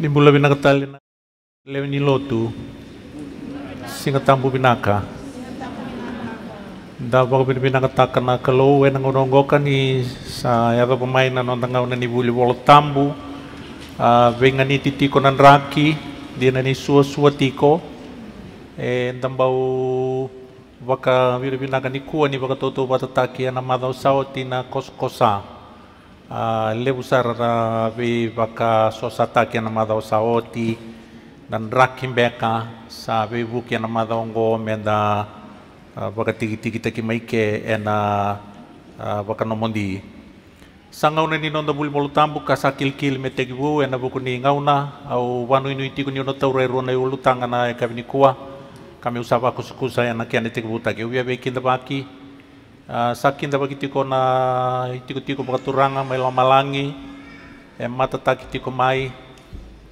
Nimbula binakatali na lewe ni lotu. Singatampu binaka. Dapat binakatakan na kalau wenang unonggokan ni sa yata pemain na nontangaw na nibuli wala tambu. Venga ni titiko ng raki. Di na ni suwa-suwa tiko. Eh, tambau waka biribinaka ni kuwa ni waka toto watataki ya na madhaw sao tina kos-kosa. lewusar vi baka sosata kian namada saoti dan rakim beka sa vi bu kian namada ongo menda baka tigi tigi taki maike ena baka nomondi sangau e na ninon da bul molutambu ka sakil kil metegi bu ena buku ni ngauna au wanu inu iti kuni ono taure rona yulu tangana e kabini kua kami usapa kusukusa ena kian etegi bu taki uya bekin Ah, saking sakin dapat kita na tiku-tiku pakaturanga ah, mai malangi em eh, mata tak tiku mai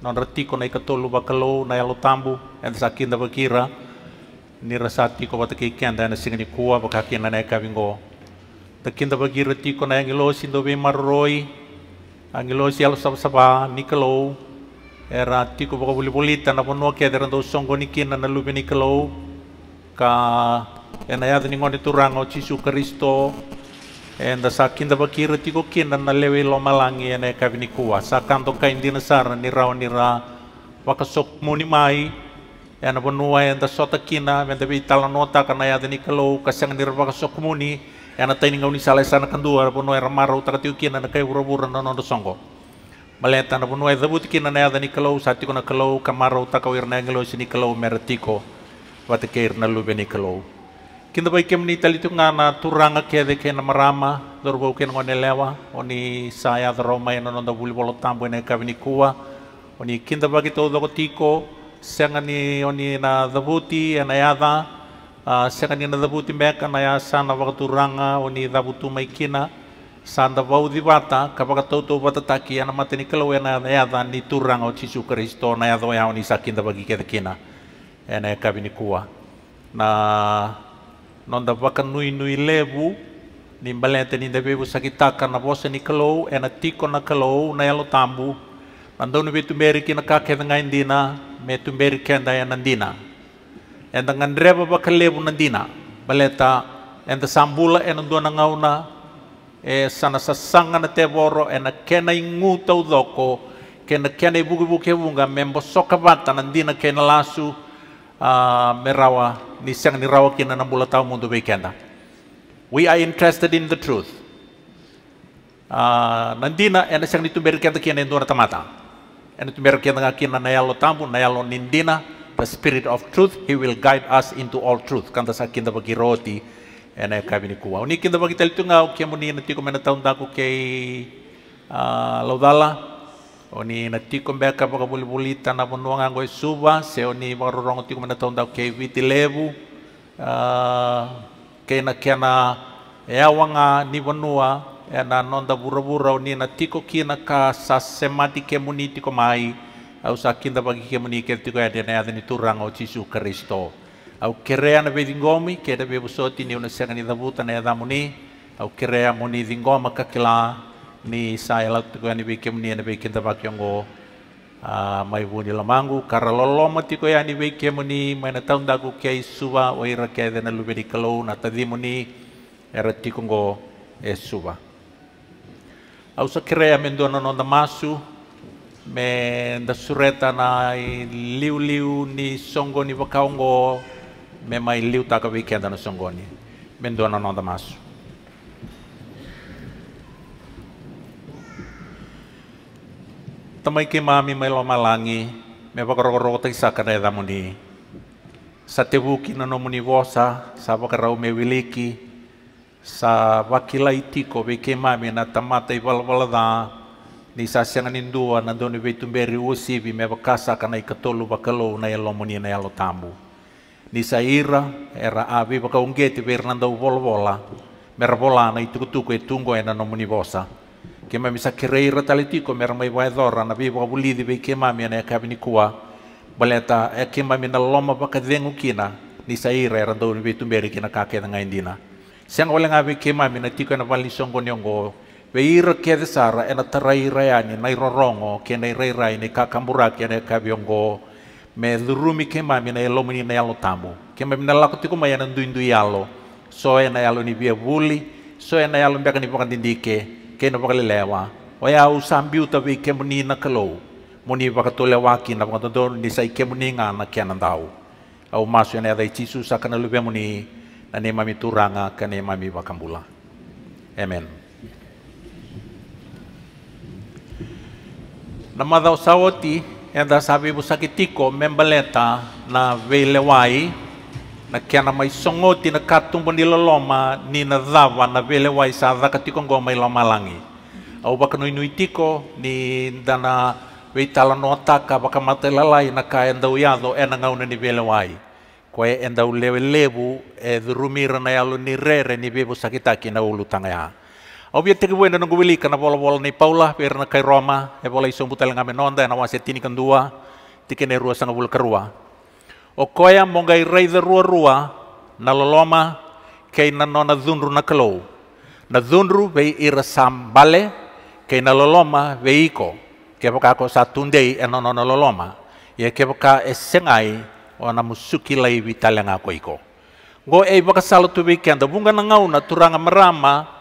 non reti kona ikatolu bakalo na yalo tambu en sakin dapat kira ni rasati ko bata kikian dan singani kuwa bakakian na naika bingo takin dapat kira tiku na yang sindo be marroi ang ilo si ah, alo ni nikalo era eh, tiku baka buli bulita na ponua kia ya, deran dosongo nikin na nalubi nikalo ka ena yad ni ngoni turango Yesu Kristo enda sa kinda bakira tiko kinda na lewe lo malangi ena ya kavini kuwa sa kanto kain dinasara ni rao ni wakasok muni mai ena bonua enda sota kina enda bi talanota kana yad ni kalau kasang ni wakasok muni ena taini ngoni sala sana kandua bonua era maro taratiu kina na kai urabura na nono songo Maleta na bunua e kina na yadha ni kalau sa tiko na kalau kamaro takawir na ngelo si ni kalau meretiko watakeir na lube kalau. Kinda bai kem ni tu ngana turanga ke de kena marama, dorbo kena ngone lewa, oni saya roma yang nonon buli bolo tambo ene kabini kua, oni kinda bagi itu doko tiko, senga ni oni na dabuti ena yada, senga ni na dabuti meka na yasa sana waka turanga, oni dabutu maikina, sanda bau di bata, kapaka tau tau bata taki, ana mateni kalau ena yada ni turanga o cisu kristo na yada ya oni sakinda bagi ke de kina, ena kabini kua. Na nonda baka nui nui lebu ni balete ni nda bebu sakitaka na bosa ni kalou ena tiko na kalou na yalo tambu nandau unu betu meri na kake da ngai me tu meri kenda ya nandina e da baka lebu nandina baleta enda sambula ena nandu na ngauna e sana sasanga na te ena e kena inguta udoko kena kena ibuki buki e bunga membo soka bata nandina kena lasu Merawat ah, merawa ni siang ni rawa kina na bula tau mundu bekenda. We are interested in the truth. Uh, ah, nandina ena siang ni beri kenta kina endura tamata. Ena beri kenta kina na yalo tambu na yalo nindina the spirit of truth he will guide us into all truth. Kanta sa kinda bagi roti ena Unikin kuwa. Uni kinda bagi talitunga o kia muni na tiko mena taundaku kei uh, laudala. Oni na tiko mbeka paka buli buli tana bunuanga ngoi suba se oni warurong tiko mana tonda ke viti lebu ah, ke na ke na eawanga ni bonua e nonda bura bura oni na tiko kina ka sa semati ke muni tiko mai au sa kinda ke muni ke tiko e ade na ade ni turang kristo au kerea na bedingomi ke da bebusoti ni una sengani dabuta na muni au kerea muni dingoma kakila ni saela tiko yani bikin ni yani bikin tabak yang uh, mai buni lamangu karaloloma lolo yani bekem ni mana taun dagu kiai suba waira kiai dana lube di kalau na tadimu ni era ya tiko ngo e suba au sakirea ya mendona nonda masu me da sureta na liu liu ni songoni vakaongo me mai liu taka weekend na songoni mendona nonda masu Tamai ke mami mai lo malangi, me pakorokoro te isa kare damuni. Sa te buki na nomuni vosa, sa pakarau me wiliki, sa wakila itiko be ke mami na tamata i valvalada, ni sa siangan indua na doni be usi usivi me pakasa kana i katolu bakalo na elomuni na elo tamu. Ni sa ira, era avi pakaungeti be irnandau volvola, mervolana i tukutuku e tungo e na nomuni ke mami sa kireira talitiko mera mai dora, na viva wulidi vei ke mami ane ni kua baleta e ke na loma baka dengu kina ni sa ira era dou ni vei tumberi kina kake na ngai dina siang wale ngabe ke mami na tiko e na vali songo niongo ira ke de sara ena taraira yani na irorongo ke e na ireira ini kakamburaki ane kabiongo me durumi ke mami na elomini na yalo tamu na lako tiko mai ya nduinduialo, nduindu yalo so ena yalo ni via wuli so ena yalo ni ke na lewa waya u sambiu tawi ke muni na kalau muni wakato lewa ki na wakato ni sai ke muni nga na kia nandau au masu yana dai tisu sakana lube muni na ne mami turanga ka ne mami wakambula amen na madau sawoti enda sabi busakitiko membaleta na velewai na kia na mai songoti na katumbu ni loloma ni na dhawa na vele wai sa dhaka tiko mai ila langi. Au baka nui ni dana weitala no ataka baka mata e lalai na ka enda uyado ena ngauna ni vele wai. Kwa e enda ulewe lebu e dhurumira na yalo ni rere ni bebo sakitaki na ulu ya. Au bia tiki buena nungu wilika na bola bola ni paula perna kai Roma e bola isombutel ngame nonda e na wase tini kandua tiki ne ruasa ngabul o koia mongai rua rua na loloma kei na nona dhundru na kalou na dhundru vei ira sambale kei na loloma vei iko ke paka sa tundei e na nona loloma ia ke esengai, e sengai o na musuki lai vitalenga ko iko go ei baka salo tu vei kenda bunga na na turanga marama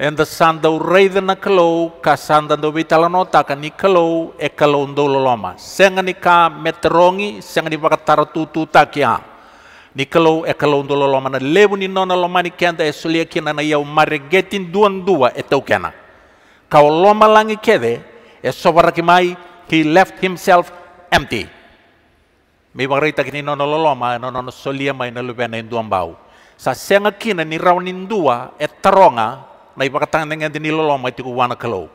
enda sanda reida na kalau kasanda la nota ka ni kalau e kalau lo loma senga ni ka meterongi senga ni pakatara tutu takia ni kalau e kalau lo loma na lebu ni nona loma ni kenda e sulia kina na yau maregetin duan dua e tau kena ka loma langi kede e sobara ki mai he left himself empty me warita kini nona loma e nona solia mai na lubena e bau. sa senga kina ni raunin dua e taronga na ipakatang neng dini lolo loma itiku wana kalau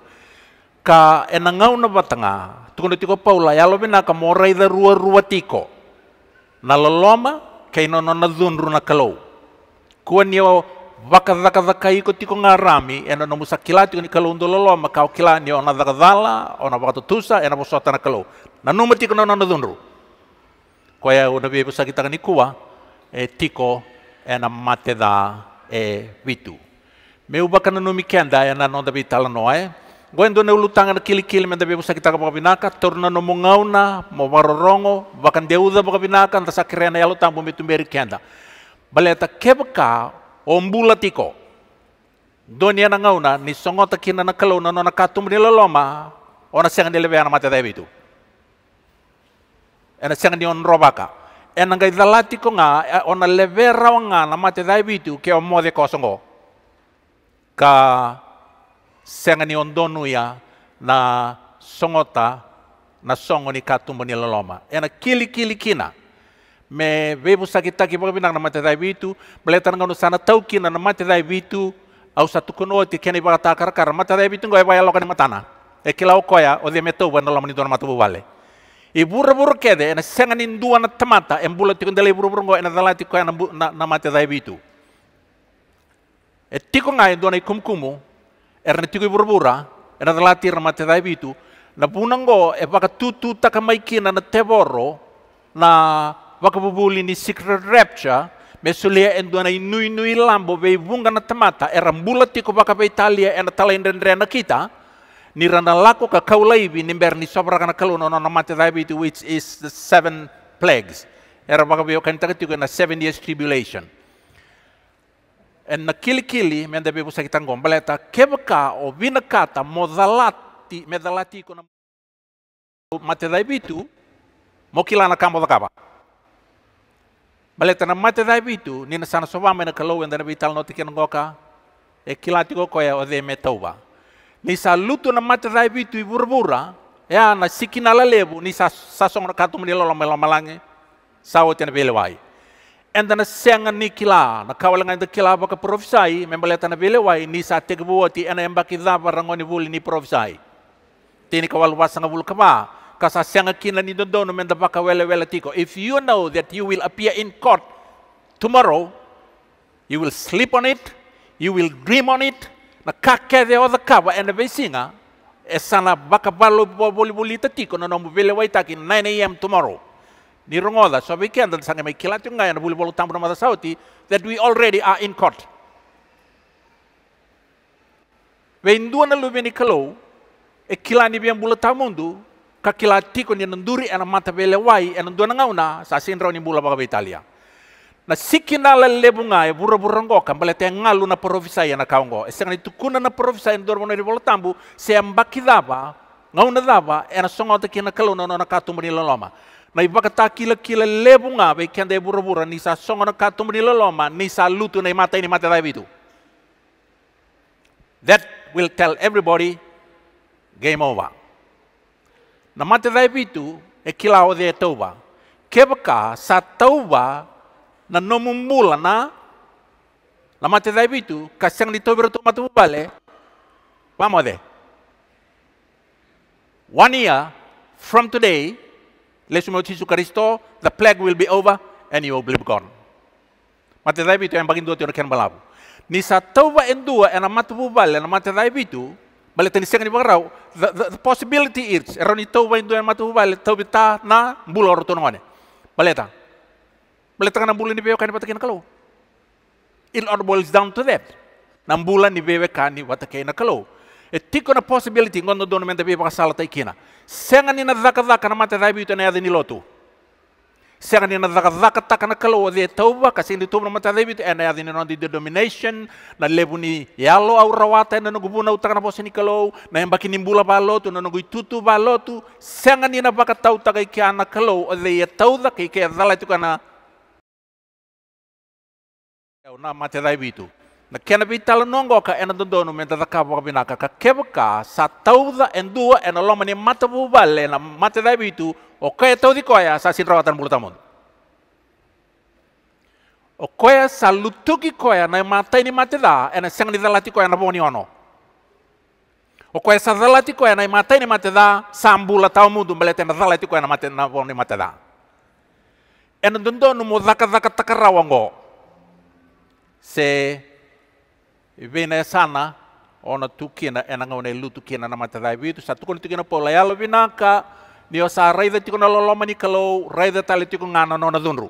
ka enangau na batanga tukuna tiko paula ya bina ka morai da rua rua tiko na loloma ka inono na dhunru kalau kua nio waka dhaka dhaka iko tiko ngarami rami eno na musa kila tiko ni kalau ndo o kila nio na dhaka dhala o na tutusa ena posota na kalau na numa tiko na na dhunru kwa ya unabi pusakitaka ni kua e tiko ena mate da e vitu Me ubaka numi kenda ya na no dabe itala noae. Goen do neu na kili kili me dabe musaki taka pakapinaka, torna no mungauna, mo marorongo, bakan deuda pakapinaka, anta sakirena yalo tambo me tumberi kenda. Baleta kebka ombula tiko. Donia na ngauna, ni songota kina na kalona no na katum ni loloma, ona senga ni lebe ana mata dabe itu. Ena senga ni on robaka. Ena ngai dalatiko nga, ona lebe rawanga na mata dabe itu, ke omode kosongo ka sengani ondonu ya na songota na songoni ni katumbo ni loloma. Ena kili kili kina. Me bebo sakitaki bo binang na dai bitu, meleta ngau sana tau kina na dai bitu, au satu kuno ti kene iba takar kar dai bitu ngau ba yalo ni matana. E kila ya o de meto wana loloma ni dona matu vale. I bura bura kede, ena sengani ndua na tamata, embula tikundele bura bura ngau ena dalati koya na, na, na bitu e tiko ngai dona ikumkumu er ne tiko burbura er na lati ramate dai bitu na punango e paka tutu taka maikina na teboro na paka bubuli ni secret rapture mesulia endo na inui nui lambo be na tamata era mbula tiko paka be Italia en tala indrendre na kita ni rana lako ka kaulaibi ni ber ni sobra kana kaluno na mate dai bitu which is the seven plagues era paka be kan na seven years tribulation En que ele, menda bebo sa kitang completa, kebka o vinakata modalati, medalati kona na matedai bitu, mokila na kamo dakaba. Baleta na matedai bitu, nina sana sovame na kalau enda vital noti kena ngoka, e kilati ko koya o de Nisa Ni sa luto na matedai bitu i ya e ana sikina la lebu, ni sa sasong na katum ni lolo melomalange, sao tena belewai. Entana senga nikila, na kawala nga kila baka profesai, membaleta na bilewai, ni sa tegbuwa ti ena embaki dhaba rangoni buli ni profesai. Tini kawal wasa nga vulkama, kasa senga kina ni dondono menda baka wele wele tiko. If you know that you will appear in court tomorrow, you will sleep on it, you will dream on it, na kakede o the kawa ena besinga, esana baka balo boli boli tatiko na nombu bilewai taki 9 a.m. tomorrow ni rongoda so be kendal sanga mai kilatu ngai na bulu bulu tambu mata sauti that we already are in court we na lu beni kalo e kilani bian bulu tamundu ka kilati ko ni nduri ana mata bele wai ana na ngauna sa sinro ni bulu baka italia na sikina la lebu ngai e buru buru ngo bale te ngalu na profisai ana e kaungo e sanga tukuna na profisai na ni bulu tambu se ambaki dava ngauna dava ana e songa te kina kalau na na katumri loloma na iba kata kila kila lebu nga kian kende buru buru ni sa songo na katum ni loloma ni sa lutu na mata ini mata bitu. That will tell everybody game over. Na mata dai e kila o de tauba. Kebaka sa tauba na nomumbula na na mata dai bitu kasang di tobero tu matu bale. Pamode. de. One year from today, Yesus mau Yesus Kristo, the plague will be over and you will be gone. Mati dai itu yang e bagian dua tiur ken balabu. Nisa tawa en dua en amat bubal en amat dai itu balik teliseng ni the, the, possibility is eroni tawa en dua en amat bubal tawa ta na bulo roto nongane. Balik ta. Balik ta na bulo ni bawah kan batakin kalau. It all boils down to that. Enam bulan ni bawah kan ni batakin kalau. E na possibility ngono dono mente beo salah taikina. kina. ni na dhaka dhaka na mata dhabi utana yadhi nilotu ni na dhaka dhaka taka na kalo wadhi e tauba kasindi na mata dhabi utana e yadhi nilondi denomination na ni yalo au rawata e na buna utaka na ni kalo na yambaki nimbula lotu na nungu itutu balotu ni na baka tau taka iki ana kalo wadhi ya taudha kai kai adhala tukana na mata dhabi utana Na kena pitala nongo ka ena dodono menta da kapa kapinaka ka sa tauda en dua ena loma ni mata bubale na mata da bitu o kaya taudi koya sa sin rawatan bulu tamondo. O koya sa lutuki koya na mata ini mata da ena seng ni dalati koya na boni ono. O koya sa dalati koya na mata ini mata da sambula tau mudu mbelete na dalati koya na mata na boni mata da. Ena dodono mo daka daka takarawango. Se vina sana ona tukina ena ngone lutu kina na mata dai vitu satu kon tukina pola ya lo vinaka ni osa raida tikuna loloma ni kalau raida tali tikun ngana nona dunru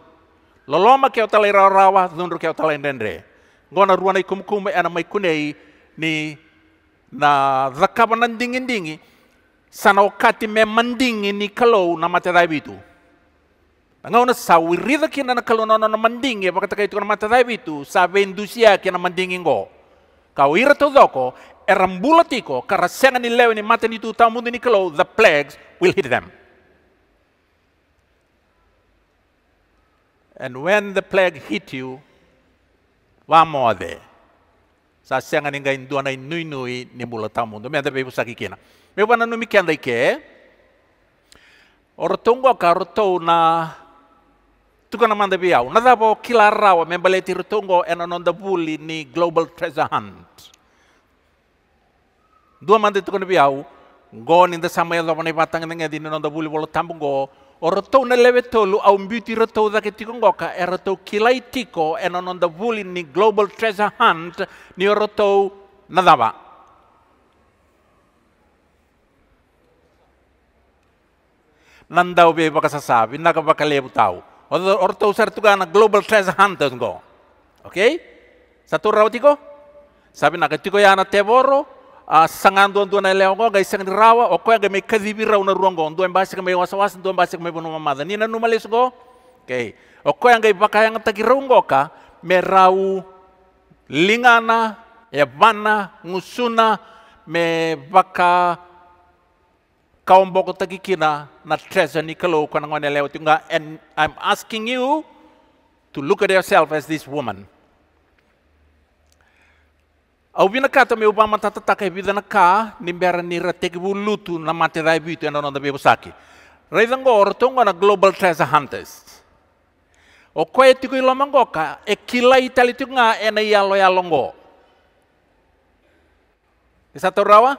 loloma ke tali rara rawa dunru ke tali ndendre ngona ruana ikumkume ena mai kunei ni na zakaba nan dingi dingi sana wakati me mandingi ni kalo na mata dai vitu sa sawirida kina na kalau na mandingi, bakataka e itu na mata dai vitu, sa vendusia kina mandingi ngoo Kau ira doko, erambulatiko, karasengan ni lewe ni mata ni tuta mundo ni kalo, the plagues will hit them. And when the plague hit you, wa wamode. Sa sengan ni ngain duana inui nui ni bulata mundo. Menda bebo sakikina. Mebo na numi kenda ike, eh? Orotongo ka tukanamanda biya unadhabo kila rawa membeleti rutongo enanonda buli ni global treasure hunt dua mande tukana biya go ninda samaya dhabane batang nenga di nonda buli bolo tambungo o rotou na leve tolu au mbiuti rotou dhake tikongoka e rotou kilai tiko e nononda buli ni global treasure hunt ni o rotou nandau be bakasasavi naka bakalevu tau Orto usar tukana global treasure hunter go. Oke? Satu raw tiko? Sabi na katiko ya anak teboro, a sangan don don ele go ga rawa oh, oke oh, ko ga me kadibi raw na ruango don basik me wasa wasa don basik me bono mamada. Ni na numalis go? Oke. O ibaka yang ga ibakayang tagirongo ka me raw lingana, evana, ya, ngusuna, me baka tagi kina na treasure ni kalo kana ngone leo tinga and I'm asking you to look at yourself as this woman. Au bina ka to me upama tata takai bida na ka nimbera ni rateki bulutu na mate dai bitu e na nonda bebo saki. raiza go ortonga na global treasure hunters. O koe tiku ilomangoka e kila itali tunga ena yalo yalongo. E Esa torawa?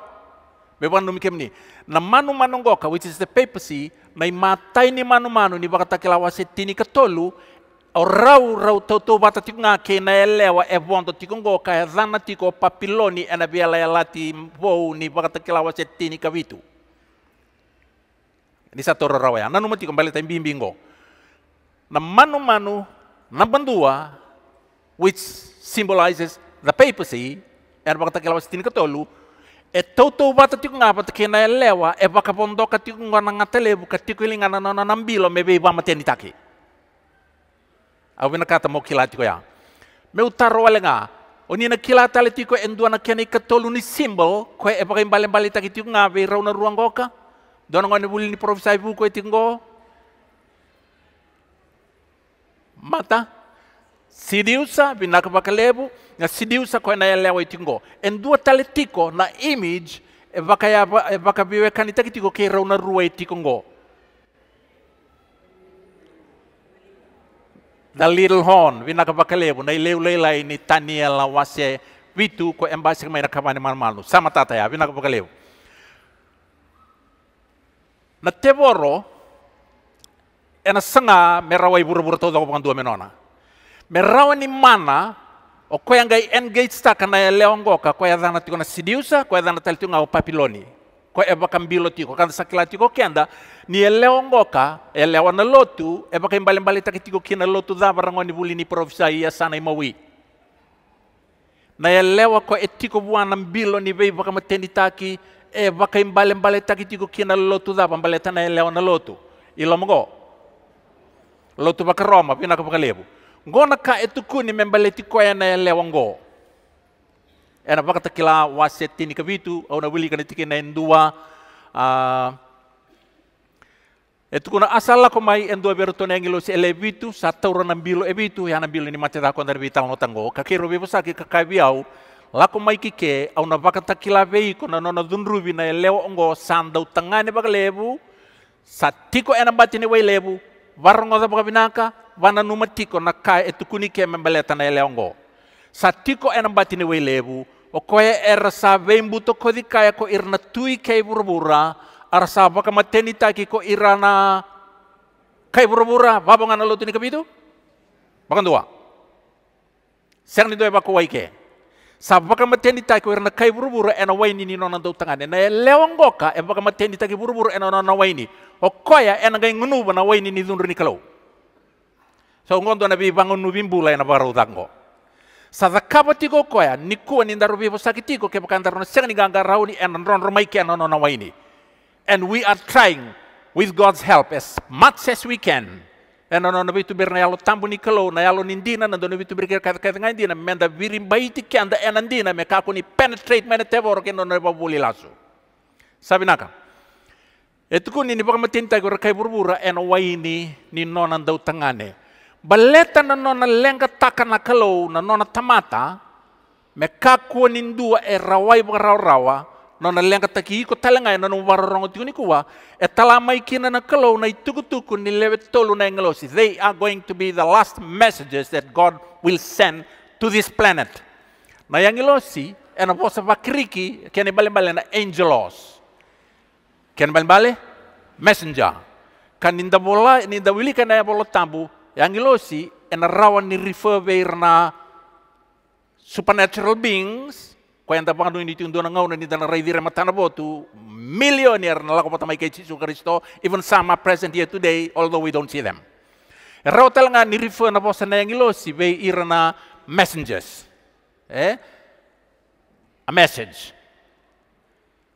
Beban numi kemni na manu manongoka which is the papacy, na imatai ni manu-manu ni bakata wasi tini katolu, o rau rau tau tau bata tiku ngake na elewa e vondo tiku ngoka e zana tiku papiloni e na biala e lati vou ni bakata wasi tini kavitu. Ni sa toro rawaya, e nanu mati kembali bimbingo. Na manu-manu, na bandua, which symbolizes the papacy, e na kelawas wasi tini katolu, e tautou bata tiku ngapa teke na elewa e baka pondoka tiku ngana ngatele e buka tiku ili ngana nona nambilo taki. Au bina kata mo kila tiku ya. Meu taro wale nga, oni na kila tale tiku e ndua na tolu ni simbol, koe e baka imbale mbale taki tiku ngapa i rauna ruang goka, dona ngone buli ni profesai buku e tiku ngo. Mata, sidiusa vinakavakalevu na sidiusa kwenaelewa itingo endua taletiko na image evakaviwekani takitiko kirauna rua itiko ngo the little horn vinakavakalevu na ileuleilai ni taniela wase vitu ko embasi maina kavani manmalu sama tata ya vinakavakalevu na tevoro ena sanga merawai buru todo ko menona merawa ni mana okoyangai engage staka na eleongoka koethana tiko na sidiusa koethana talitio ng'ao papiloni ko evaka kambilo tiko kanda sakila tiko kenda ni eleongoka elewa na lotu evaka imbalimbali taka tiko kina lotu dhavarangoni vuli ni profisa iya sana imawi na elewa ko etiko bwana mbilo ni vei vaka matendi taki evaka imbalimbali taki tiko kina lotu dhava mbaleta na elewa na lotu ilomgo lotu vaka roma vinaka vaka ngona ka etuku ni membeleti ko ya na ena e baka takila wasetini kavitu, au na wili kanitiki na endua uh, etuku na asala ko mai endua berto si ngilo elebitu sataura na bilo ebitu ya na bilo ni matera ko ndar bital no tango ka kiro bebo saki ka lako mai kike au na baka takila vei ko na nona dunrubi na lewongo sandau tangane baka lebu satiko ena batini wai lebu warngo da baka binaka wana numa tiko na kai e tukuni ke membeleta na ele ongo. Sa tiko ena batini welebu, o koe era sa vembuto kodi kai ko irna tui kei burbura, ara sa waka mateni taki ko irana kei burbura, e na lotu ni kapitu? Bakan dua. Sang ni doe bako waike. Sa waka mateni taki ko irna kei burbura ena waini ni nona dau tangane. Na ele ongo ka e waka mateni taki burbura ena nona waini. O koya ena gai ngunu na waini ni dhundri ni kalau so ngondo na bibango nubimbula ena baru tango ni ku ni koya bi ninda rubibo sakitiko ke bakanda rono seng niganga ni en ron romaike no wa ini and we are trying with God's help as much as we can en ono no bitu na yalo tambu kelo na yalo nindina na dono bitu berker kata ka ngai dina menda birim baiti ke anda enandina me kaku ni penetrate mena teboro ke ba buli lasu sabinaka etukuni ni bakamtinta gora kai burbura and ini ni nonan dau tangane baleta na nona lenga taka na kalau na nona tamata me kaku nindua e rawai rawa rawa nona lenga taki iko talenga e nona wararongo tiuni kuwa e talamai kina na kalau na itukutuku ni lewe tolu na engelosi they are going to be the last messages that God will send to this planet na yangelosi e na vosa vakiriki kene bale bale na angelos kene bale bale messenger kan ninda bola ninda wilika na ya bolo tambu yang ilosi ena rawan ni refer na supernatural beings kwenta pandu ini tundu na ngau ni rai raidire matana botu millionaire na lako patamai ke Jesus Kristo even sama present here today although we don't see them Rautel nga ni refer na bosa na yang ilosi be irna messengers eh a message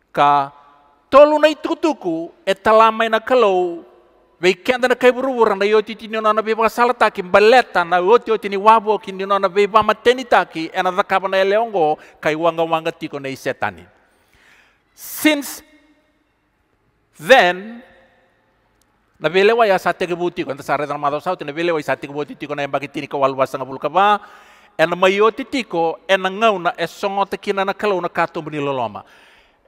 ka tolu na itutuku etalamai na kalau Wei na kai buru buru na yoti tini ona na beba sala taki mbaleta na yoti yoti ni wabo kini ona beba mateni taki ena dhakaba na eleongo kai wanga wanga tiko na isetani. Since then, na belewa ya sa ke buti ko, sa mado sauti na belewa ya sa ke buti tiko na yang bakitini ka walwas nga bulkaba, ena yoti tiko, ena ngau na esongo tekina na kalau na kato ni loloma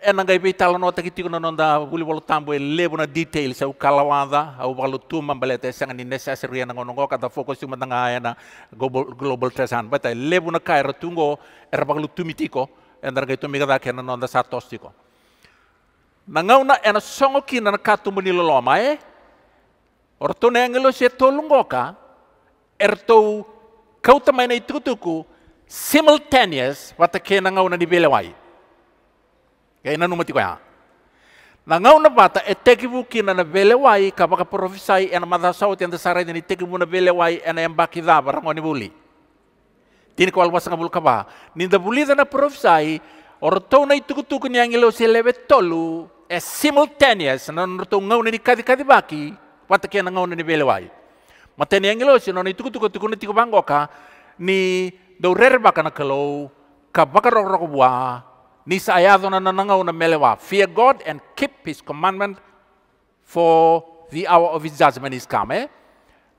enanga ipi tala no taki tiko non nonda wuli wolo tambo e lebo na details ukala wanda a wuwalo tuma balete sanga ni necessary ana ngono ngoka ta fokus tuma tanga global global tresan bata lebo na kai ratungo era baglu tumitiko endar gai tumiga da kena nonda da satostiko nangau na ena songo kina na katumu ni ma e orto na engelo se tolungoka erto kauta mai na itutuku simultaneous wata kena ngau na di belewai Kaya nanumati ko ya. Nangau na bata e teki buki na na belewai kapaka profesai e na madasau tiyan dasarai ni teki mu na belewai e na embaki daba rangoni buli. Tini ko alwas ngabul kaba. Ninda buli na profesai ortau na itukutuku ni angilo si leve tolu e simultaneous na nortau ngau na ni kadi kadi baki wata kia na ngau na ni belewai. Mateni angilo si na itukutuku tuku na tiku bangoka ni daurere baka na kalau kapaka rokroko buah Fear God and keep His commandment, for the hour of His judgment is come. Eh?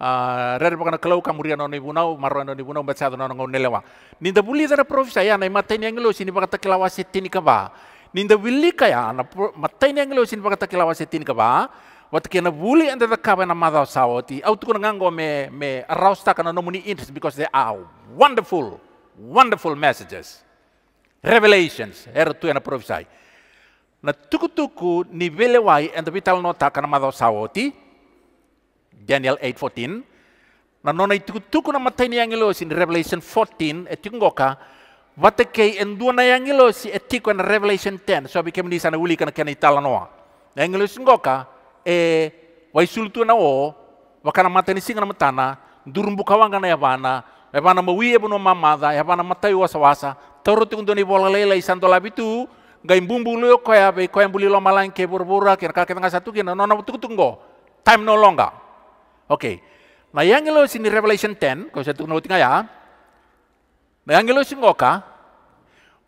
Ah, rere pakana kalau kamuria noni bunau marwan noni bunau baca tu nonong nelewa. Ninda buli tara prof saya nai mata ni angelo sini pakata kelawa setini kaba. Ninda buli kaya ana mata ni angelo sini pakata kelawa setini kaba. Wat kena buli anda tak kaba na mada sawati. Au tu nganggo me me arouse takana nomuni interest because they are wonderful, wonderful messages. Revelations, era tu ena Na tuku-tuku ni velewai enta vital nota kana mado sawoti, Daniel 8:14, na nona tuku-tuku na matani ni ilosi ni Revelation 14, e ngoka vatekei en duana yang ilosi en Revelation 10, so bikem ni sana uli kana kana itala noa. Na yang ilosi ngoka, e waisul tu na o, wakana matani na matana, durumbu kawanga na yavana, Evana mawi ebono mamada, evana matai wasa-wasa, toro untuk ni bola lele santo labi tu gai bumbu leo koya be koya buli lo malang ke burbura kira kakek tengah satu kina nono tuk tunggo time no longer oke okay. nah yang lo sini revelation 10 kau satu tunggu tinggal ya nah yang lo sini ngoka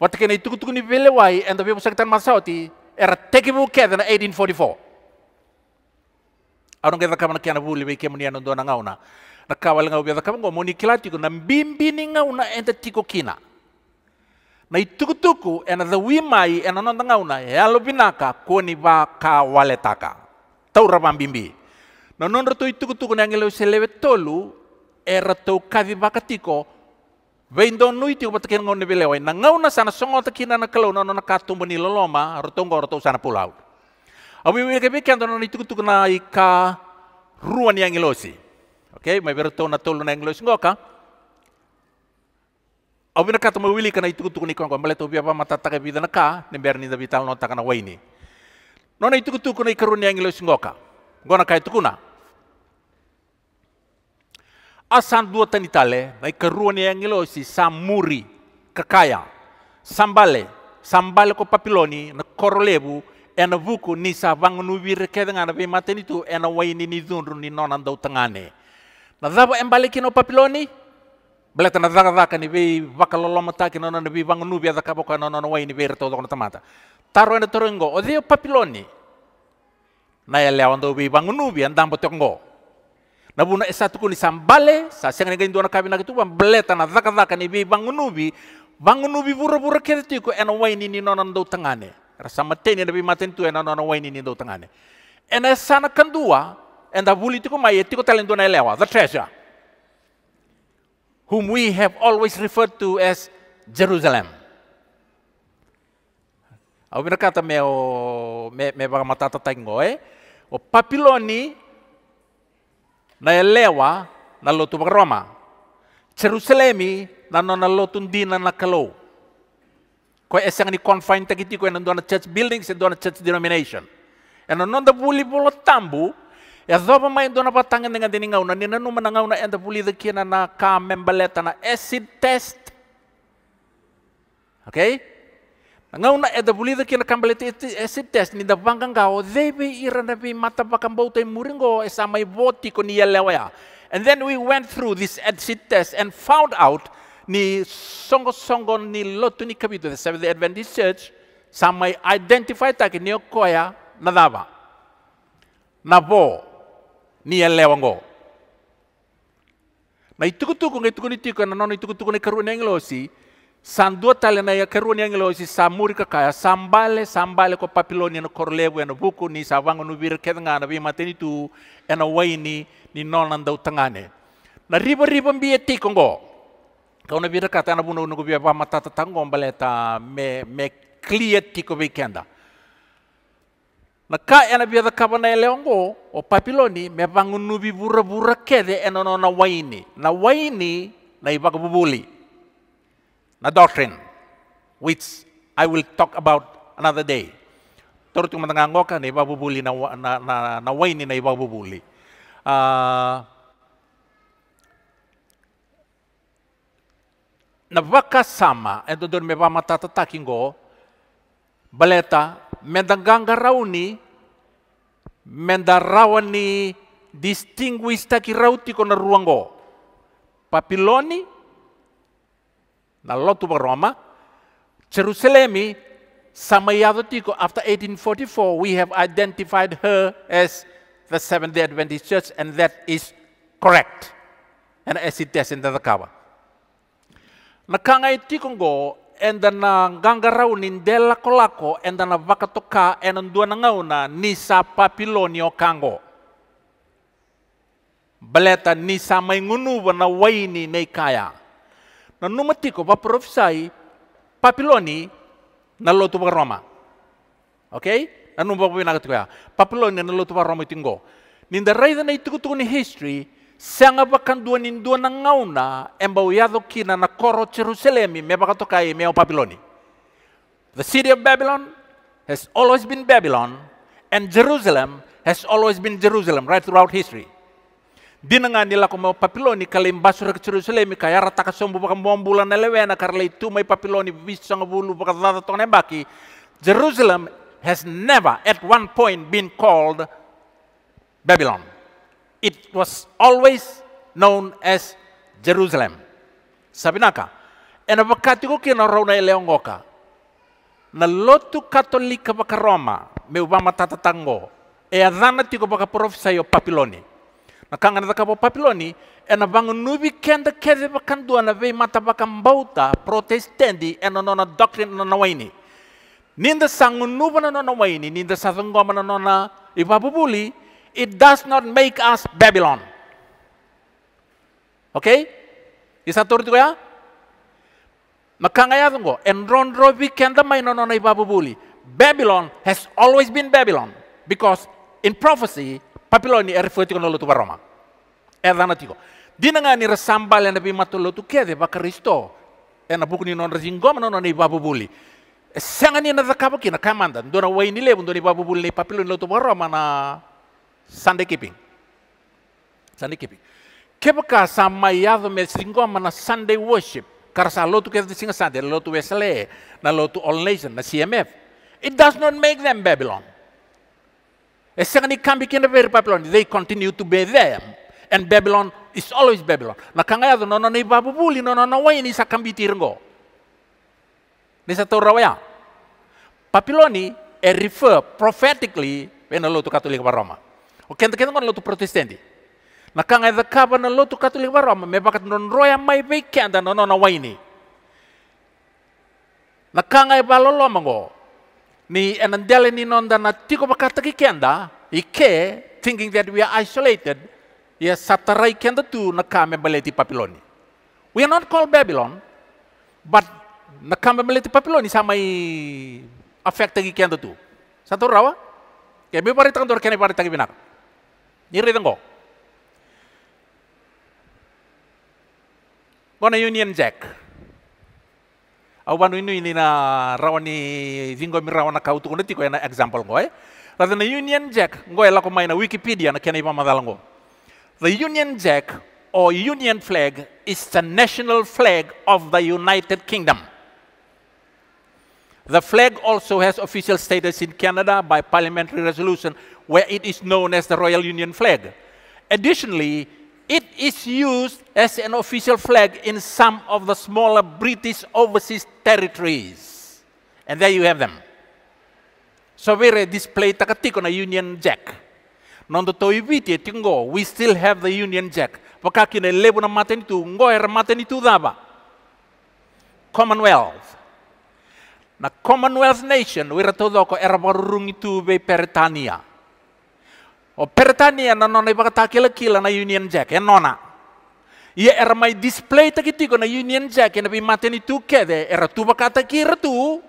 waktu kena itu tuk ni bele wai endo be pusakitan masau ti era take bu ke 1844 Aron kita kamana kiana buli be kemuni anon dona ngauna. Nakawal ngau be kamana ngomoni kilati bimbi ninga una ente tiko kina na itukutuku ena wimai ena ya lo binaka kuni ba ka waletaka tau bimbi. na non to itukutuku na ngelo selewe tolu era to kavi bakatiko Vendo nui tiu batakin ngon ni belewa na ngau na sana songo takina na kalau nono na katumbu ni loloma rotonggo rotou sana pulau. Awi wi kebe kian tono ni tukutuku na ika ruan yang ilosi. Oke, okay? mai na tolu na yang ilosi ngoka. Au bina kata mawili kana itu kutuk ni kongko male to biapa mata tak bi dana ka ne berni da vital nota kana waini. Nona itu kutu kuna ikarunia singgoka. singoka. Gona kai tukuna. Asan dua tanitale baik karunia ngilo si samuri kakaya sambale sambale ko papiloni na korolebu ena vuku ni sa vangunu wire kedenga na be mateni tu ena waini ni zunru ni nona ndau tangane. Na dhaba embale kino papiloni Beleta na daga daga ni bei waka loloma taki nona ni bei wangu nubi ada nona nona wai ni bei reto dokona tamata. Taro ene torengo o deo papiloni. Na ya lea wando bei wangu nubi andambo teongo. Na buna esatu kuni sambale sa senga ni gaindu na kabina kitu wan beleta na daga daga ni bei nubi. bangun nubi bura bura kere tiku ena wai ni ni nona ndo tangane. Rasa mateni nabi bei maten tu ena nona wai ni ni ndo tangane. Ena sana kandua enda buli tiku mai e tiku talendo na elewa the treasure. whom we have always referred to as Jerusalem. au mena kata me o me me ba matata tangoe o papiloni na elewa na lotu Roma Jerusalemi na no na lotu dina na kalo ko esang ni confine takiti ko na church buildings and na church denomination and non da bully bolo tambu E zopa mai dona patanga dengan ngau na nina numa menangau na enda puli de na na ka membaleta na acid test. Okay? Ngau na enda puli de kina kambaleta acid test ni da pangkang ka o debe ira na pi mata pakambau tai muringo e sa mai voti ko ni ya. And then we went through this acid test and found out ni songo songo ni lotu ni kabito the Seventh Adventist Church sa samai identify tak ni okoya na bo. ni lewango. na itu itukutuku ngai kuni tiku na nono itukutuku ni karu ni si. sandua tale na ya karu ni si samuri kakaya sambale sambale ko papiloni na korlebu na buku ni savango nu bir kedanga na bi mateni tu ena waini ni nonan dau utangane. na riba riba mbi tiku ngo kau na bir kata na bunu nugu biya bama mata tatangom mbaleta me me kliet tiku bi kenda na ka ena biada kaba na eleongo o oh, papiloni me bangunubi bura-bura kede ena no na waini na waini na ibaka bubuli na doctrine which I will talk about another day toro tu matangangoka na ibaka bubuli na, na, na, na waini na ibaka bubuli uh, na baka sama ento don me ba matatataki ngo baleta mendangangarau mendarawan ni distinguish takirauti kona ruango. Papiloni na lotu Roma, Jerusalem tiko after 1844 we have identified her as the Seventh-day Adventist Church and that is correct. And as it is in the cover. Nakangay ti konggo enda na gangarau nindela kolako enda na vaka toka na nisa Papilonio kango. Baleta nisa maingunuwa na waini na ikaya. Na numatiko va profisai papiloni na lotu wa Roma. Okay? Na numba wa binagatuka. Ya. Papiloni na lotu wa Roma itingo. Ninda raida na itukutuku ni history dua nin dua na ngauna embau yado kina na koro Jerusalem bakato kai meo Babiloni. The city of Babylon has always been Babylon and Jerusalem has always been Jerusalem right throughout history. Dinanga nila ko meo Babiloni kalimbasura ke Jerusalem kaya rata kasombu bom bulan na karla itu mai Babiloni bisanga bulu baka dada tone baki. Jerusalem has never at one point been called Babylon. It was always known as Jerusalem. Sabi naka, na ko kina rau eleongoka, na lotu katolika baka Roma, me ubama tatatango, e adhana tiko baka profesa papiloni. Na kangana daka papiloni, na bangu nubi kenda kede baka ndua na vei mata baka mbauta, protestendi, e na nona doctrine na nawaini. Ninda sangu na nona waini, ninda sa na nona ibabubuli, it does not make us Babylon. Okay? Isa turut ya? Makanga ya tunggu. Enron robi kenda maino babu buli. Babylon has always been Babylon because in prophecy Babylon ni refer tiko nolo tu baroma. tigo. Di Dina ni resambal yang nabi bima tu kede baka Kristo. Ena ni non rezingom nona ibabubuli. Sangani na zakabuki na kamanda. Ndona waini lebu babu buli ni Babylon lutu baroma na Sunday keeping. Sunday keeping. Kepka sama yado me singwa mana Sunday worship. Karsa lo tu kesa singa Sunday, lo tu Wesley, na lo tu All Nation, na CMF. It does not make them Babylon. Esengani eh, kambi kenda very Babylon, they continue to be them. And Babylon is always Babylon. Na kanga yado nono no babu buli, nono no no wai ni sa kambi tirngo. Ni sa torawaya. Papiloni, a eh, refer prophetically when lo tu katolik Roma. O kenta kenta lo lotu protestante. Na kanga eda kaba na lotu katolik ma me bakat non roya mai vei nono na waini. Na kanga eba mango Ni enandele ni nonda na tiko bakata ki kenda. Ike thinking that we are isolated. Ya satarai kenda tu na kame baleti papiloni. We are not called Babylon, but na kame baleti papiloni sama i affect kenda tu. Satu rawa? Kaya mi dor kene paritakang binak. Jer Union Jack. Awanu inu ini rawani zingo mi example ngoe. na Union Jack ngoe na Wikipedia na The Union Jack or Union flag is the national flag of the United Kingdom. The flag also has official status in Canada by parliamentary resolution, where it is known as the Royal Union flag. Additionally, it is used as an official flag in some of the smaller British overseas territories. And there you have them. So we display takatikona Union Jack. Nondo toibiti tingo, we still have the Union Jack. Wakakine lebu na matenitu, ngoer matenitu dava. Commonwealth. na Commonwealth Nation wira todoko era itu be Peretania. O pertania na nona iba kata kila kila na Union Jack ya nona. Ia era mai display takitiko na Union Jack e na bi itu tu kede era tuba kata kira tu.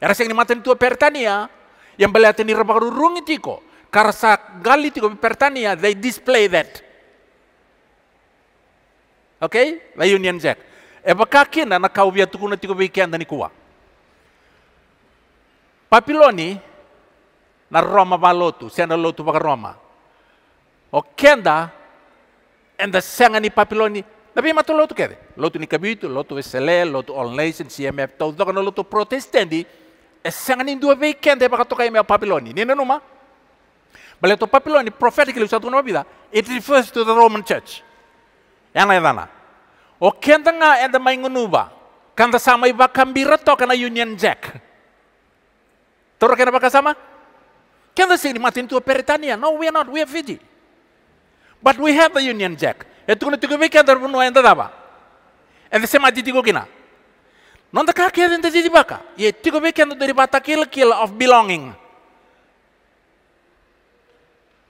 Era sing ni mateni tu Peretania yang era ni itu ko. Karsa gali tiko pertania, they display that. Okay? La Union Jack. Eba kaki na kau biatukuna tiko bi kenda ni kuwa. Papilloni, na Roma baloto, sendo loto para Roma. O kenda, enda sanga ni Papilloni, na bem matou loto kede. lotu ni kabitu, lotu vesele, lotu all nation, CMF, tau doka na lotu protestendi, e sanga ni duas vei kenda para e tocar em Babilônia, Papilloni, numa. Bale to Babilônia, profético que ele usou it refers to the Roman church. Ela é dana. E o kenda nga enda maingunuba, kanda sama iba kambira toca na Union Jack. Toro quer sama? Can they signimat into Peritania? No, we are not. We are Fiji. But we have the Union Jack. E ya, tu tu kebe kada bunu enda daba. And the same atiti tiga kina. Non kaki ada den tadi baka. Ya, Ye tu kebe kada dari bata kill kill of belonging.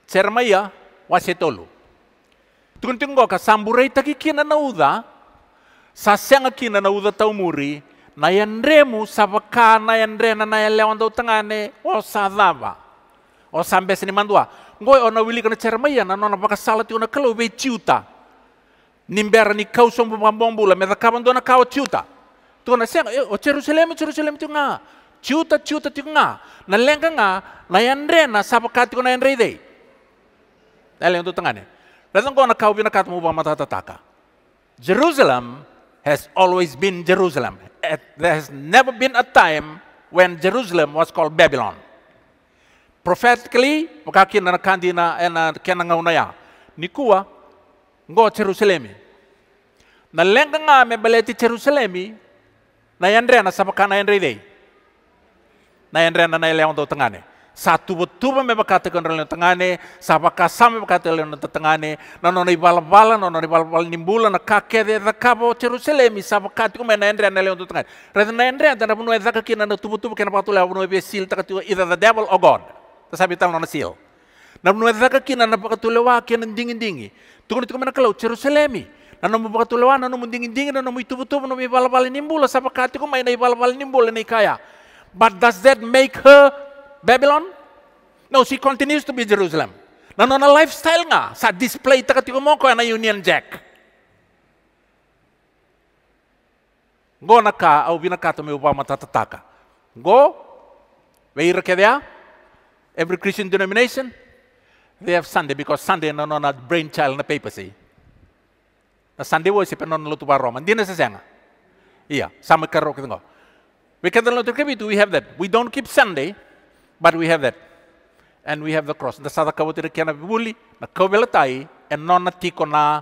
Cermaya wasetolu. Tunggu tunggu ka samburai taki kina nauda. Sasenga kina nauda taumuri. muri na yanremu sabaka na yanrena na yalewa ndau tangane o sadaba o sambe ni mandua ngoi ona wili kana cermaya na nona baka salat yona kalau be ciuta nimbera ni kau sombu bula me kaban dona kau ciuta tu na eh, o Jerusalem Jerusalem tu nga ciuta ciuta tu nga na lengka nga na na sabaka tu na yanre dei na lenga ndau na kau nak kau bina katmu bama tata taka. Jerusalem has always been Jerusalem. Eh, there has never been a time when Jerusalem was called Babylon. Prophetically, mukakina na na ena eh, kena ya Nikua, ngo Jerusalemi. Na lenga nga baleti Jerusalemi, na yandre na sabakana yandre day. Na yandre na naileong do tengane. Satu betuba me bakate kon rele tengane, sapa kasame bakate le no tengane, nono ni bala bala, nono ni bala nimbula na kake de da kabo Jerusalem, sapa kate ko mena endre anele on tengane. Rede na endre antara bunu eza ka kina no tubu kena patule abunu be sil itu either the devil or God. terus habis tahu nana sil. Na bunu eza ka kina na pakatule wa kena dingin, dingi. Tukun tukun mana kalau nana Nano mo pakatule wa nana mo dingin dingin nana mo itu tubu nano mo bala bala nimbula sapa kate ko mena bala nimbula ni kaya. But does that make her Babylon? No, she continues to be Jerusalem. Dan no, na lifestyle nga, sa display ta mo umoko na Union Jack. Go na ka, au binakata mi upama tatataka. Go, weira kedea, every Christian denomination, they have Sunday because Sunday na no na brainchild na papacy. Na Sunday worship na no lutuwa Roman. Di na sa senga. Iya, sama karo kita ngo. We can learn to keep it, we have that. We don't keep Sunday, but we have that. And we have the cross. The sada kawatira kiana bibuli, na kawelatai, and nona tiko na,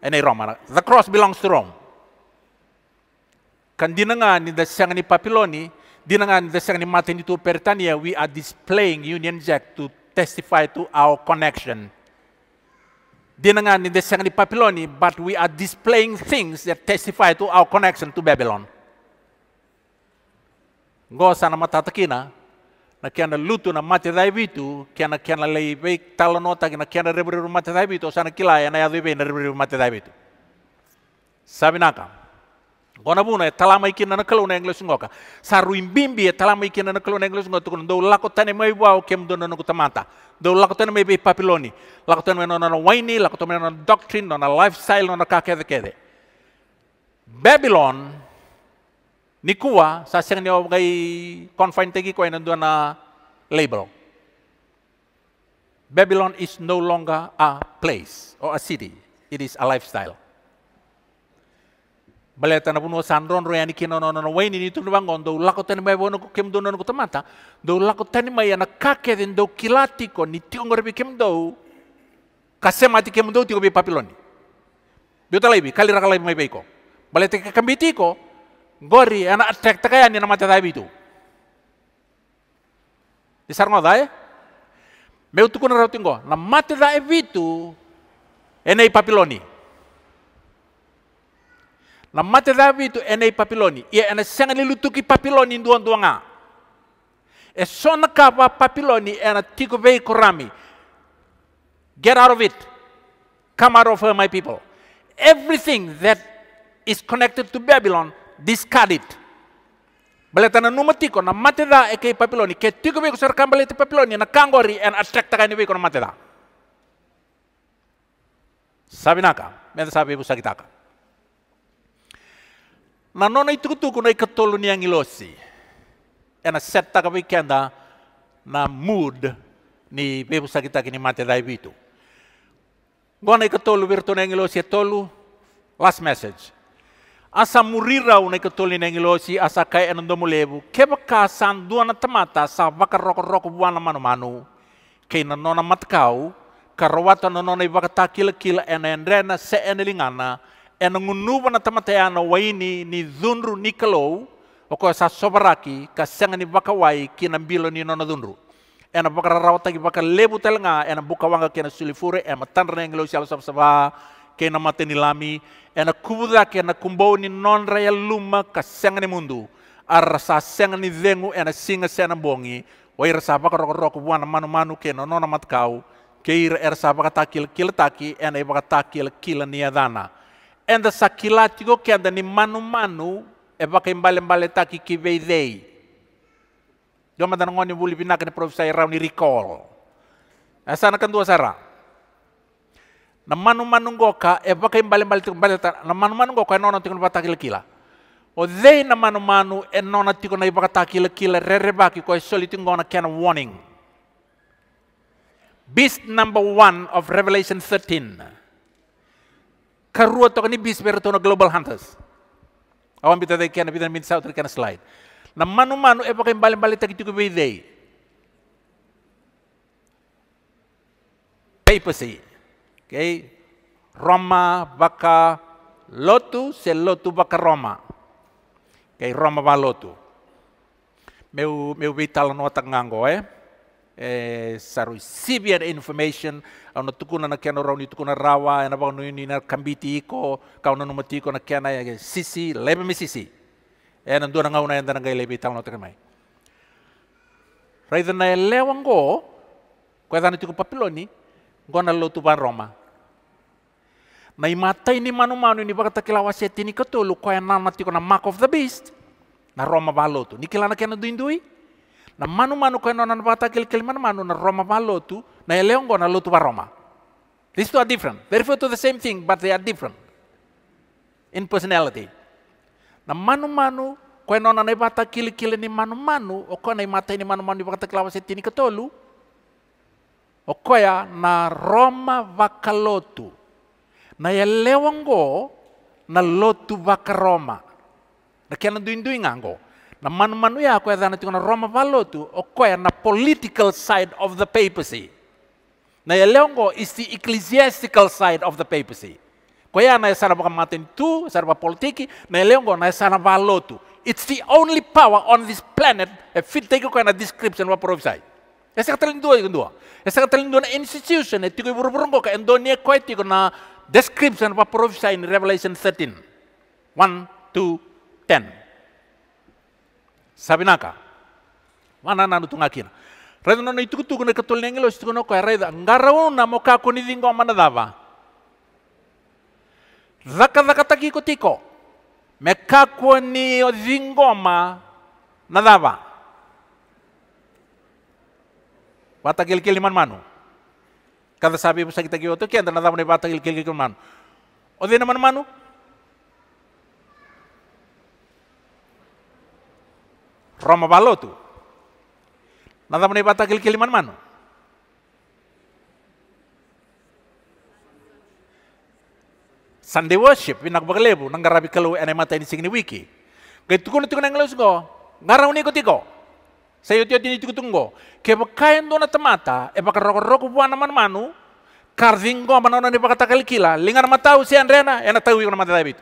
and Roma. The cross belongs to Rome. Kandina nga ni the siyang ni Papiloni, dinangan ni the siyang ni Martin Pertania, we are displaying Union Jack to testify to our connection. Dinangan ni the ni Papiloni, but we are displaying things that testify to our connection to Babylon. Go sana matatakina, na kiana lutu na mate dai bitu, kiana kiana lei bei tala nota kiana kiana rebreru mate dai bitu, sana kila ya na ya dui bei na rebreru mate dai bitu. Sabi naka. Gona buna e talama ikina na kalu na engles ngoka. Saru imbimbi e talama ikina na kalu na engles ngoka tukun dou lako tane mai wau kem dono na kutamata. Dou lako tane mai be papiloni. Lako tane mai nona na waini, lako tane mai nona doctrine, nona lifestyle, nona kakede kede. Babylon Ni kuwa sa siyang niyo kay confine tegi ko nandoon na label. Babylon is no longer a place or a city. It is a lifestyle. Baleta na puno sandron roya ni kino nono way ni nito nubang on do lakot tani may wano kem do nono kutamata do lakot tani may kake din do kilati ko ni tiyong kem do kasema mati kem do tiyong bi papiloni. Biota laibi kalira kalaibi may beiko. Baleta kakambiti ko gori anak tek tekaya ni nama tetabi itu di sarno ya meu tu kuna rautingo na mate da evitu enei papiloni na mate da evitu papiloni ia ena siang lilu tuki papiloni dua duanga e sona kapa papiloni ena tiko vei korami get out of it come out of her my people everything that is connected to babylon discard it. tana numati ko na mateda e kei papiloni, ke beku wiko serkan beleti papiloni na kangori and attract takani wiko na mateda. Sabi naka, menda sabi ibu sakitaka. Na nona itukutuku na ikatolu ni ilosi, Ena set taka wikenda na mood ni bebu sakitaki ni mateda ibitu. Gona ikatolu virtu na e etolu, last message asa murira una ketoli na asa kai enondo mulebu keba kasan dua na temata sa baka roko roko buana manu manu na nona matkau karawata na nona ibaka takila kila ena endrena se ena lingana ena ngunu bana temata yana waini ni zunru ni kalou oko sa sobaraki ka senga ni baka wai kina bilo ni nona zunru ena baka rarawata ki baka lebu telnga ena buka wanga kena sulifure ena tanrena ngilosi ala sabsaba kena mateni lami ena kubudra ke na kumbau ni non raya luma ka senga ni mundu arasa sa senga ni ena singa sena bongi wa ira sa baka roko roko manu manu ke no nona matkau ke ira er baka takil kil taki ena i takil kila ni adana enda sa kilatigo ke enda ni manu manu e baka imbale mbale taki ki veidei Doma dan ngoni buli pinak ni profesor rauni recall. Asana kan dua sarah na manu-manu ngoka e baka mbalimbali tiko mbali tiko na manu-manu ngoka e nona tiko na takila kila o they na manu-manu e nona tiko na ibaka takila kila re baki ko e soli tiko ngona kena warning beast number one of Revelation 13 karua toko ni beast pero tono global hunters awan bita dhei kena bita min sautri kena slide na manu-manu e baka tiko tiko be they. papacy Okay? Roma baka lotu se lotu baka Roma. Okay, Roma ba lotu. Meu, meu vital no tangango, eh? eh, saru severe information ana tukuna na kena rauni tukuna rawa ana e ba nui ni na kambiti iko kauna no iko na kena ya e sisi lebe mi sisi e na ngau e na enda ngai lebe tau no tekemai raida na elewa ngo kwa tuku papiloni ngona lotu ba roma Na matai ni manu manu ni bakata kila waseti ni kato lu koe nana ko na mark of the beast. Na Roma baloto Ni kila na kena dui Na manu manu koe nana na bakata kila manu manu na Roma baloto Na eleongo na lotu ba Roma. These two are different. They refer to the same thing but they are different. In personality. Na manu manu koe nana na bakata kila ni manu manu. O koe na matai ni manu manu ni bakata kila waseti ni O na Roma vakalotu. na ya lewango na lotu vaka Roma. Na kia na duindui ngango. Na manu manu ya koe dhana tiko na Roma valotu o koe na political side of the papacy. Na ya lewango is the ecclesiastical side of the papacy. Koe ya na ya sana baka maten tu, sana baka politiki, na ya lewango na ya sana valotu. It's the only power on this planet e fit teko koe na description wa prophesy. Esa ka talindua ikon dua. Esa ka talindua na institution e tiko i burburungo ka endonia koe tiko na description of a prophecy in Revelation 13 1 to 10. Sabi naka, wana nanu tungakina. Redo nono itukutuku ne katulengelo situkuno kwa reda ngarauna moka kunidhingo manadava. Zaka zaka takiko tiko. Mekako ni odhingoma nadava. Watakilikili manmanu. manu. Kada sabi bisa kita kiyoto kian dan nadamu nebata il kil kil manu. O di naman manu. Roma balotu. Nadamu nebata kil kil man manu. Sunday worship, winak baglebu, nanggarabi kalu ene mata ini signi wiki. kaitukun kuno ang englos go, ngaraw ni saya iyo tiyo tungo, Ke bakayan do na tamata, e bakaroko-roko buana man-manu, kardingo manona ni kila, lingar matau si Andrena, e natau yung mata David.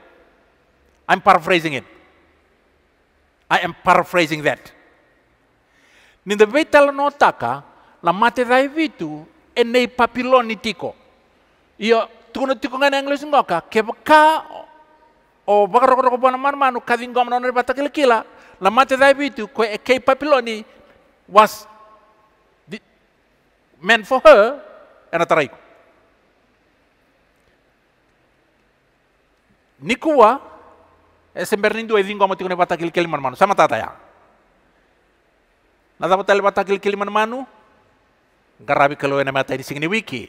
I'm paraphrasing it. I am paraphrasing that. Ninda betal no taka, la mate Davidu, e nei papilon ni tiko. Iyo, tiko English ngoka, ke ka o bakaroko-roko buana man-manu, kardingo manona ni kila, itu, Matthew e Kay Papiloni was meant for her, and ataray Nikua, Nikuwa, esember nindu e dinggo amati ko na batakil kiliman manu, sama tataya. Nadapatal batakil kiliman manu, garabi kelo ena mata di singni wiki.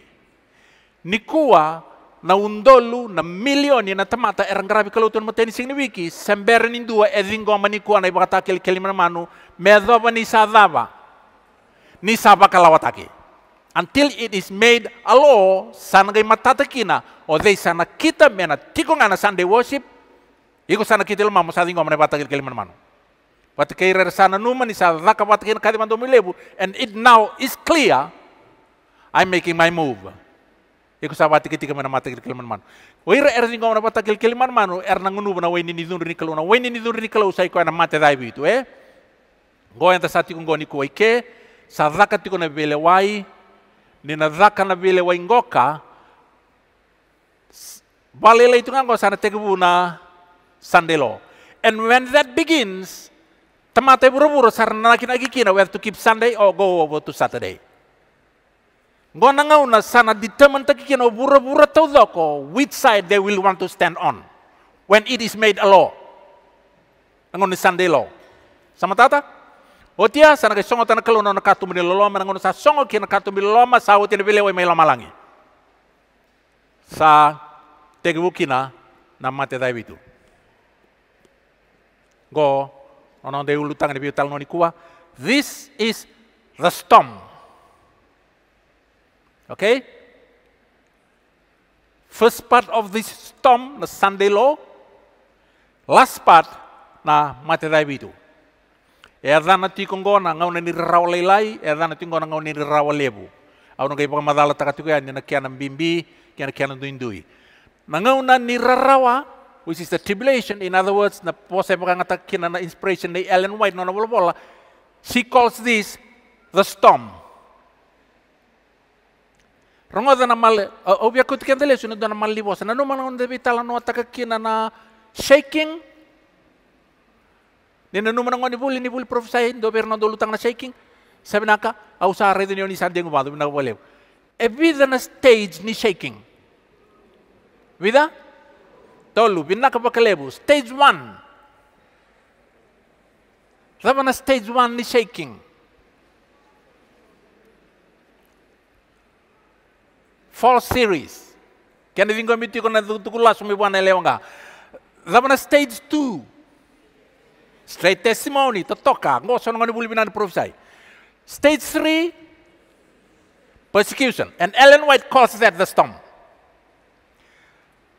Nikua na undolu na milioni na tamata era grave que lutu no teni significa sember ni dua edingo na ana ibata aquele que lima mano ni sadava ni saba kalawataki until it is made a law sangai matata kina o dei sana kita mena tikong ana sunday worship iko sana kita lama mo sadingo mana ibata aquele que lima Wat keira sana numa ni sadava kapata kina kadi mando milebu and it now is clear I'm making my move sa wati ketika mana mata kil kelman manu. Wira er kau mana wata kil kelman manu erna ngunu bana er weni ni dunri kalau na weni ni dunri kalau usai kau ana mata dai itu eh. Gua yang tersati kau ni kau ike zaka tiko na bele wai ni na zaka na bele wai ngoka. balele itu kan sana teke buna sandelo. And when that begins, temate buru-buru sarana nakina laki we have to keep Sunday or oh, go over to Saturday. Gona ngauna sana determine taki kino bura-bura tau doko which side they will want to stand on when it is made a law. Nangoni Sunday law. Sama tata? Otia sana ke songo tana kelono na katu mene loloma nangoni sa songo kina katu mene loloma sa oti na bile wemei langi. Sa tegi wukina na mate dai bitu. Go, onong de ulu tangan biu tal noni kuwa. This is the storm Okay? First part of this storm, the Sunday law. Last part, na materai bitu. E adha na ti kongo na ngau ni rawa leilai, e adha na ti kongo na ngau ni rawa lebu. Au na kai pakamadala takatuku ya ni na kiana mbimbi, kiana kiana duindui. Na na ni rawa, which is the tribulation, in other words, na pose pakangata kina na inspiration ni Ellen White, nona na bola bola, she calls this the storm. Rongoda namal, obvia kut kendele sunu dana namal libos. Nanu manon de vitala no atakaki na shaking. Ninanu manon ni buli ni buli profesai do berno do na shaking. Sabi naka, au sa rede ni onisan dengu badu na bolew. E stage ni shaking. Vida? Tolu, binaka pakalebu. Stage 1. sabana stage 1 ni shaking. false series. Kenda vingo miti kona tukula sumi bwana leonga. Zabana stage two. Straight testimony, tatoka, ngo sono ngoni buli binan prophesy. Stage three, persecution. And Ellen White calls that the storm.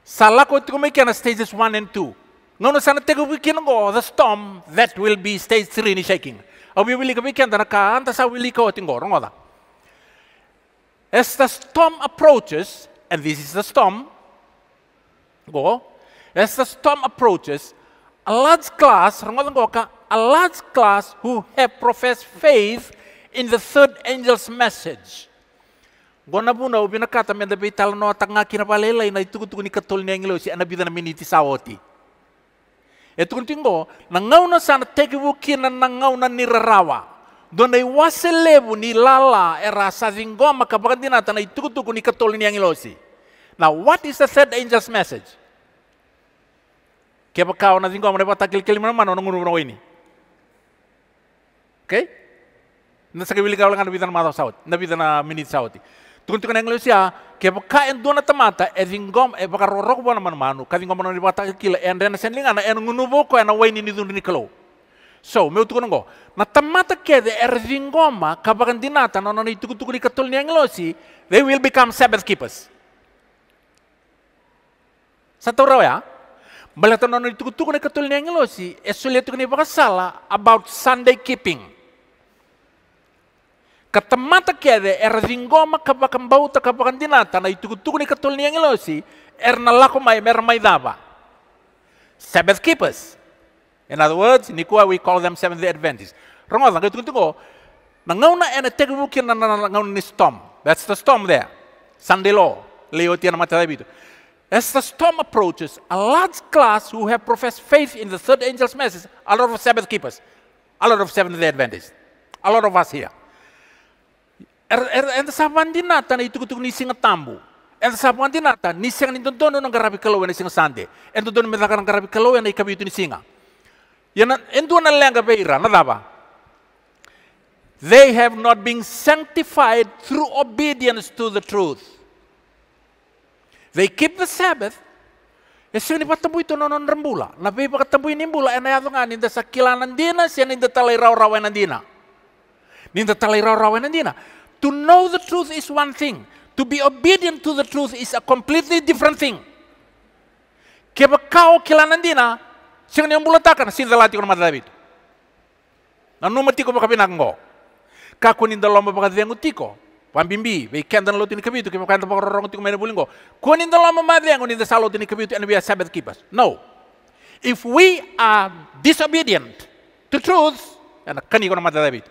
Salah ko tiko mikana stages one and two. Ngono sana tiko mikina ngo, the storm, that will be stage three ni shaking. Abi wili ka mikana ka, anta sa wili ka otingo, rongoda. As the storm approaches, and this is the storm, go. As the storm approaches, a large class, a large class who have professed faith in the third angel's message. Gona buna ubina kata menda beitala no tanga kina palela ina itu kutu ni katol ni angelo si anabida na miniti sawoti. Etu kuntingo na ngau na sana teki wukina na ngau na nirarawa. donde wase lebu ni lala era sazingoma kapakantina tana itukutuku ni katoli ni angilosi. Now what is the third angel's message? Kepa kau na zingoma na pata kilikili mana mana nunguru nunguru ini. Okay? Na sakabili kau langan bidan mata saut, na bidan minit sauti. Tuntukan angilosi a kepa ka dona tamata e zingoma e baka rorok buana manu manu, ka zingoma na pata kilikili, and then sendinga na en ngunu boko na waini ni dundu ni So, meu tukun ngo. Na tamata kede kabagan dinata na no tuku tuku dikatul ni anglosi, they will become Sabbath keepers. Satu rawa ya. Bala no no tuku tuku dikatul ni anglosi, esulia tuku ni bakasala about Sunday keeping. Katamata kede bauta kabakambauta dinata na tuku tuku dikatul ni anglosi, erna mai mermaidaba. Sabbath keepers. In other words, Nikua, we call them Seventh-day Adventists. Rongoza, ngai tungo Nangauna and a tegmukin na nangauna storm. That's the storm there. Sunday law. Leo Leotiana matarabitu. As the storm approaches, a large class who have professed faith in the third angel's message, a lot of Sabbath keepers, a lot of Seventh-day Adventists, a lot of us here. And er, er, er, sa pandinata na itukutuk ni singa tambu. And sa pandinata, ni singa nintuntono ng garabi kalawa ni singa sande. And tuntono medaka na garabi kalawa na ikabitu ni singa. Ya, ya They have not been sanctified through obedience to the truth. They keep the Sabbath. Esu ya, ni patambu itu nonon rembula. Lapi pakatambu ini bula ena nga ninda sakilanan dina siya ninda rau rau rawenan dina. Ninda rau rau dina. To know the truth is one thing. To be obedient to the truth is a completely different thing. Keba kau kilanan dina, Sing yang bulatakan sinta dalati kon mata na no mati ko ko ni dalomba ninda lomba bakati yang utiko. Pambimbi, be dan lotin kabitu kima kanta rorong tiko mena bulingo. Ko mati ngo ni ninda salotin kabitu and we are Sabbath keepers. No. If we are disobedient to truth, and kani ko mata itu.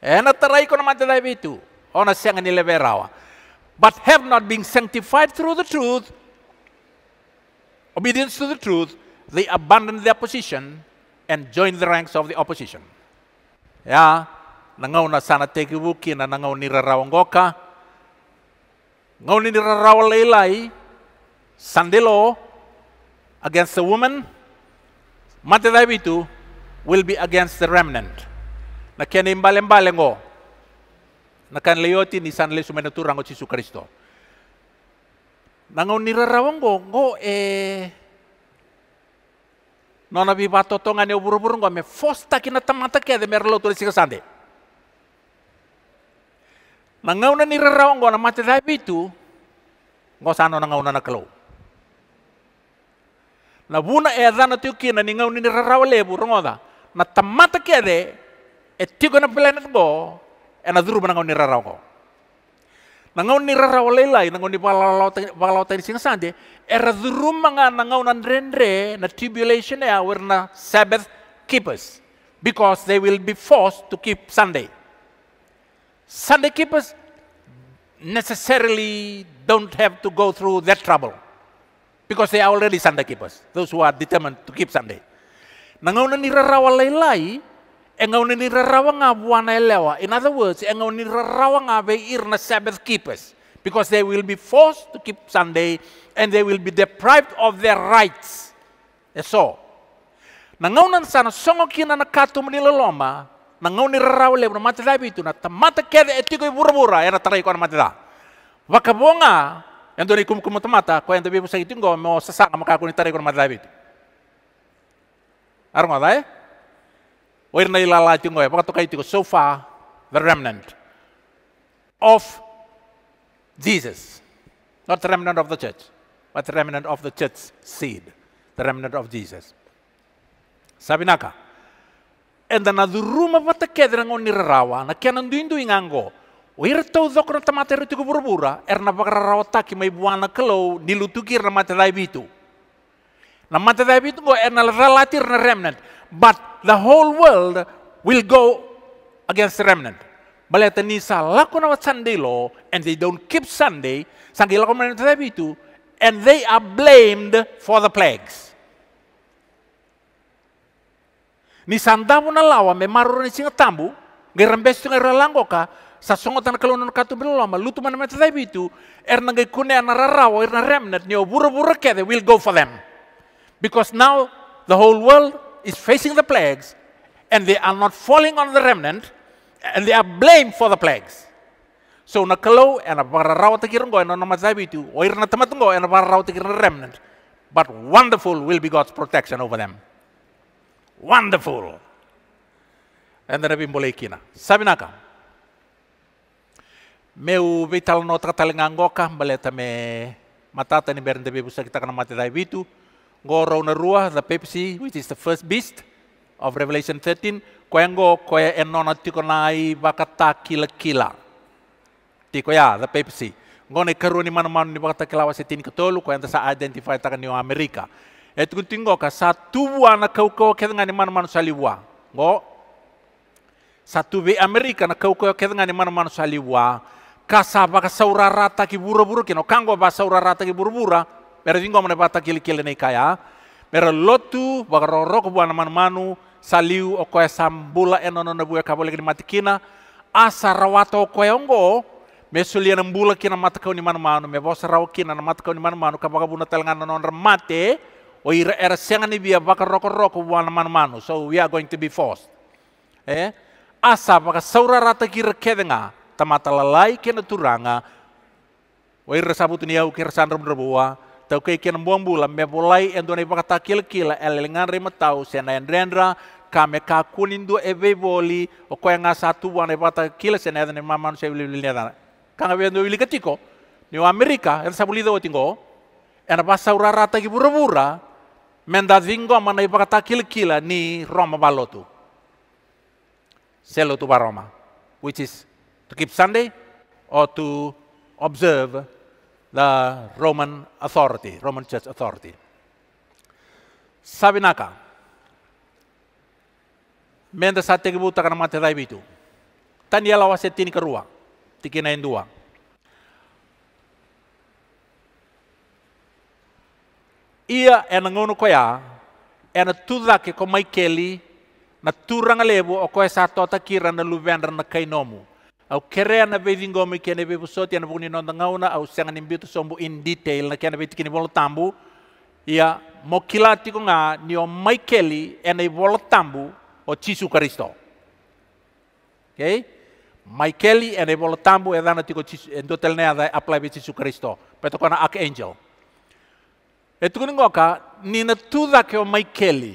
Ena tarai ko mata itu. Ona siang ni leberawa. But have not been sanctified through the truth, obedience to the truth, they abandon their position and join the ranks of the opposition. Ya, nangau na sana teki wuki na nangau ni rarawa ngoka. Ngau ni rarawa sandelo against the woman, mate itu will be against the remnant. Na kene imbale-mbale ngo, na kanleyoti ni sanle sumenaturang o Kristo. Nangau ni rarawa ngo eh, Nona aveva totto ngane uburu buru ngome fosta kina tamata ke de merlo to sika sande nangauna ni raraw na mate dai bitu ngosano nangauna na klo na buna e dana tu kina ni ngauna ni buru ngoda na tamata ke de e na planet go e na duru na ngauna ni Nangau ni rarau lelai, nangau ni palalau tani sing sande, era manga nangau nan rendre na tribulation ya warna Sabbath keepers. Because they will be forced to keep Sunday. Sunday keepers necessarily don't have to go through that trouble. Because they are already Sunday keepers, those who are determined to keep Sunday. Nangau na ni rarau lelai, engau ni rarawanga buana elewa. In other words, engau ni rarawanga be irna Sabbath keepers because they will be forced to keep Sunday and they will be deprived of their rights. So, all. Nangau nan sana songo kina na katum ni leloma, nangau ni rarawa lewa na dabi itu na tamata kede etiko ibura-bura yang tarai kuan na da. Wakabonga yang dori kum kum tamata ko yang tabi pusai itu ngo mau sesak maka aku ni tarai kuan mati dabi itu. Oir na ilalati ngoe, pakatukai tiko, so far, the remnant of Jesus. Not the remnant of the church, but the remnant of the church's seed, the remnant of Jesus. Sabi naka, and The duruma vata kedra ngon nirarawa, na kya nanduindu ingango, o ira to dhokro tamate the kuburubura, er na bakararawa taki may buwana kalau nilutukir na matadai bitu. Na matadai bitu er na na remnant, but the whole world will go against the remnant. Balita ni sa lakon awat Sunday law and they don't keep Sunday, sangi lakon manitabi itu, and they are blamed for the plagues. Ni sandamu na lawa me maruro ni singa tambu, ngai rembes tu ngai ralango ka, sa songotan kalunan katu belolama, lutu mana manitabi itu, er nangai kune anararawa, er na remnant, ni obura-bura kede, will go for them. Because now the whole world is facing the plagues and they are not falling on the remnant and they are blamed for the plagues. So nakalo and a bararao takirango and onamazabitu, oir natamatango and a bararao takiran remnant. But wonderful will be God's protection over them. Wonderful. And the Rabbi Molekina. Sabinaka. Meu vital no tratalingangoka, baleta me matata ni berende bibusa kita kana go the rua the Pepsi, which is the first beast of Revelation 13, koengo koe enona tiko nai wakata kila kila. Tiko ya, the Pepsi. Ngone karu ni mana mana ni wakata kila wasetin ketolu, koe sa identify taka Amerika. E kun tinggo ka satu bua na kau kau kaya ngani mana mana saliwa. Ngo, satu be Amerika na kau kau kaya ngani mana mana saliwa. Kasa baka saurarata ki buru-buru, kino kanggo ba saurarata ki buru-buru, Mera jingo amane bata kili kili nei kaya. Mera lotu ko buana manu manu saliu o koe sambula no nebu buya kabole kini matikina. Asa rawato koe ongo. Mesulia na mbula kina matakau ni manu manu. me vosa rawa kina na matakau ni manu manu. Kabagabuna no non remate. O ira era senga ni bia baga roko roko buana manu manu. So we are going to be forced. Eh? Asa baga saura rata kira kedenga. Tamata lalai kena turanga. Wai resabutu ni au kira sandrum rebuah. Tau kei ikan bulan, la me bolai endo ne pakata kil kila el lengan tau matau sena endrendra kame ka kunindo eve boli o ko nga satu wan e pakata kila sena ne maman se bili bili na kanga be endo wili katiko ni o amerika en sabulido tingo en rata ki burubura menda dingo mana e pakata kil kila ni roma balotu selo tu Roma, which is to keep sunday or to observe the Roman authority, Roman church authority. Sabi naka, menda sa tegibuta kana mate dai bitu. Tan yala wase tini kerua, tikina dua. Ia ena ngono koya, ena ke ko maikeli, na turanga lebu o koe sa tota kira na luvendra na kainomu. au kerea na be dingo mi kene be busoti noda bugni ngauna au sanga nimbitu sombu in detail na kene veitikini tikini bolo tambu ia mokila tiko nga ni o maikeli ena bolo tambu o Yesu Kristo okay maikeli ena bolo tambu e dana tiko Yesu endo telne ada apply be Yesu Kristo peto kona archangel e tukuningoka nina tuda ke o maikeli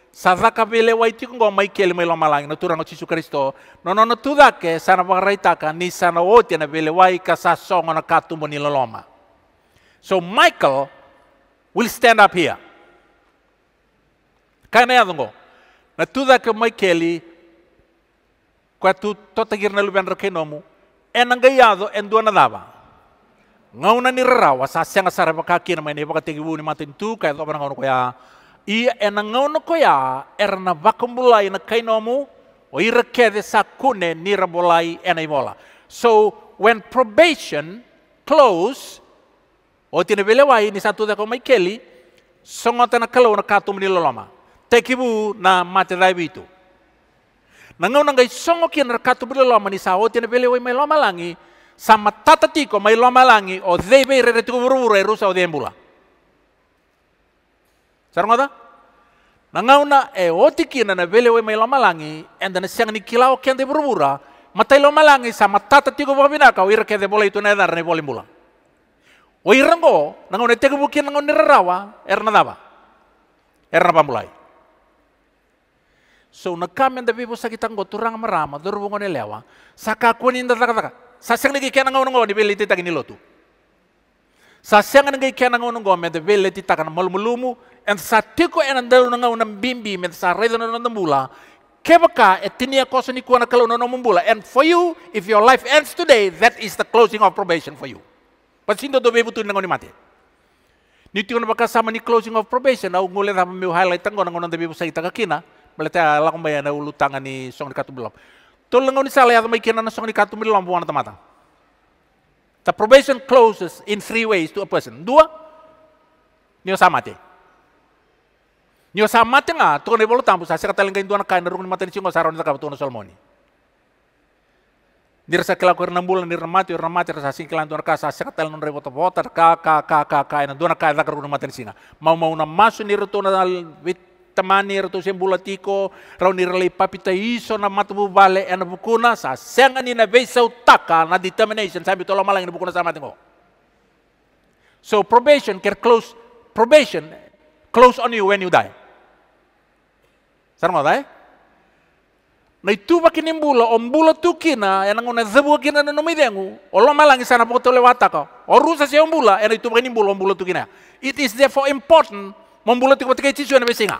sazaka vile waiti ngoma ikeli mwelo malangi na turanga chisu kristo nono no tudake sana waraitaka ni sana Oti na wai ka sa songo na katumbo ni loloma so michael will stand up here kana yadongo na mai maikeli kwa tu totagir na lubenro kenomu enanga yado enduana dava ngauna ni rarawa sa senga sarabaka kina mene bakategi wuni matin tu kaya dobana ngona kwa ia ena ngono koya erna vakumbulai na kainomu o ira kede sakune nira bolai ena imola. So when probation close o tine belewai ni satu dako mai keli songo na kalau na katum ni loloma. Tekibu na materai bitu. Na ngai songo songoki na katum ni loloma ni sa o tine belewai mai loma langi sama tata tiko mai loma langi o debe rere e rusa o dembula. Sarangoda? Nangauna e otiki na vele we maila malangi, enda na siang ni kilau kian de berbura, matailo malangi sama tata tigo babina kau ira kede bola itu nedar ne boleh bulang. O irango, nangauna tega bukin nangauna nirarawa, erna daba, erna pamulai. So na kam enda bibo sakit anggo turang merama, durungo ne lewa, saka kunin da taka taka, sasiang lagi kian nangauna ngoni beli tita gini lotu. Sasiang nangai kian nangauna ngome da beli tita na malmulumu, en sa tiko ena ndaru nanga una bimbi men sa reza na nanda mbula kebaka etinia kosa ni kuana kalau nono bula. and for you if your life ends today that is the closing of probation for you pasindo do bebu tu nangoni mate ni tiko baka sama ni closing of probation au ngule na mi highlight tanga nanga nda bebu sai takakina baleta la ko bayana ulu tanga ni song ni katu belum tol ni sala ya mai kina na song ni katu belum buana tamata The probation closes in three ways to a person. Dua, niyo mati. Nyo sa nga, tuko ne bolo tampu sa sira talenga induana kain darung mata ni cingo saron saka tuko solmoni. Nir sa kila kuir nambulan nir mati ur mati rasa sing kila induana kasa sira talen nre boto botar ka ka ka ka ka ina kain saka rung mata ni singa. Mau mau na masu nir tu na wit tamani nir sing sem bulatiko rau nir lei papita iso na matu bu bale ena eh, bukuna sa senga ni na beisau taka na determination sambi tolo malang ina bukuna sa matengo. So probation, care close, probation, close on you when you die dai. Eh? Na itu bakini bula, ombula tukina, yang ngone zebu kina na nomi dengu, olo isana sana poto lewata oru Orusa om ombula, yang itu bakini bula, ya ombula tukina. It is therefore important membula tuku tukai cicu na besinga.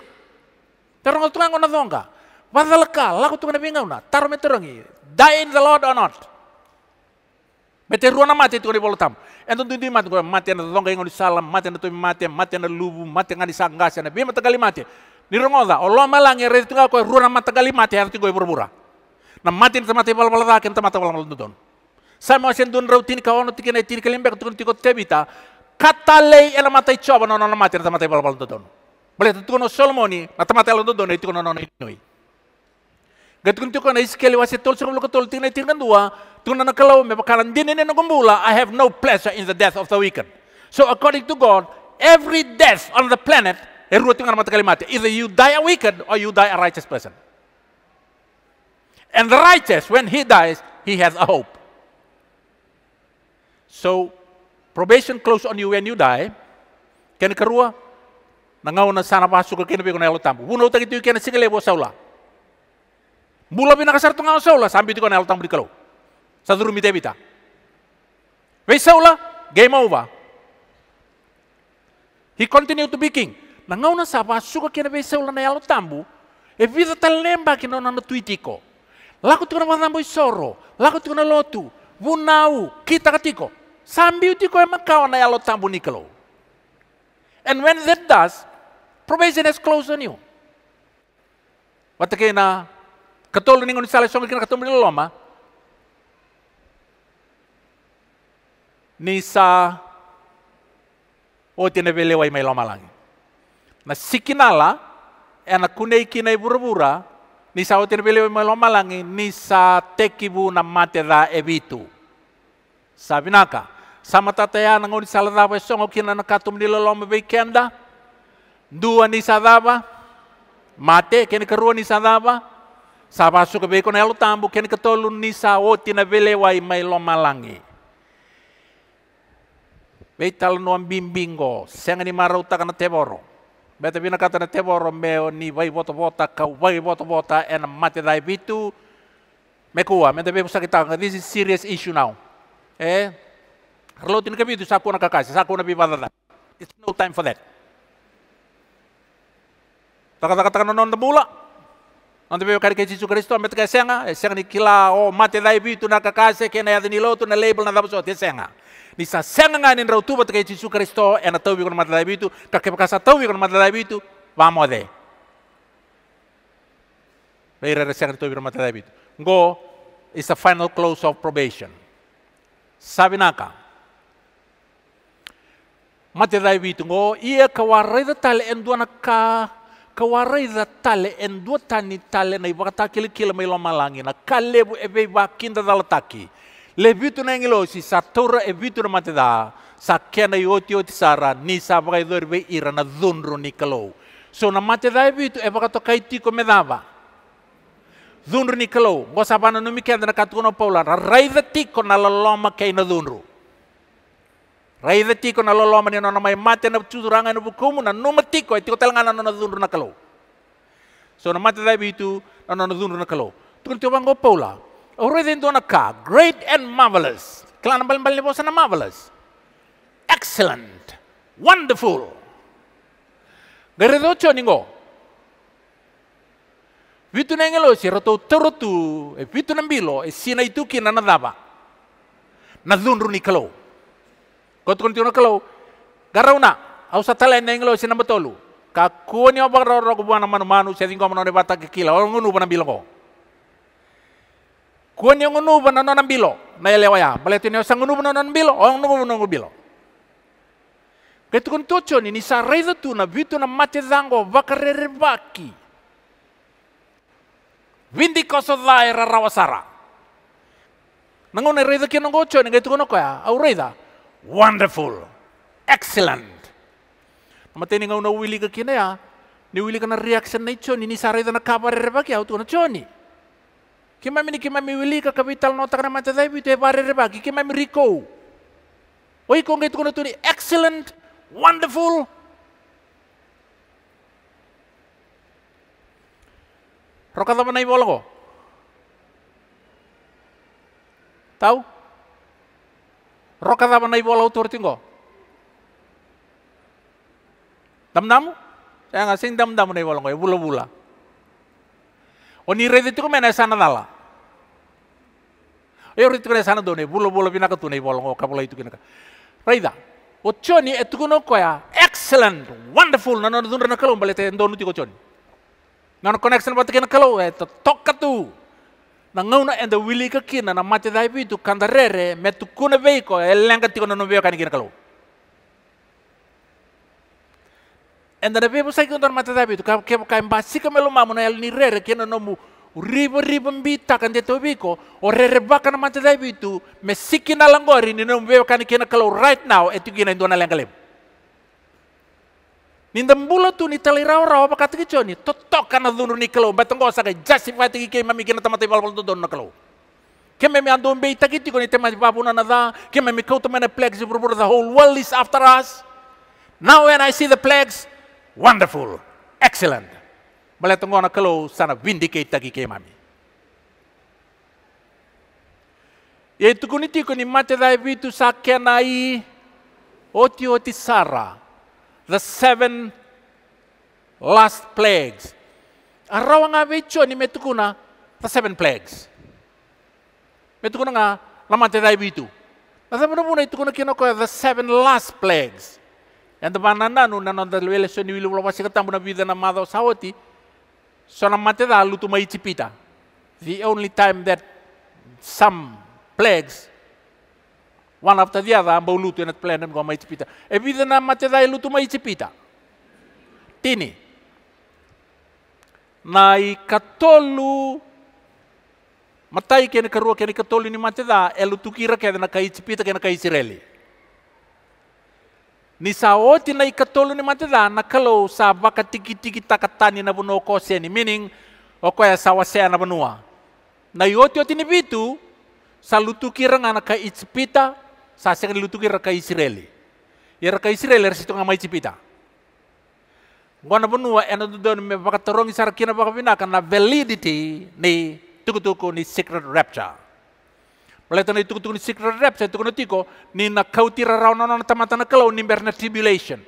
Pero ngol tunga ngona zonga. Wadala ka, laku tunga na binga una, taro meterangi. Ya Die in the Lord or not. Meteruana mati tukani bolo tam. Ento di mati, mati na zonga ingo di salam, mati na tumi mati, mati na lubu, mati na disanggas, na bima tegali mati rongoda Allah malang ere tinga ko rura mata kali mati arti ko berbura na mati ni tamati pala pala ken tamata pala pala dudon sama sen dun rautin ka ono tikin ai kelimbe ko tukun tikot tebita lei ela mata ichoba no no mati ni tamati pala pala dudon boleh tu kono solmoni na tamati pala dudon itu kono no nah, noi Gatkun tu ai skeli wasi tol sebelum ketol tinggal tinggal kan dua tuna nakalau me bakalan dini nena gumbula I have no pleasure in the death of the weekend. So according to God, every death on the planet Ruwet dengan mata kalimatnya. Either you die a wicked or you die a righteous person. And the righteous, when he dies, he has a hope. So, probation close on you when you die. Kena kerua, nangaw na sana pasuk kena pikun elo tampu. Wuno tagi tu kena singale bo saula. Mula bina kasar tu ngau saula sampai tu kena elo tampu dikalo. Satu rumit ebita. Wei saula, game over. He continued to be king. na na sapa suka kena be seula na yalo tambu e visa talemba kina ona na tuitiko lako tukuna matambo isoro lako kena lotu vunau kita katiko sambiu tiko e makao na yalo tambu nikelo. and when that does provision is closed on you na katolo ningo ni sala songa loma nisa oti o tene velewa i loma langi na sikinala ena kunei kinai burubura ni sa otir bele malangi ni sa tekibu na matera ebitu sabinaka sama tataya na ngoni sala daba e songo kina na katum ni loloma kenda, dua ni sa daba mate kene kerua ni sa daba sabasu ke bekon elo tambu kene ketolu ni sa otina bele wai malangi. Veital nuam bimbingo, sengani marauta kana teboro. Beta bina kata na tebo Romeo ni wai voto bota ka wai bota bota and mate dai bitu me meta bebo sakitanga this is serious issue now. Eh Kalau tin kabitu saku na kakasi saku na bibadada. It's no time for that. Taka-taka taka nonon bula. Anda veio cara que Jesus Cristo amet ka senga, eh, senga ni kila o oh, mate dai bi tuna ka kase ke na yadini lo na label na dapat so te senga. Ni sa senga ngani rau tu Jesus Cristo na tau bi kon mate dai bi tu, ka ke tau bi kon mate dai bi tu, vamos de. Veira re senga tau bi kon mate dai bi tu. Go is the final close of probation. Sabi naka. Mate dai bi tu go ia ka wareda tal enduana ka kawaraiza tale en dua tani tale na iba e taki le kila mai loma langi na kalebu ebe iba kinda dala taki. Le bitu na ngilo si sa tora e bitu na mate da sa kena i oti oti sara ni sa bagai dori be ira na dhunru ni So na mate da e bitu eba kato kaitiko me dava. Dhunru ni kalau. Ngosa bana numi kenda na paula na raiza tiko na laloma kaina dhunru. Raise the tiko na lolo mani na mai mate na tuturanga na bukumu na numa tiko e tiko talangana na nunru na kalau. So na mate dai bitu na na nunru na kalau. Tukul tio bango paula. Ore den na ka great and marvelous. Kelana bal bal bosa na marvelous. Excellent. Wonderful. Geredo ningo. Vitu na ngelo si roto terotu e vitu na bilo e sina itu kina na daba. Na ni Kotkuntiuna kalau garauna au satala na inglo sina betolu. Kakuni obang roro kubuana manu manu sing ko manone bata kila orang ngunu bana bilango. Kuani ngunu bana nonan bilo na elewaya. Baletini sang ngunu bana nonan bilo orang ngunu ngunu bilo. Ketukun tochoni ni sareza tu na vitu na mate zango vakarere vaki. Vindi koso rawasara. rarawasara. Nangone reza kia nangocho ni gaitukono koya au reza wonderful, excellent. Nama teni ngau na wili ka kina ya, ni wili kana reaction na ichoni, ni sarai tana kabare rebaki auto na choni. Kima ni kima mi wili ka kapital nota na mata dai bitu ya reba rebaki, kima mi riko. Oi kong tu kono tuni excellent, wonderful. Rokata manai bologo. Tahu? rokazaba na ibola dam damdamu nga sing damdamu na ibola ngoy bula bula oni reditiko mena sana dala e redi na sana done bula bula bina katuna ibola nggak. kabula itu kinaka raida ochoni etukuno ya. excellent wonderful nanon dun na kalo balete ndonu tiko choni Nanon connection batikena kalo, eh to tu na na enda wili ka kina na mate dai bitu kanda rere metu kuna veiko elenga tiko na noveo kani kina kalau enda na vepo sai kunda mate dai bitu ka kebo ka mbasi ka melo mamu na elni rere kina nomu mu ribo ribo mbita kan te tobiko o rere baka na mate dai bitu me sikina langori ni no kani kina kalau right now etu kina indona lenga lebo. Nindambulo tu ni rau apa kata kecoh gitu? ni totok kana dunu ni kelo, batong sakai jasi justify tiki ke mami kina tamate valvol tu donna kelo. Keme me andon be takiti gitu ko ni tema papuna na da, keme me koto mena the whole world is after us. Now when I see the plagues, wonderful, excellent. Baletong ko na kelo sana vindicate tiki ke mami. Yaitu tukuniti ko ni mate dai vitu sa kenai oti oti sara. the seven last plagues. Araw nga witcho ni metukuna the seven plagues. Metukuna nga lamante dai bitu. Nasamuna muna itukuna kino ko the seven last plagues. And the banananu nanon da revelation ni wilu wasi katambu na vida na mado sawati. So lamante da lutu mai The only time that some plagues one after the other ambao lutu yanatupelea kwa maichipita evidhe na elutu lutu maichipita tini e na katolu matai kene karua kene katolu ni machetha dah lutu kira kene na kaichipita kene kai ni Nisa oti na i katolu ni machetha na kalau sa baka tiki tiki takatani na buno koseni meaning okoya sawasea na bunua na i oti oti ni bitu salutu kira ngana ka ichipita sasenga lutuki raka Israeli. Ya raka Israeli resi tonga mai cipita. Gona bunua ena dudon me baka isar kina baka pina kana validity ni tuku-tuku ni secret rapture. Mulai tanah itu tuku ni secret rapture tuku na tiko ni na kautira raunana na tamata na kalau ni berna tribulation.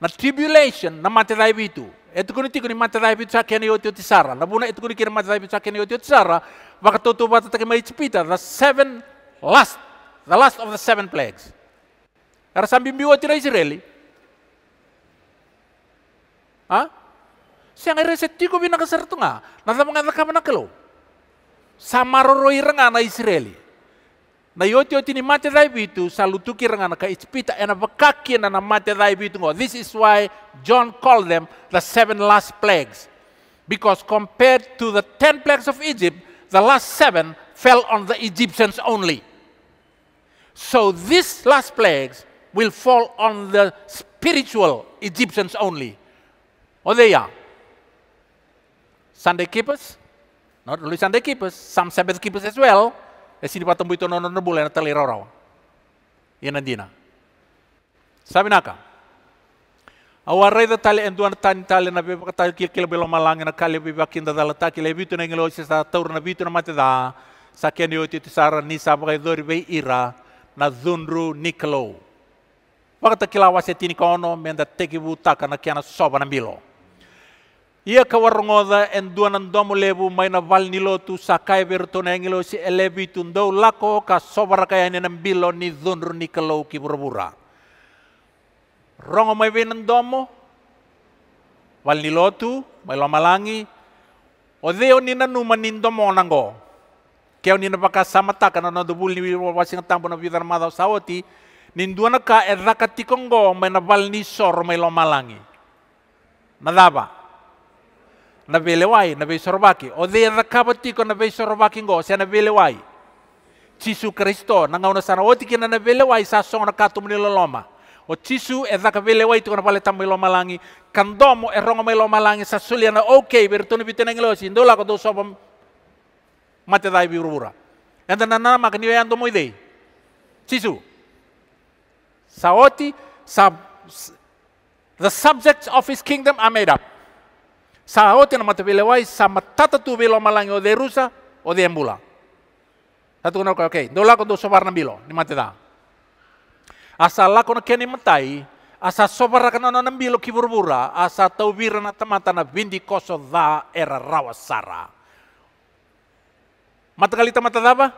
Na tribulation na mate dai itu. Eh, itu kuni tiku ni mate dai itu sakia ni oti oti sara. Na buna itu kuni kira mate dai itu sakia ni oti oti sara. Baka tutu bata taki mai cipita na seven last the last of the seven plagues. are Arasambibiwatira Israeli. Ha? Siya nga reseti ko binakasarto nga, natamanganda ka manakalo. Samaroroi nga na Israeli. Na yoti yoti ni mate dai bitu, salutuki nga ka kaispita, and bakaki na na mate dai bitu nga. This is why John called them the seven last plagues. Because compared to the ten plagues of Egypt, the last seven fell on the Egyptians only. So this last plague will fall on the spiritual Egyptians only. Oh, they are. Sunday keepers, not only Sunday keepers, some Sabbath keepers as well. Esi eh, dipatumbu itu nono nebul yang telirorau. Ina dina. Sabinaka. Awa rei da tali enduan tani tali na beba tali kia kila belo malangi na kali beba kinda dala taki le bitu na ngelo sa taur na bitu na mate da. Sakeni oti tisara nisa bagai dori bei ira. na zunru niklo. Wakata kila wase tini kono menda teki butaka na kiana soba na bilo. Ia kawarongoda en dua nan domo lebu mai na val nilo tu sakai berto na engilo si elebi tundau lako ka soba rakaya ni bilo ni zunru niklo ki burabura. Rongo mai venan domo val tu mai lomalangi o deo ni nanuma nindomo nango keu nina baka samata kana no dubul ni wiro wasing tambo er na bidar madau sawati ninduana ka erraka tikongo mena bal ni sor melo malangi nadaba na belewai na be sorbaki o de erraka batiko na be sorbaki ngo se na belewai Cisu Kristo na na sana oti kina na belewai sa song na katum ni loloma o cisu e er dhaka vile wai tukana pale tambo ilo malangi kandomo e er rongo mailo malangi sa sulia na okay bertuni bitena ngelosi ndola ko doso matedai biurubura. Enta nanana makniwe yang dei. Sisu. Saoti, sa the subjects of his kingdom are made up. Saoti na wai sa tu bilo malangi o de rusa o de embula. Satu kono okay, dola kono sobar na bilo ni da. Asa la kono keni matai, asa sobar kana na bilo kiburbura, asa tau birna tamata na bindi koso da era rawasara. Matakalita matatapa?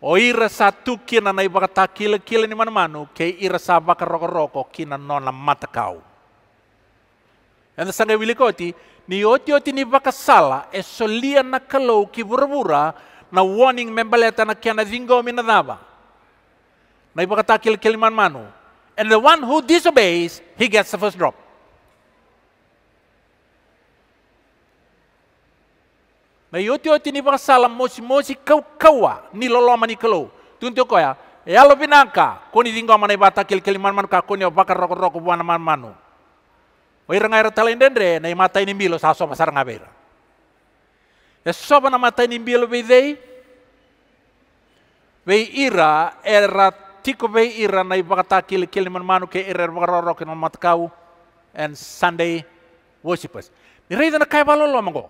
Oira satu kina na ibakata kila kila ni manamanu ke ira sabaka roko roko kina nona matakau. Yang sangai wilikoti, ni oti oti ni baka sala e solia na kalau ki burabura na warning membaleta na kiana zingo minadaba. Na ibakata kila kila manamanu. And the one who disobeys, he gets the first drop. Mas yoti yoti ni pasala mosi mosi kau kaua ni lolo mani kelo. tun ko ya. Ya lo binaka koni dinggo manai bata kel kel man man ka koni bakar roko roko buana man manu. Oi rangai ratalen dendre nai mata ini milo sa so pasar ngabera. Ya so bana mata ini bilo dei Wei ira era tiko wei ira nai bakata kel kel man manu ke era bakar roko no kau and Sunday worshipers Ni reida na kai balolo mango.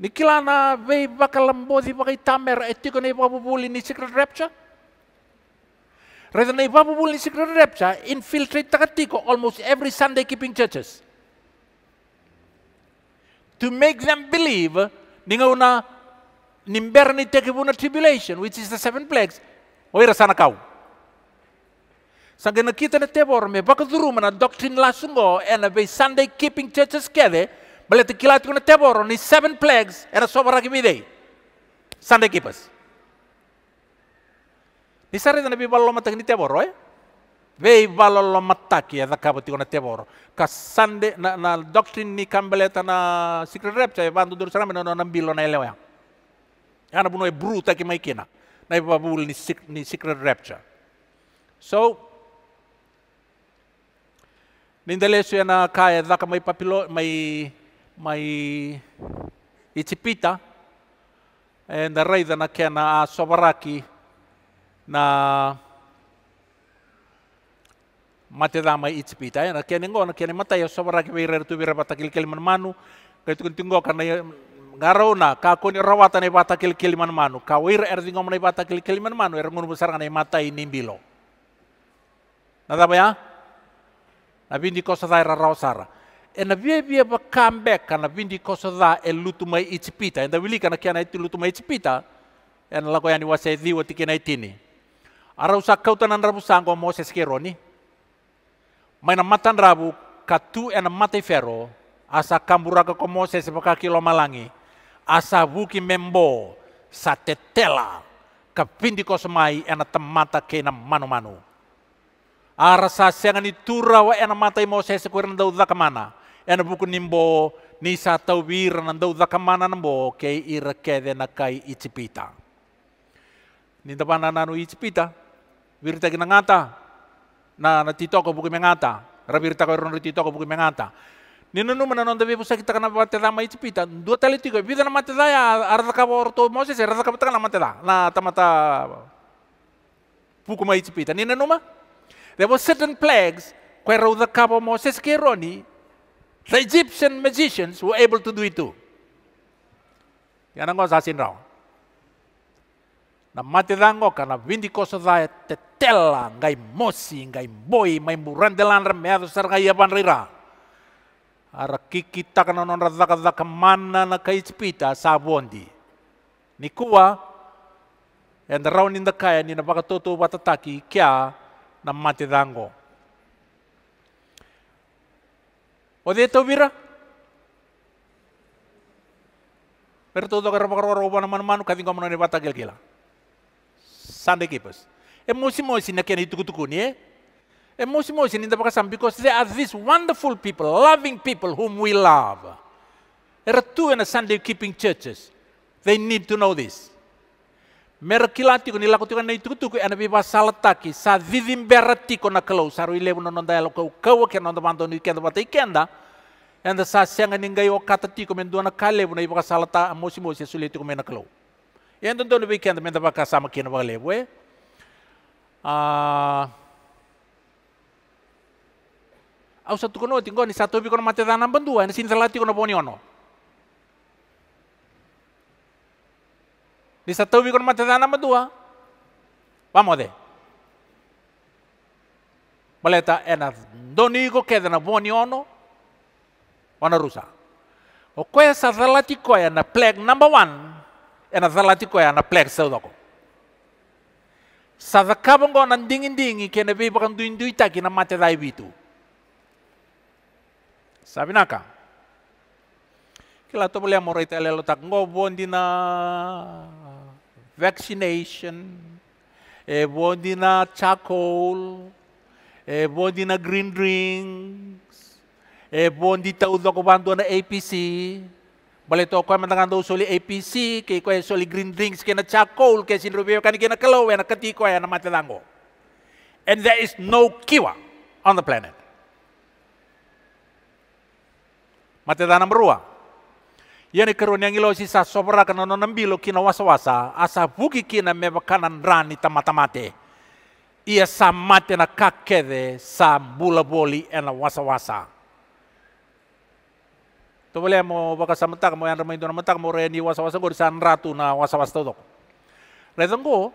Nikilana na vei vakalambodhi vakai tamer e tiko nei vapubuli ni secret rapture. Rather nei vapubuli ni secret rapture infiltrate takatiko almost every Sunday keeping churches. To make them believe ninga una nimber ni teke una tribulation which is the seven plagues oira sana kau. Sangena kita na tebor me bakaduru mana doctrine lasungo and a Sunday keeping churches kede Bale te kilat kuna tebor on seven plagues era sobara kibidei. Sunday keepers. Ni sare dana bi ballo matak ni tebor roy. Vei ballo mataki ya dakabo ti kuna tebor. Ka Sunday na, na doctrine ni kambeleta na secret rapture bandu dur sarame na na billo na elewa. Ana buno e bruta ki mai kina. Na babul ni, ni secret rapture. So Nindalesu yana kaya daka may papilo may may Ichipita and arayda na kaya na sobaraki na matedamay Ichipita. Eh, Ayan, kaya ningo, na kaya matay sobaraki birer tu birer batakil kilman manu. Kaya tukun er tinggo karena ngaraw na kakuni rawatan ay batakil kilman manu. Kawir er erdingo man ay batakil kilman manu. Erungun besar nga matay nimbilo. Nadaba ya? Nabi hindi ko sa tayo raraw ena vie vie va comeback ana vindi koso dha e lutu mai itsipita enda wilika na kiana iti lutu mai itsipita ena lako yani wasaidiwa tikina itini ara usa kauta nan rabu sango moses keroni maina matan rabu katu ena mata fero asa kamburaka ko moses baka kilo malangi asa wuki membo sa tetela kapindi koso mai ena tamata kena manu manu Ara sa sengan itura ena matai Moses kuiran daudha kamana. ena buku nimbo ni sa tawira nandau dakamana nambo ke ira kede na kai ichipita. Nindapana nanu ichipita, wirta na natitoko buku mengata, rabirta ko ron titoko buku mengata. Ninunuma nanon da bebo sakita kana bate da mai chipita, dua talitigo, vida na mate da ya arda ka moses, arda ka bataka na mate da, na tamata buku mai chipita. Ninunuma, there were certain plagues, kwe rauda kabo moses keroni, The Egyptian magicians were able to do it too. kong sasin raw. Na ko, kana ko koso dai tetela ngay mosi ngay boy may murandelan sar ngay yaban rira. Ara kikita kana non radaka daka mana na kai chipita sabondi. Nikua and round in the kaya ni na bakatoto watataki kia na matirango. Odi ito bira. Pero todo que ropa ropa naman manu kading kamu nani bata gel gila. Sande kipas. E mosi mosi na kena itu kutuku ni eh. E mosi mosi ni dapat kasam because there are these wonderful people, loving people whom we love. There are two in the Sunday keeping churches. They need to know this. Merkilanti ni kutukan kan itu tu ana bipa salataki sa vivim berati na kalau saru ile no nonda elo ya kau kau ke nonda mando ni kenda bata ikenda enda sa sianga ningai o katati ko men na kale buna ipa salata mosi mosi ya suliti ko mena kalau enda ndo lebi kenda menda baka sama kina ba e eh. a ah. au satu kono tinggo ni satu bi kono mate dana bandua ni sin salati kono boniono Disaturbi con matetana dua. Vamos de. Maleta Doni ko keda na boni ono ona rusa. O questa zalati koya na plague number one ena zalati koya na plague saudoko. Sa zakabon go na dingin dingi kena bi bakan duin duita kina mati dai bitu. Sabi naka. Kila to boleh amorita tak ngobon dina vaccination, uh, eh, a charcoal, uh, eh, a green drinks, uh, Bondita udo ko bando na APC, balito ko man do soli APC, kay ko soli green drinks, kay na charcoal, kay sinrubio kan kay na kalaw, eh, na katiko, na matalango. And there is no cure on the planet. Matadana merua. yani nyangi lo sisa sobra kana no nambi lo kina wasawasa asa buki kina meba nrani rani mate iya sa mate na kakede sa bula boli ena wasawasa to bole mo baka samata mo yan ramai dona mata mo reni wasawasa go san ratu na wasawasa to Letanggo,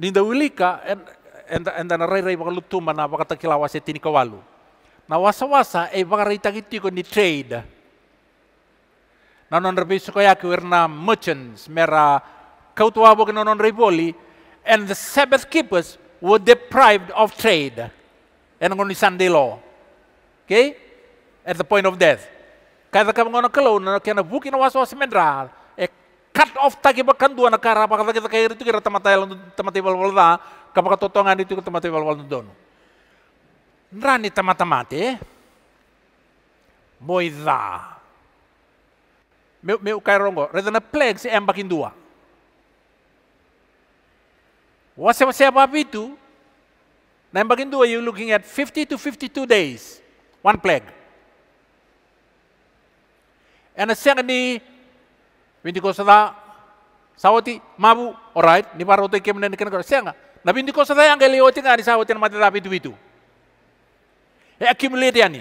ninda wilika en en en dana rei rei baka lutuma na baka takila wasa tini kawalu. Na wasa wasa e baka rei takitiko ni trade nanon rebisu koya kuirna merchants mera kautua boke nanon riboli and the sabbath keepers were deprived of trade and ngoni sunday law okay at the point of death kada kam ngono kelo na kena buki na waso semendra e cut off tagi bakan dua nakara apa kata kita kayak itu kira tamata ayam tamata ibal walda kapaka totongan itu ke tamata ibal walda dono nrani tempat tempat eh meu, meu kairongo, redana plague se dua wase wase apa itu, na embak dua you looking at 50 to 52 days, one plague. And secondly, when you go to sawati mabu, alright, ni baru tu ikem dan ikan kau siang. Nabi ko kau yang kali oting ada sawati na mati tapi itu itu. e accumulate yani.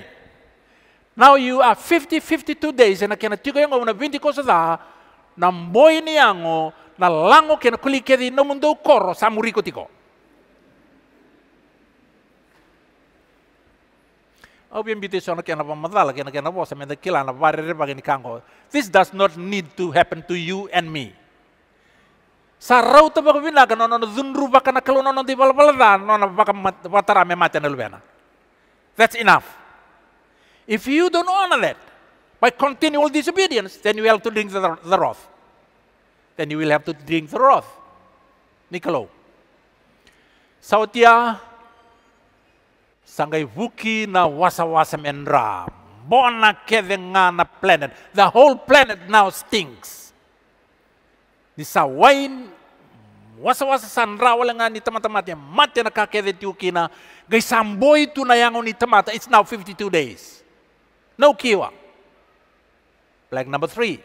Now you are 50, 52 days na kena tiko yango na 20 kosa da na mboi ni yango na lango kena kulikedi na mundo koro sa muriko tiko. Au bien biti sono kena pamadala kena kena bosa menda kila na barere bagini kango. This does not need to happen to you and me. Sa Sarau tapa kubina kana nono zunru baka na kalu nono di balbalada nono baka matara me mati na lubena. That's enough. If you don't honor that by continual disobedience, then you have to drink the, the wrath. Then you will have to drink the wrath. Niccolo. Sautia sangai wuki na wasa wasa menra. Bona kevengana planet. The whole planet now stinks. Ni sawain wasa-wasa sanra wala nga ni niya. Matya nakakevit yuki na gay samboy tunayang ni tamata. It's now 52 days. No kiwa. black number three.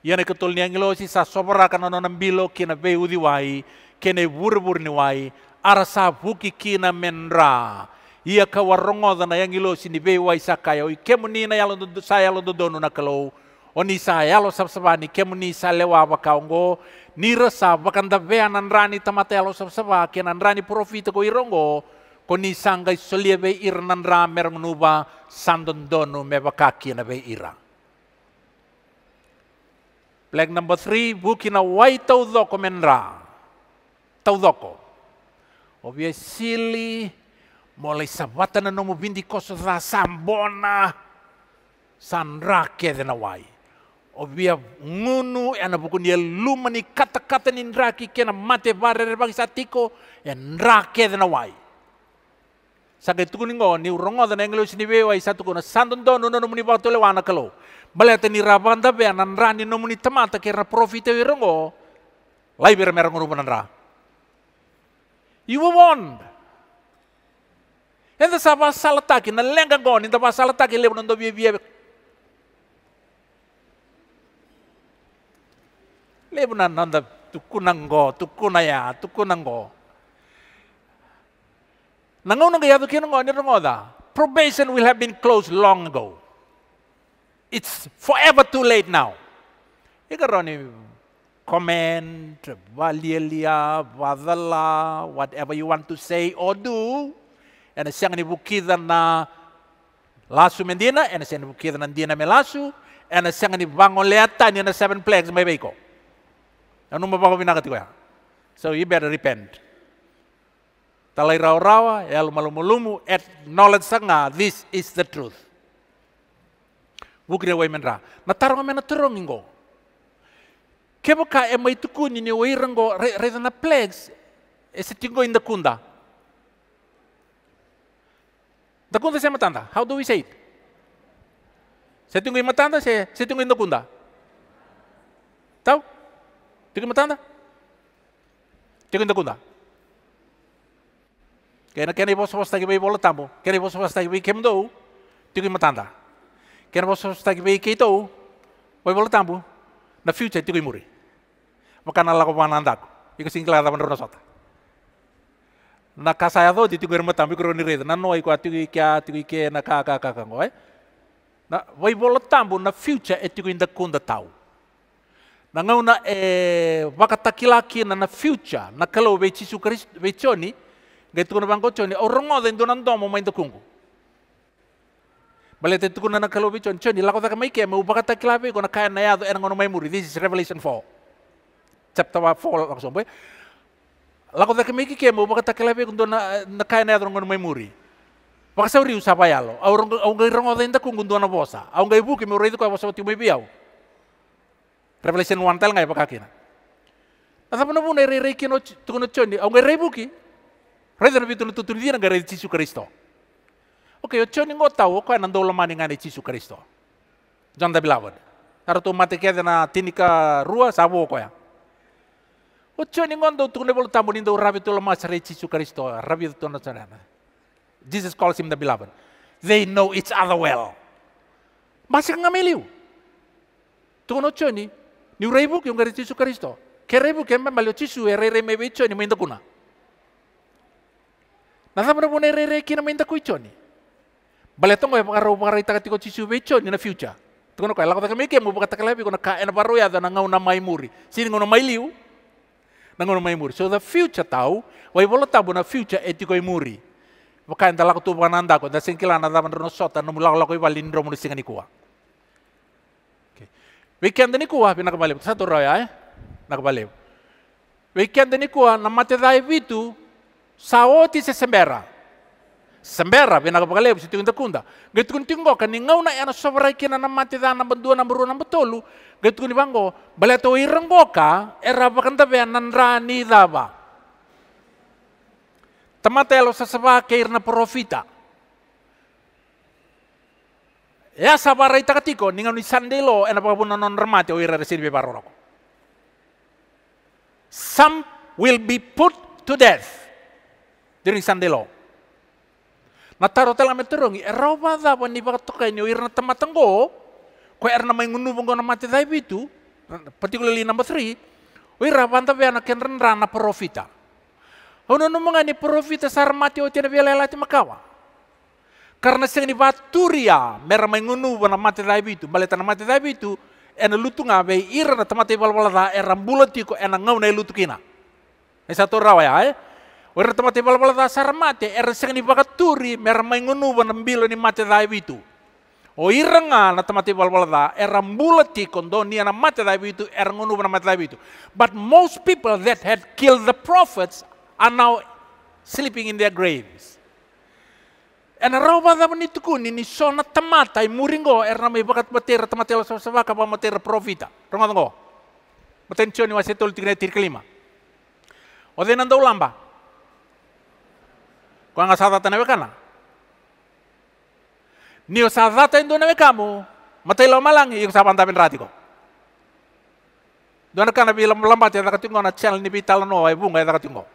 Yana e ketul niang ilo si sa sobra kana no nambilo kina be udi wai kene wurbur ni wai arasa buki kina e menra ia kawar warongoda na yang ilo si ni be wai sakaya oi kemuni na yalo sa yalo donu Oni kalau oni sa yalo sabani kemuni sa lewa bakaongo ni rasa bakanda be anan rani tamate yalo sabaki anan rani profit ko irongo koni sanga solia be irnan ra mernuba sandon donu me bakaki na be ira. Black number three, bukina wai tau doko men ra. Tau doko. Obie sili mulai sabata na nomu bindi koso ra sambona san ra kede na wai. Obia ngunu ena bukun ye lumani kata-kata ni ndraki kena mate barere bagi satiko en ra kede na wai sake tukuningo ni dan na english sini bewa isa kuna santun to no no muni le wana kalo teni ni rabanda be anan rani ni muni tamata kera profite we rongo lai ber merang ra iwo won en ta sapa salataki na lenga ni ta pa salataki le bondo bi bi le bonan nanda tukunango tukunaya go nangaunang kinungo probation will have been closed long ago. It's forever too late now. Ikaroni comment, valilia, vadala, whatever you want to say or do. And siyang nibukida na lasu mendina, and siyang nibukida na dina lasu. and siyang nibangoleata niya na seven plagues may beko. Ano mabako pinakati ko yan? So you better repent. talai rawa-rawa, ya, lumu at knowledge sanga, this is the truth. Wukire wai menra, na tarong amena turong ingo. Kebo ka e mai tuku ni ni wai re na plagues, e se tingo inda kunda. Da kunda se matanda, how do we say it? Se tingo inda matanda, se, se tingo inda kunda. Tau? Tingo matanda? Tingo inda kunda. Kena kena ibu sopas tagi bayi bola tambo, kena ibu sopas tagi bayi kem dou, tiku matanda. Kena ibu sopas tagi bayi kei dou, bayi bola tambo, na future tiki muri. na lako manandaku, iku singkla ada mandro sota. Na kasaya do tiki ger tambo, kro ni reda, na noi kwa tiku kia tiki kia na ka ka ka ngoi. Eh. Na bayi bola tambo na future e tiku inda kunda tau. Na ngau na e eh, kilaki na na future na kalau bayi cisu kris, bayi choni, gaitu kuna bangko choni ya, orongo den donan domo main kungu Bale ya, ya, tu kuna na kalobi chon choni lako taka maike me upakata kilabe kuna kaya na yado erang ono maimuri this is revelation 4 chapter 4 lako sombe lako taka maike ke me upakata kilabe kuna na, na kaya na yado erang ono maimuri Paksa uri usapa yalo, aurong gai rongo den ta kungu dona bosa, Aung gai buki me uri itu kaya bosa wati ibi yau. Revelation 1 tel ngai pakakina. Asa nopo nerei rei rei kino tukuna choni, gai rei buki, Reza bitu lutu tulidina gara Yesu Kristo. Oke, okay, yo ngo tahu ko anan dolo mani ngane Yesu Kristo. Jonda bilawad. Taruto mate keda tinika rua sabo ko ya. Ocho choni ngo ndo tukne bolo tambo nindo rabi tulo mas Kristo, rabi tu Jesus calls him the beloved. They know each other well. Masih ngameliu. no choni, ni rebu ki ngare Jesus Kristo. Ke rebu ke ma Jesus e re re me choni ni mindo kuna. Na sa re re rere kina minta kui choni. Bale tongo e pangaro pangaro itaka tiko chichu be choni na future. Tukono kai lako taka meke mo pakata na ka ena baru ya na nangau na mai muri. Sini nangau na mai liu. Na ngau mai muri. So the future tahu. wai bolo tabu na future e tiko muri. Maka enta lako tupa nanda aku. da singkila na daman rono sota, no mulako lako iba lindro mo nisinga nikua. Weekend ni kuwa pinakabaliw. Satu roya eh. Nakabalib. Weekend ni kuwa na dahi vitu saoti se sembera. Sembera, bina Apocalipse, tingo tekunda. Gaitu kun tingo, kan ngau na yana sobra kina na mati da na bendua na buru na betolu. Gaitu kun bango, bala to irang boka, era bakan tabe nan rani daba. Tamate lo sasaba ke irna profita. Ya sabara ita katiko, ningau ni sandelo ena pakapun non remate o ira resirbe baroroko. Some will be put to death during Sunday law. Nataro tela meturungi, eroba eh, dawa ni baka toka ni irna ko erna mai ngunu bongo na mati dai bitu, particularly number three, wira rabanta be ana kenren rana profita. Hono no mga ni profita sar mati o tiana bela lati makawa. Karena sing ni baturia ya, mera mai ngunu bona mati dai bitu, baleta na mati dai bitu, ena lutunga be irna tamati balbalada erambulati ko ena ngau na lutukina. Esa to rawa ya, eh? Wer tama te bala bala dasar mate er erseng ni pakaturi mer mengunu banambilo ni mate dai bitu. O iranga na tama te bala bala da er ta erambulati kondoni na mate dai bitu er ngunu na mate dai bitu. But most people that had killed the prophets are now sleeping in their graves. Ena rawa da mani tuku ni ni sona tamata i muringo er erna mai bakat matera tamata la sabaka pa matera profita. Rongo rongo. Attenzione, wasetol tigre tolti tirkelima. O denan lamba. Quanga sadata na wekana. Niu sadata indu na wekamu. Matai lo malang yung sapan tapin rati ko. Dona kana bilang lambat ya takatingo na channel ni pital no ay bunga ya takatingo.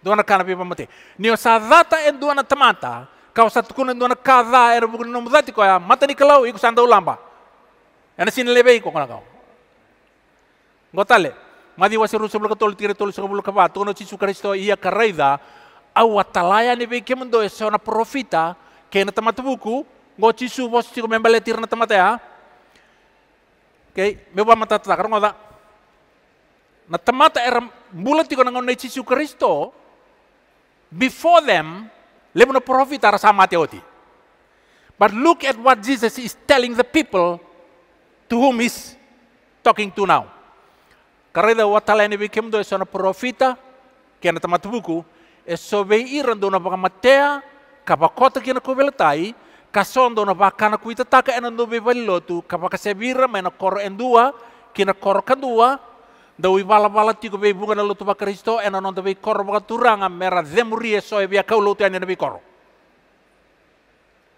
Dona kana bi pamati. Niu sadata indu na tamata. Kau satu kuno indu na kada era bukan no mudati ko ya mata ni kalau yung sanda ulamba. Ana sinilebay ko kana kau. Ngotale. Madi rusa sebelum ketol tire tol sebelum kebat. Tuno cisu karisto iya karaida au atalaya ni be eh, kemen ona profita ke ya. na tamata buku ngo bos vos tiro membele tir na tamata ya ke me ba mata ta karo ngoda na tamata era bulat ko na ngone tisu kristo before them le no profita ra sama teoti but look at what jesus is telling the people to whom he's talking to now karena da watala ni be eh, kemen ona profita kena na tamata buku e sobei iran na baka matea, kapa kota kina kubeltai, kason dona baka kana kuita taka enan dobe bali lotu, kapa ma mena koro endua, kina koro kandua, wi bala bala tiko bei bunga na lotu baka ena enan onda bei koro baka turanga mera zemuri e soe bia kau lotu ena bei koro.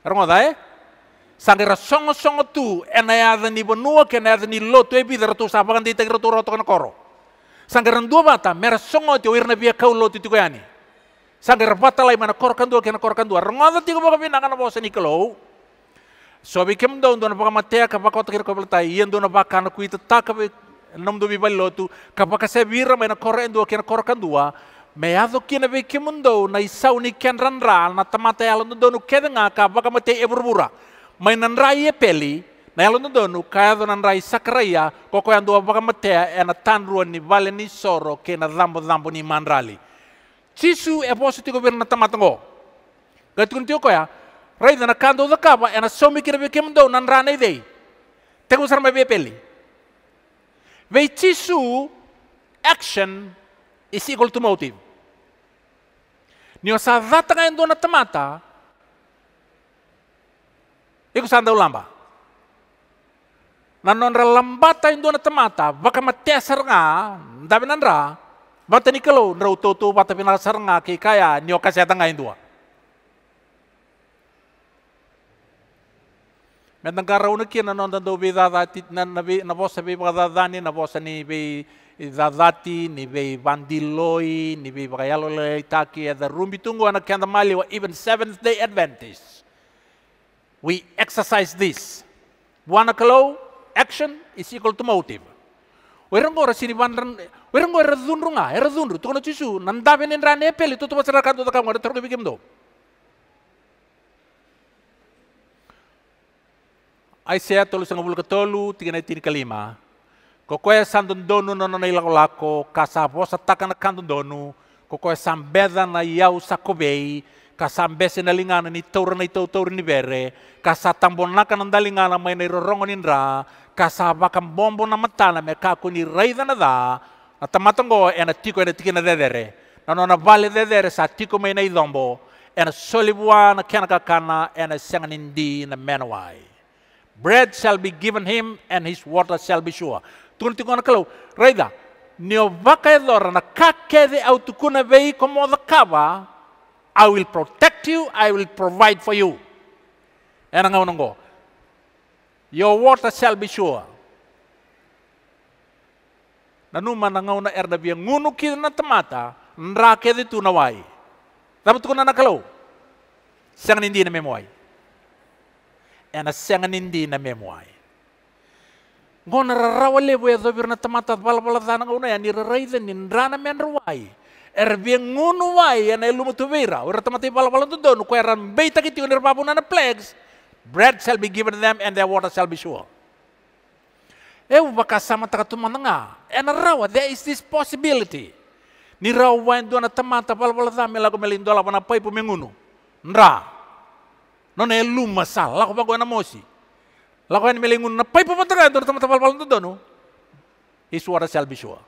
Rongo dae? Sangira songo songo tu, enai e adani benua, kena e e adani lotu e bidara tu sabakan ditek tu roto kana koro. Sangira ndua bata, mera songo ti oirna bia kau lotu tiko yani. Sanggar batalai mana korkan dua kena korkan dua. Rengoda tiga boka pina kana bosa ni kalau. Sobi kem daun dona paka matea kapa kota kira kopel tai yen dona paka kana kuita taka be nam dobi balotu kapa kase bira mana korkan dua kena korkan dua. Meado kina be kemundo na isau ni ken ranral na tamata yalo no donu kedenga kapa kama te eburbura. Mainan raya peli na yalo no donu kaya donan rai sakraya koko yang dua paka matea ena tanruan ni ni soro kena dambo dambo ni manrali. Tisu e posu tiko tama na tamatango. Gatukun tio ya. rai dana kando da kaba ena na somi kira beke mendo nan rana idei. Teko sarma be peli. Vei tisu action is equal to motive. Nio sa datanga endo na tamata, Iku sanda ulamba. Nanon relambata na tamata, baka matesar nga, ndabi nanra, Bata ni kalau nrau tau bata pinasar nga ke kaya niyo kaseta nga hindua. Met nang karau na kina non tando bi dadati na nabi na bosa zani dadani na bosa ni bi dadati ni bi bandiloi ni bi yalo le taki at the rumbi tungo anak kanda mali wa even Seventh Day Adventist. We exercise this. Buana action is equal to motive. Orang orang sini bandar werengo erazunru nga erazunru tukono chisu nandave nendra nepeli tutu basera tutu taka ngore terlalu bikin do Aisyah tolu sanga bulu ketolu tiga nai tini kelima kokoe sandun donu nono nai lako lako kasavo satakana kantun donu kokoe sambeda na yau sakobei kasambese na lingana ni taura na itau taura ni bere, kasa tambonaka na mai na kasa bombo na matana me kaku raiza na da, na tamatongo ena tiko ena tikina dedere na nona vale dedere sa tiko mai na idombo ena solibua na kena kakana ena senganindi na menawai bread shall be given him and his water shall be sure tukuna tiko na kalau raida neo vaka edora na kakede au tukuna vei komo kava I will protect you, I will provide for you. Ena ngau nango. Your water shall be sure. nanu manangau na erda bia ngunu kida na tamata nrake di tu na wai tamat ko na nakalaw sangan indi na memuai. ena sangan indi na memoy ngona rarawale bo ya edo bir na tamata zana ngau na ya ni raiden ni na men er bia ngunu wai ena ilumu tu Ura temata bala bala tu donu ko eran beita kiti unir er babu na plagues bread shall be given them and their water shall be sure Evakasama tu nanga. Enak rawa, there is this possibility. Ni rawa yang duana tamata palapala tami lagu melindo lapan apa ibu mengunu. Nra. Nona elu masalah lagu bagu na mosi. Lako yang melingun na pai papatara duana tamata palapala itu dono. His water shall be sure.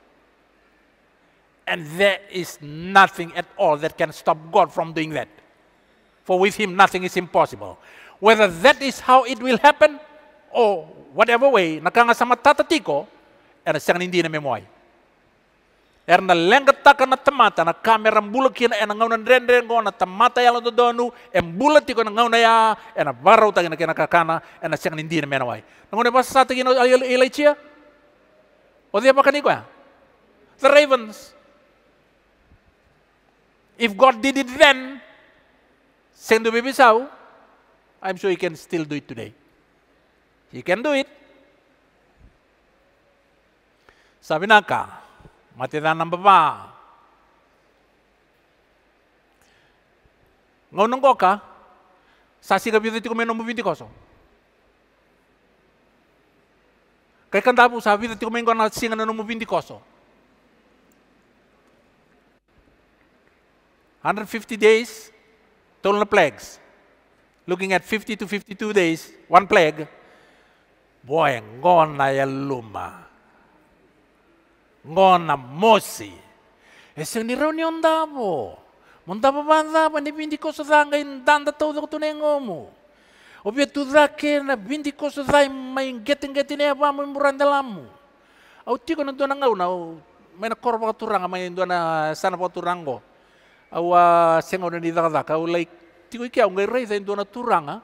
And there is nothing at all that can stop God from doing that. For with him nothing is impossible. Whether that is how it will happen, or oh, whatever way, nakanga sama tatatiko, era siyang hindi na memoy. Era na lenga taka na tamata, na kamera mbulaki na, ena ngauna nrenren ko, na tamata yala dodonu, embulati ko na ngauna ya, ena baraw tagi na kinakakana, ena siyang hindi na memoy. Nanguna ba sa tagi na ilay O dia ba kaniko ya? The ravens. If God did it then, sendo bibisau, I'm sure He can still do it today. You can do it. Sabi na ka, matira ng baba. Ngayon ko ka, sasigabi dito ko may namubindi ko. So. Kay kanda po sabi dito ko may nga singa na namubindi ko. 150 days, total plagues. Looking at 50 to 52 days, one plague, boe ngona ya luma ngona mosi eseni reunião ndavo mundavo vandavo ni vindikoso zanga indanda todo kutunengomu obietu zake na vindikoso zai maingetingeti ne vamo imurandelamu au tiko na nandona ngauna maina koro vakaturanga mai duana sana vakaturanga au ah, senga unanidakadaka au lai tiko iki au ngai raiza duana turanga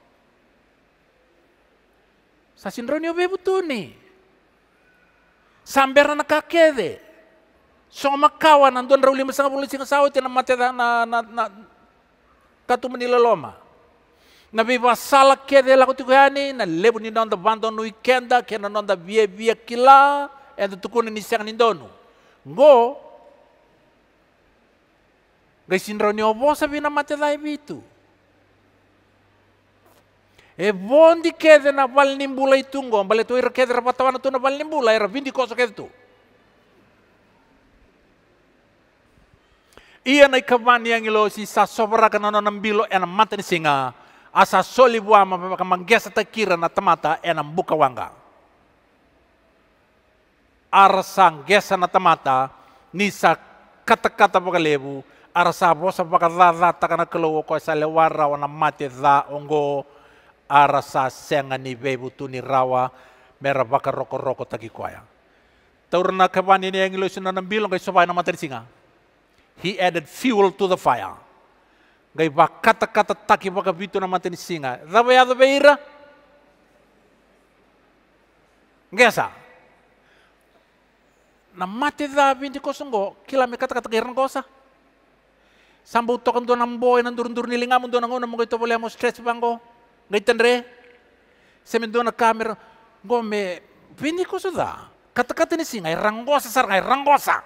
Sasindronio be butuni. Samber na kakede. So makawa nandun raw lima sa kapulisin ng sawa, tinamate na, na, na, na loma. Na ba sala kede la kutukuyani, na lebo ni nonda bando nui kenda kena nonda bie bie kila, edo tukuni ni ni donu. Ngo, Gaisindronio bo sabi na mate dai e bitu e bondi kede na bal nimbula itungo bale tu ir kede rapatawan tu na bal nimbula ir vindi koso kede tu ia na ikavani yang ilo si sa sobra kana no nambilo ena mata ni singa asa soli bua ma kamanggesa takira na tamata ena buka wanga Arsa gesa na tamata ni sa kata-kata pakalebu arsa bosa pakadada takana kelowo ko sa lewara wana mati za ongo ara sa senga ni tu ni rawa mera baka roko roko tagi kwaya. Taurna kawani ni yang suna nambilong kai sobai na singa. He added fuel to the fire. Gai bakata kata taki baka bitu na singa. Rawa ya beira. Ngesa. Na mate da kosongo kila me kata kata kiran kosa. Sambu tokan do namboy nan durun durun nilingamun do nangon namong boleh mau stress bangko. Ngaitanre, semendona kamera, ngome, pini kusuda. Kata-kata ini singa, ngai ranggosa sar, ngai rangosa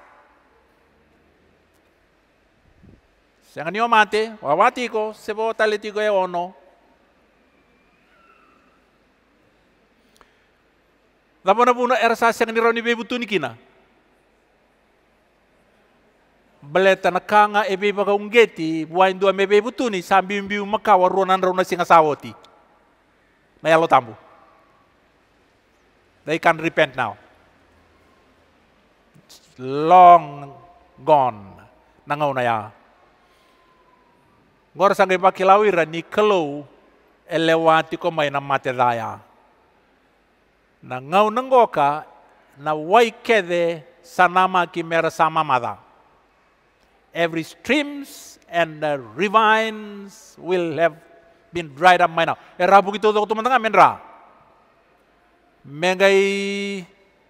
Siang ni mate, wawati ko, sebo taliti ko e ya ono. Lama na puno sa siang ni roni bebu kina. Beleta na kanga ebe unggeti buain dua mebe butuni, sambi mbiu makawa ronan singa sawoti na tamu, they can repent now It's long gone nangaw na ya ngor sangai pakilawira ni kelow elewati ko may na matedaya na ngau nangoka na kede sanama kimera sama mada every streams and the ravines will have bin dried up maina era eh, buki gitu to to mantanga menra mengai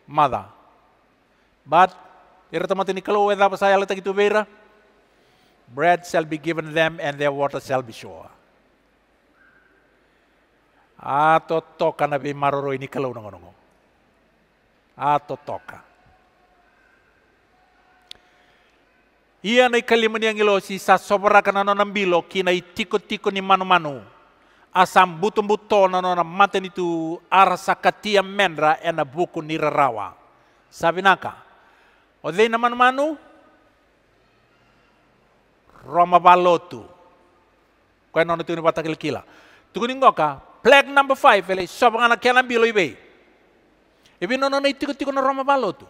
mada but era tamati ni kalau eda pasaya leta gitu beira bread shall be given them and their water shall be sure ato toka na be maroro ini kalau nongo ato toka Ia nai ikalimu ni angilo si sa sobra kana no kina itiko tiko ni manu manu asam na nanona maten itu arsa katia mendra ena buku nirarawa. Sabinaka. Odei na manu Roma balotu. Kau nona nonton ini batakil kila. Tukun ningoka. plague number five, ele sobangan ngana kela bilo ibe. Ibe na itu tiku na Roma balotu.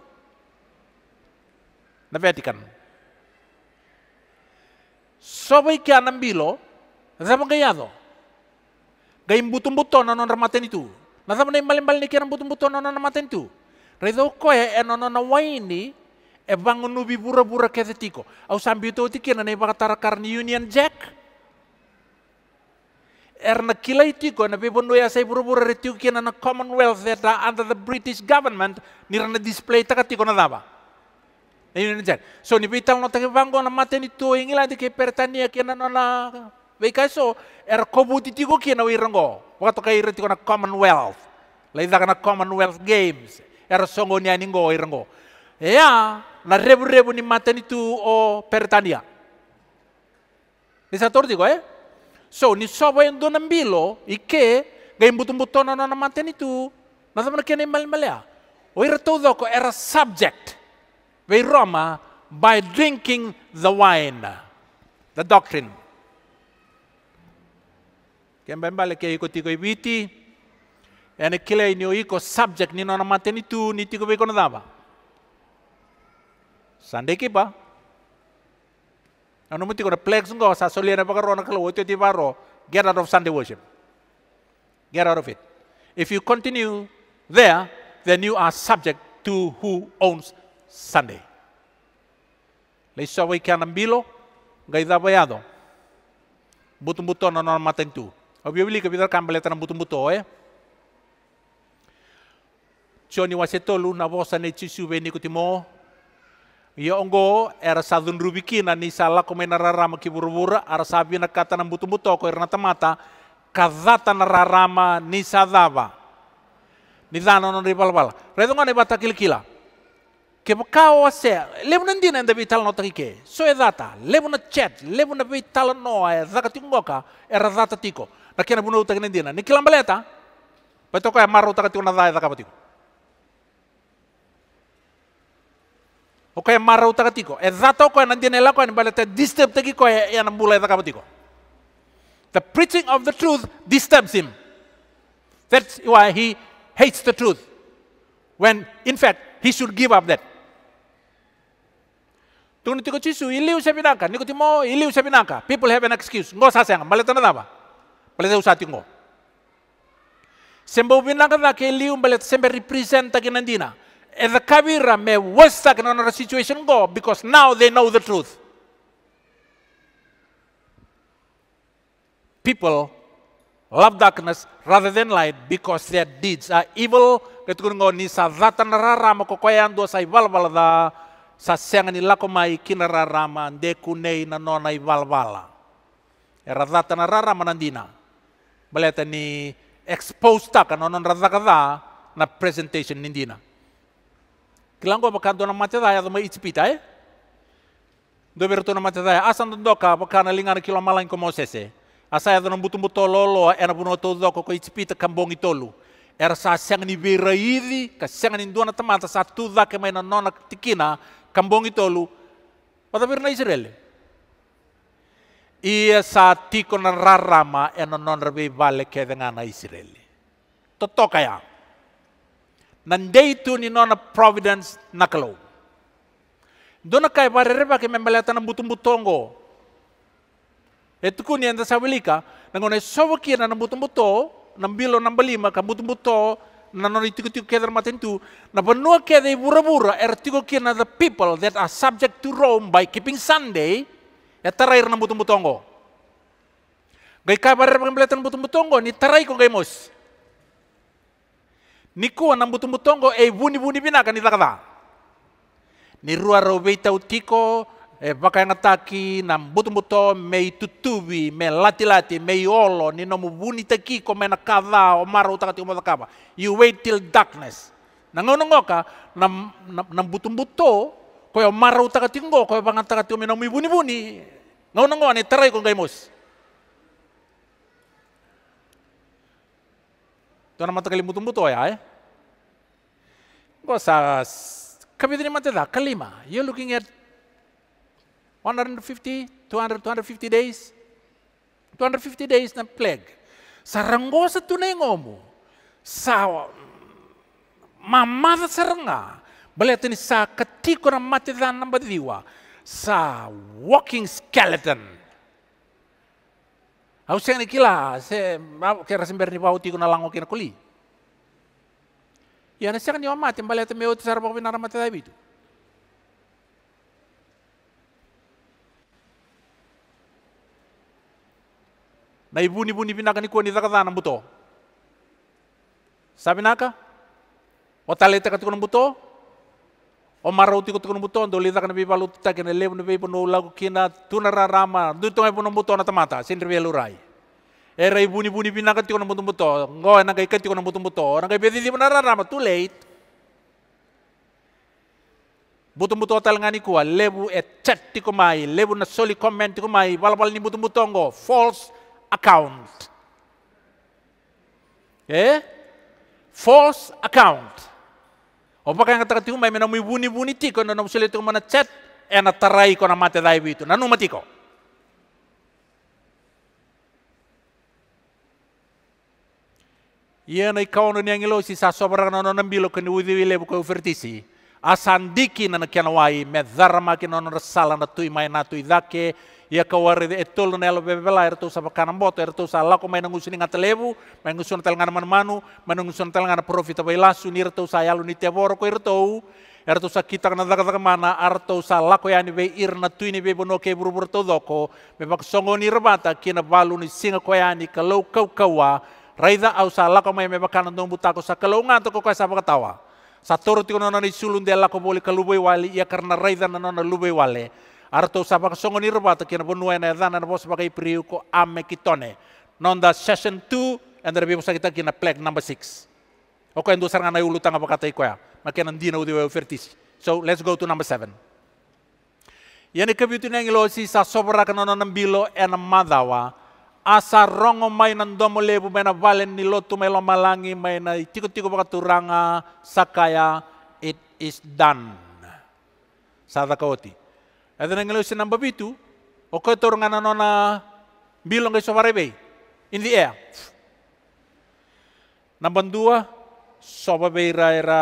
Na Vatican. Sobai kelan bilo, zabang kayado. Gaim butun-butun nonon maten itu. Nasa mana balik imbal ni kiran butun-butun nonon maten itu. Rezo ko ya, e eh, nonon waini e eh, bangun nubi bura-bura kesetiko. Au sambi itu tiki na iba bakatara karni Union Jack. Er na kilai tiko na bondo ya sai bura-bura reti kina na Commonwealth that ya, under the British government nira na display tiko na daba. Union Jack. So ni pital na take bangun na maten itu ingila ke pertania kina na Wei kaiso er kompetitigo kia na wei rengo. Wakato kai reti na Commonwealth. Lai na Commonwealth Games. Er songo ni aningo wei rengo. Ea ya, na rebu rebu ni matenitu tu o Peretania. Nisa sa tortigo eh? So ni sobo yang dona mbilo ike gai butun butona na na matani tu. Na sama kia ni mal malea. Wei retau doko era subject. Wei Roma by drinking the wine. The doctrine kembembale ke iko tiko ibiti ene kile ini iko subject ni nona ni tu ni tiko beko nadaba sandeki kipa, anu muti kona plex ngo sa soliera baka rona kala wote ti baro get out of sunday worship get out of it if you continue there then you are subject to who owns sunday leisawa ikanambilo gaidaba bayado. Butun buton nona mateni tu A Bíblia que kambal kambale tanam butum buto eh. Choni wasetolu na bosa ne chisu beni kutimo. Ia ongo era sadun rubiki na ni sala komena rarama kiburubura er ara na kata nam butum buto ko irna er tamata kadata na rarama ni sadaba. Ni dana non ribalbal. Redonga ne bata kilkila. Que kao ase, levo na ndina enda vital no takike. So e data, levo na chat, levo na vital no e tingoka, e tiko. na disturb the preaching of the truth disturbs him that's why he hates the truth when in fact he should give up that tuni tiko chisu ili usepinaka niko timo ili people have an excuse ngo sasenga maletana daba Paleta usati ngo. Sembo binaka na ke lium balet sembe representa ke nandina. And eh, the kabira may worse than another situation go because now they know the truth. People love darkness rather than light because their deeds are evil. Ketukun ngo ni sa datan rarama ko koyan do sa ibalbalada sa senga ni lakomai kinararama dekunei na nonai ibalbala Era eh, datan rarama nandina. baleta ni expose taka radha kadha na presentation Nindina. na. Kilango bakanto na matada do mai itipita eh. Do berto na ya asan do doka bakana lingana kilo malan ko mosese. Asa ya do butu buto lolo era buno to doko ko itipita kambong itolu. Era sa sang ni viraidi ka sang ni duana tamata sa tudha ke mai na nona tikina kambong itolu. na Israel. ia saat tiko na rarama e na non rabi vale ke denga na Israeli. Toto kaya. Nandei tu ni non providence nakalo. Dona kai e reba ke membeleta na butum butongo. Etu kuni anda sawilika, nangone sobo kira na butum buto, nambilo nambalima ka butum buto, na non itiko tiko keder matentu, na benua keder bura-bura, ertiko kira the people that are subject to Rome by keeping Sunday, e tarai na butung-butongo. Gai kabar pembelatan butung-butongo ni tarai ko gai mos. Ni kuwa na butung-butongo e eh, buni-buni binaka ni takata. Ni rua utiko e eh, baka ngataki na butung-buto mei tutubi, mei lati-lati, mei olo, ni nomu buni takiko mei nakava o maro utakati umatakaba. You wait till darkness. nangono na, na, na butung-buto, Koyo marau takati ngo, koyo bangat takati umi nami buni buni. Ngawon-ngawon ni terai kong gaymos. Doon naman ya, eh? ay ay. kau kabito ni mateda, kalima. you looking at 150, 200, 250 days. 250 days na plague. Sarango sa tunay ngomo. Sa mamada saranga. Balete ni sa katiko na matidan ng badiwa sa walking skeleton. Au seng ni kila, se ni bau tiku nalar kina kuli. Ya na seng kan ni mama tem baleta meu tsar bau binara mata dai bitu. Na ibu ni buni binaka ni kuani zaka zana buto. Sabi naka? O taleta katukuna buto? o marauti tiko tiko numbuto do lida kana pipa lutu taki na lebu nipi lagu kina tuna rarama du tonga pono buton na tamata sindri bia lurai era ibu buni buni pinaka tiko e na mbuto mbuto ngo na kai kai tiko na mbuto mbuto na kai bedi bu na too late butu mbuto tal ngani kua lebu e chat tiko mai lebu na soli comment tiko mai bala bala ni butu mbuto ngo false account eh false account Opa kaya taka tiku mai mena mui buni buni tiko na nomu sele mana chat e eh, na tarai ko na mate dai bitu na numa tiko. Ia na ikau no si sa sobra na nona bilo kani wile buka ufertisi. Asandiki na na kiana me dharma ki na na tui na dake ia kawari de etol na ela bebela era tu sapa kanamboto era tu sa la ko mainang usini ngata lebu mainang usini tel ngana manu mainang usini tel ngana profita bai lasu ni era sa yalu ni tebor ko era sa kita kana daga daga mana era sa la ko yani be ir na tuini ni be bono ke buru buru to doko be bak songo ni rebata kina balu ni singa ko yani kalau kau kawa Raida au sa la ko mai me bakana nombu tako sa kalau ngato ko sa katawa. Sa toro tiko nona ni sulun de la boli wali ia karena raida na nona lubai wale. Arto sabak ni reba tekin pun na dana na bosa sebagai priu ko ame kitone. Nonda session 2 and rebi musa kita kina plek number 6. Oke endu sarang na yulu tanga bakata ikoya. Makin andina udi weu fertis. So let's go to number 7. Yani kebitu na ngilo si sa sobra na nambilo ena madawa. Asa rongo mai ndomo lebu mena valen ni lotu melo malangi maina tiko-tiko turanga sakaya it is done. Sada ada nang lewis namba bitu, o oke tor ngana nona bilong ke sobarebe, in the air. Namba dua, sobabe ira ira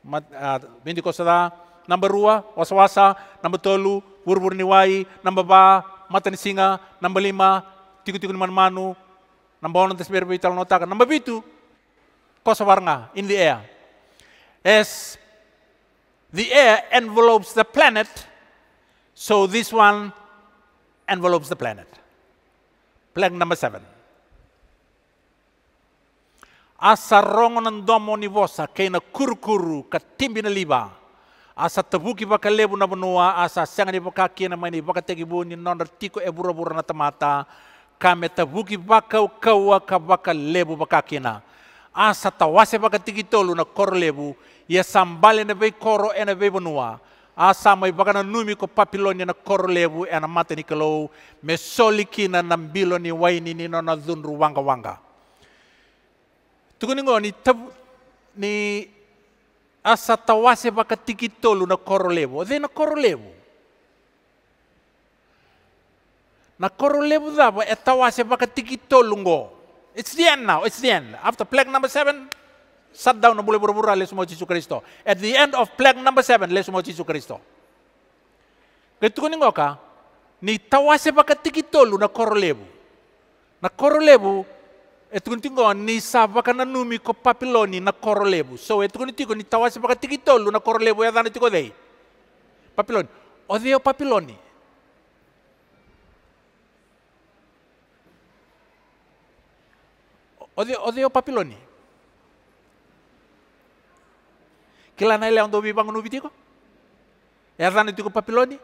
mat, ah, binti kosada, namba rua, waswasa, namba tolu, wur niwai, namba ba, mata singa, namba lima, tiku-tiku ni manu-manu, namba onan tes berbe ital notaka, namba bitu, kosa warna, in the air. As the air envelopes the planet, So this one envelopes the planet. Plague number seven. Asa rongo ng domo ni vosa kay na kurukuru katimbi na liba. Asa tabuki baka lebu na bunua asa senga ni baka kina ma ni baka tegibu ni non tiko e bura na tamata. Kame tabuki baka ukawa ka baka lebu baka kina. Asa tawase baka tigitolo na koro lebu. Ia sambale na bay koro e na bay bunua. asama ibagana numi ko papiloni na korolevu ena matani kelou me soliki na biloni waini ni nona dhunru wanga wanga tukuni ngoni tab ni asa tawase baka tikitolu na korolevu de na korolevu na korolevu dava e tawase baka tikitolu ngo it's the end now it's the end after plague number 7 Shut down, boleh bermurah, le semua Yesus Kristo. At the end of plague number seven, le semua Yesus Kristo. Ketika kuning oka, ni tawase baka tiki tolu na korolebu. Na korolebu, etu kuning ngo ni sabaka na eh, numi ko papiloni na korolebu. So etu eh, kuning ko ni tawase baka tiki tolu na korolebu ya dana tiko dei. Papiloni. Odeo oh, papiloni. Odeo, oh, odeo oh, papiloni. Kila na ile ondo vipango no vitiko eza zani tiko papiloni.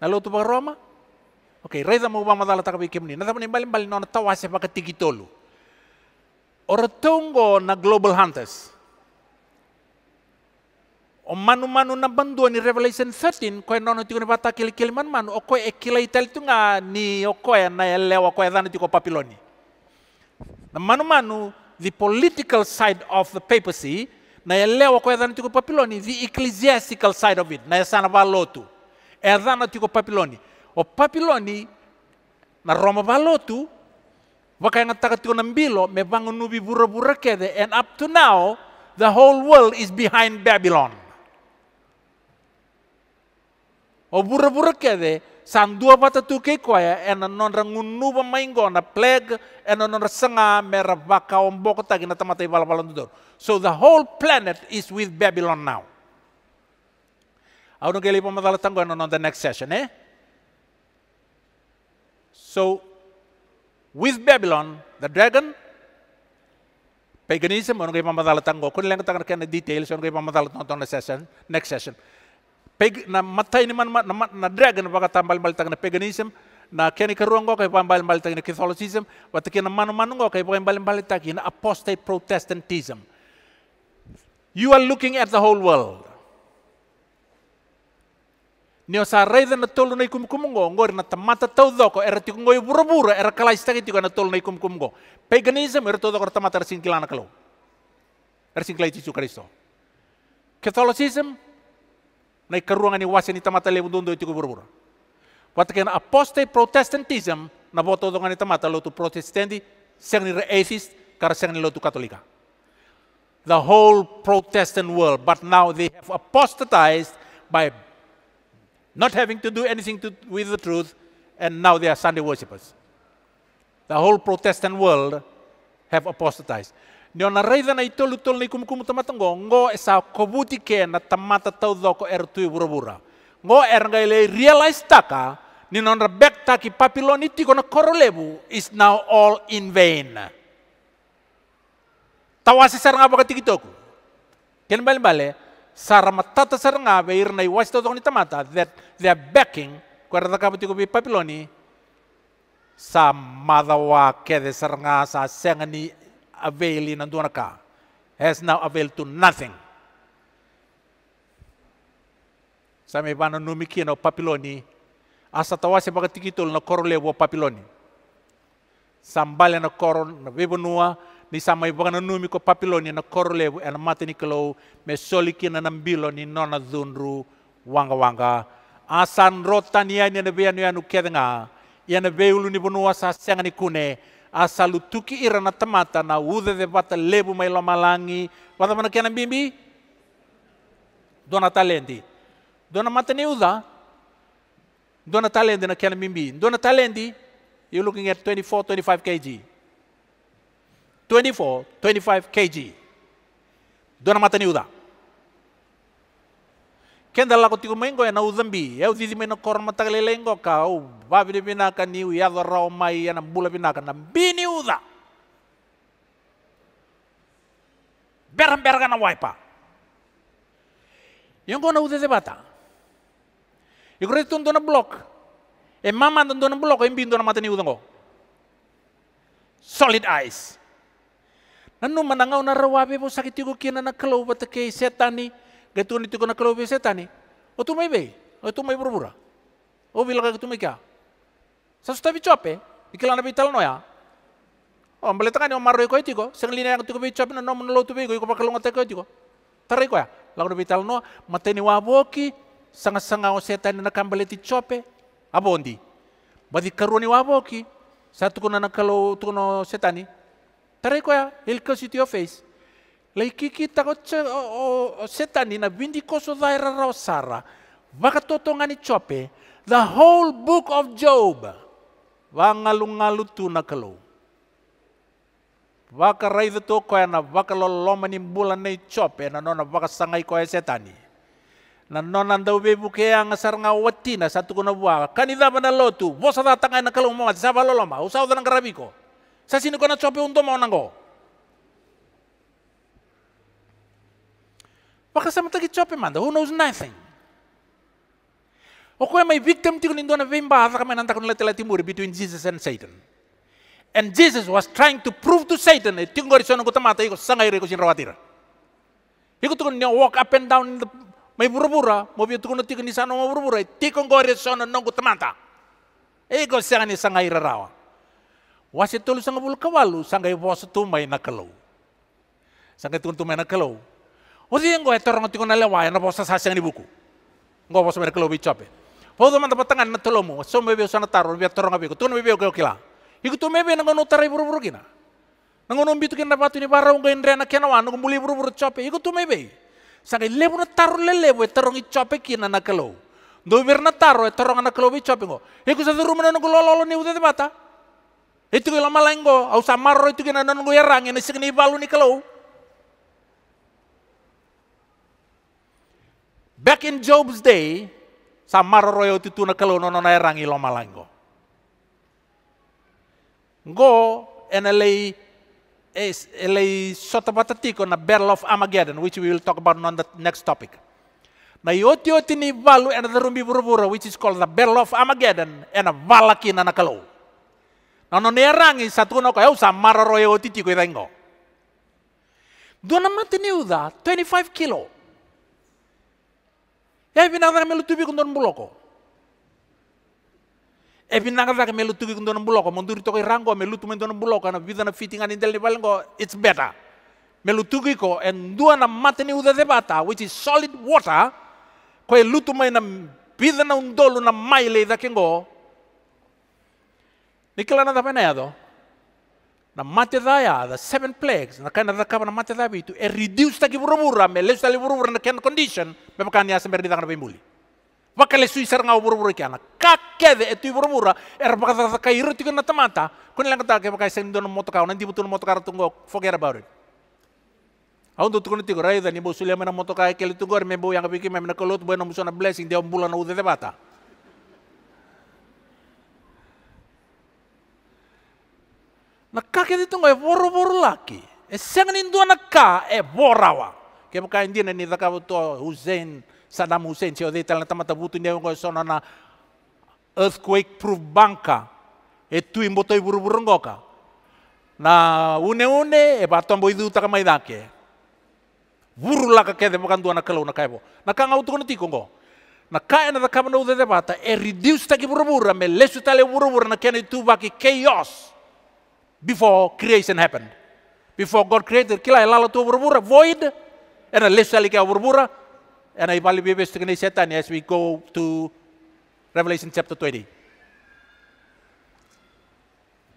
Na lo tupa Roma. Okay, reza mo ba dala taka ni Na tapani mbali bali na tawa se baka tigitolu. Ora na Global Hunters. O manu-manu na bandua ni Revelation 13, koe no tiko ni bata kili-kili manu-manu, o e kila itali tu ni o koe na e lewa eza dhani tiko papiloni. Na manu-manu, the political side of the papacy, naelewa kwa adhana tuko papiloni the ecclesiastical side of it yasana valotu adhana tuko papiloni o papiloni na roma valotu vakayanga taka tiko na mbilo me kede and up to now the whole world is behind babylon o vuravura kede sandua ke tuke ya, ena non rangunu ba maingo na plag ena non senga mera baka omboko tagi na tamata ibala balon dudor. So the whole planet is with Babylon now. Aunu geli pamatala tango ena non the next session eh. So with Babylon, the dragon, paganism, aunu geli pamatala tango. Kuni lenga tango kena details, aunu geli pamatala tango on the session, next session peg na matay ni man na, na, na dragon baka tambal bal tagna paganism na keni karuang ko kay pambal bal tagna Catholicism wat na manu manu ko kay pambal bal tagna apostate Protestantism you are looking at the whole world Nio sa raida na tolo na kumungo, ngor na tamata tau doko, era tiku ngoi burubura, era kalai stagi tiku na tolo na kumungo. Paganism era todo tamata resing kilana kalau. Resing kilai Jesu Kristo. Catholicism na ikaruang ni wasin itamata lebu dundo iti kuburbura. Watakan apostate Protestantism na boto do tamata Protestanti ni atheist kara ni Katolika. The whole Protestant world, but now they have apostatized by not having to do anything to, with the truth, and now they are Sunday worshippers. The whole Protestant world have apostatized. Niona raidha na itolu tol na kumukumu tamata ngo ngo esa kobuti ke na tamata tau er tui burabura. Ngo er ngai le realize taka ni non rebek taki papilon iti kona korolebu is now all in vain. Tawasi sar ngapa katiki toku. Ken bale bale sar matata sar ngapa irna iwasi tau ni tamata that they are backing kwera takabuti kubi papiloni sa madawa kede sar ngasa sengani avail in Anaka has now availed to nothing. Sami may bana numiki no papiloni, asa tawa se bagatikitol na korole wo papiloni. Sambale na koron na webonua, ni sa may bana papiloni na korole wo ana matini kalo, me soliki na nambilo ni nona zunru wanga wanga. Asan rotania ni na beanu yanu kedenga, yana beulu ni bonua sa ni kune, a salutuki ira na tamata na ude de bata lebu mai lamalangi wada mana kena bimbi dona talendi dona mata ni uda dona talendi na kena bimbi dona talendi you're looking at 24 25 kg 24 25 kg dona mata ni uda kenda tiku kutiku mengo ya na uzambi ya uzizi meno korma taglilengo ka u bina binaka niu ya dhara mai ya bula binaka na bini uza beram berga na waipa yongo na uze bata ikure tundo na blok e mama tundo na blok e bindo na matani uzango solid ice. nanu manangau na rawabe bo sakitiku kina na kalau batake setani Getun itu kona kalau peseta ni. O oh, tu mai be, o oh, tu mai burbura. O oh, bila ka tu mai kya. Sa sta bi chope, eh. ikilana bi tal noya. O ambele tangan ni o marro ko itiko, sing lina yang tu bi chope na nomu lo tu bi ko pakal ngate ko itiko. Tarai ko ya. ko bi tal no, mate waboki, waboki, sanga-sanga o setan na kambele ti chope. Eh. Abondi. Badi karuni waboki, boki. Satu kuna na kalo tu no setani. Tarai ko ya, il kasi face. laikikita ko tse, o, o, o setani na vindikoso dhaira rao sara vakatotongani chope the whole book of Job vangalungalu tuna kalou vakaraica to koya na vakalolomani bula nei chope na nona vakasangai koya setani na nona dau vevukeaga saraga watina kuna vuaga kanidava na lotu vosa tangai kalou moga ti sa valoloma usau dana garaviko sa sini kona chope undomaonago Baka sa matagi chope manda, who knows nothing. O kaya may victim tiko vimba vembasa kami nanta kun latela timur between Jesus and Satan. And Jesus was trying to prove to Satan, eh, orang itu nunggu kutamata iko sangai reko sin rawatira. Iko tuh nyo walk up and down in the may burubura, mo biyo tukun tiko ni sano mo burubura, e eh, tikong go risono nong kutamata. Iko sangai sangai rawa. Wasit tulu sangai bulkawalu, sangai bosa tumai nakalo. Sangai tuh tumai nakalo. Odi engko e torong tiko nale wae na posa buku. Ngo posa mereke lo bicho pe. Po tangan na So mebe o sana taro lebe torong ape ko. Tuno mebe o keo kila. Iko to mebe nango no tarai buru-buru kina. Nango no mbi to kina batu ni bara wong kain rena kena wano ko mbuli buru-buru chope. Iko to mebe. Sange lebo na taro le lebo e kina na kelo. Do na taro e na kelo bicho pe ngo. Iko sa turu ni udete bata. Itu kalau malang go, harus samar. Itu kena nunggu yang rangin. Isi kena Back in Job's day, samar royo titu na kalo nono na rangi lo malango. Go and lay elay on na Battle of Armageddon, which we will talk about on the next topic. Na yoti yoti ni valu and the rumbi burubura, which is called the Battle of Armageddon, and a valaki na nakalo. Nono ne rangi satu no kayo samar royo titiko nama Duna matiniuda, 25 kilo. Ya binagara melu tubi kundon buloko. E binagara melu tubi kundon buloko. Monduri toko irango melu tumen don buloko na vida na fittinga ni deli balengo it's better. Melu tugi ko and dua na mateni uda debata which is solid water. Ko lutu mai na vida na undolu na maile da kengo. Nikela na da pena ya do. να μάτε δάια, τα seven plagues, να κάνει τα κάπα να μάτε δάπη του, ε, τα με λέει στα λιβουρομούρα να κάνει condition, με κάνει άσε να δάγνα πιμούλη. Μα καλέ σου είσαι και άνα, κακέδε ε, του βουρομούρα, ε, ρε, θα να τα μάτα, τα κέπα καεί σε να nakka ke tunga e voro voro laki. E senga ni ndua nakka e vorawa. Ke muka indina ni daka to Hussein, Saddam Hussein, sio dita na tamata butu ni ngo sona na earthquake proof banka. E tui mbotoi buruburu ngoka. Na une une e batombo idu taka mai dake. Vuru laka ke de muka ndua nakalo na kaibo. Nakka ngau tukono tiko ngo. na kaena da kamana ude de bata e reduce taki burubura me lesu tale burubura na kena itu baki chaos before creation happened. Before God created, kila elala tu berbura, void, and a lifestyle kaya berbura, and I bali bebes tekeni setan as we go to Revelation chapter 20.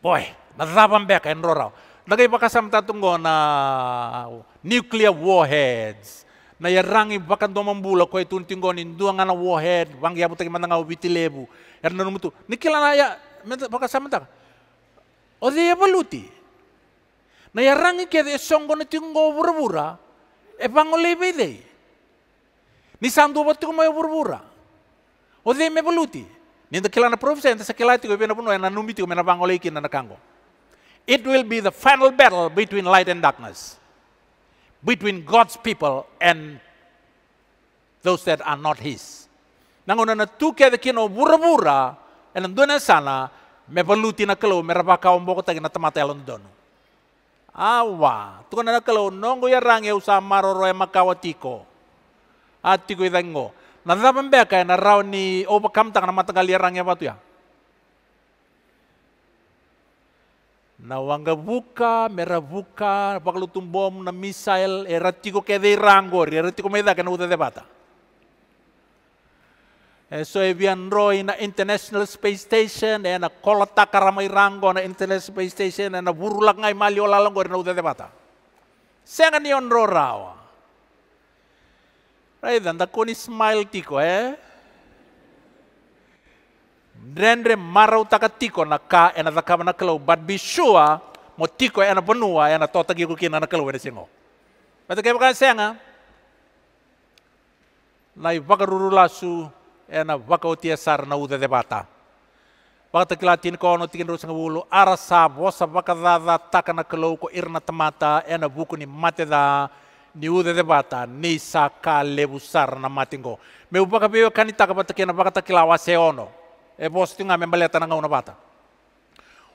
Boy, mazabam beka and rorao. Nagay pakasam tatunggo na nuclear warheads. Na yarangi bakan doma mbula ko itun ni indua ngana warhead, wang yabu tagi mananga ubitilebu. Erna numutu, nikila na ya, pakasam tak. O de evaluti. Na yarangi ke de songo na tingo burbura. E pangole bide. Ni sandu batu mo burbura. O de me evaluti. Ni de kelana profesa ente sakela tigo bena buno na numiti ko mena pangole ki na nakango. It will be the final battle between light and darkness. Between God's people and those that are not his. Nangona na tuke de kino burbura. E nandone sana me valuti na kalau me kau mboko tagi na tamata elon dono. Awa, tukan na kalau nongo ya rangi usa maroro ya makawatiko. Atiko idango. Na dapan beka na rao ni kam tang na kali ya rangi batu ya. Na wanga buka, mera buka, pakalu tumbom na misael, eratiko kede rango, eratiko meda kena uda debata. Eh, so e wianroi eh, na International Space Station, e na kolataka ramairango na International Space Station, e na vurulagai mali olalang lalango e na utetevata. Senga ni onro rawa. Right, da koni smile tiko, eh? Renre marau taka tiko na ka e na takama na kalau, but be sure mo tiko e na panua e na totagi kukina na na e na singo. Bata kaya baka senga, na iwakaruru lasu, ena vakautia sar na uda debata. bata. Wakta kila tin kono tikin rusang wulu ara sab wasa vakadada takana kelo ko irna tamata ena buku ni mate da ni uda debata ni sa ka lebu sar na matingo. Me upaka pewa kani taka bata kena vakata kila wase ono. E bos tinga membaleta na bata.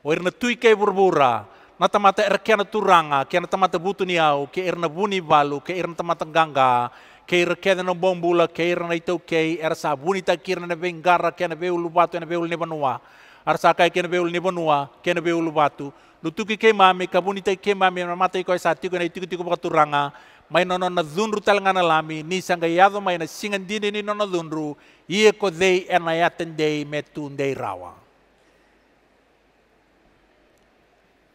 O irna tui kei burbura na tamata erkena turanga, kena tamata butu ni au, ke irna buni balu, ke irna tamata ganga, keir keda na bombula keir na itau kei er sa bunita kir na be ngara ke na be ulubatu na be ul nebanua ar sa kai ke na be ul nebanua ke na be ulubatu lutuki mami, mame bunita kei mami, na mata koi sa tiko na itiko tiko turanga mai nono na dhundru talangana lami ni sanga yado mai na singandini ni nono dhundru ie ko dei e ena dei me dei rawa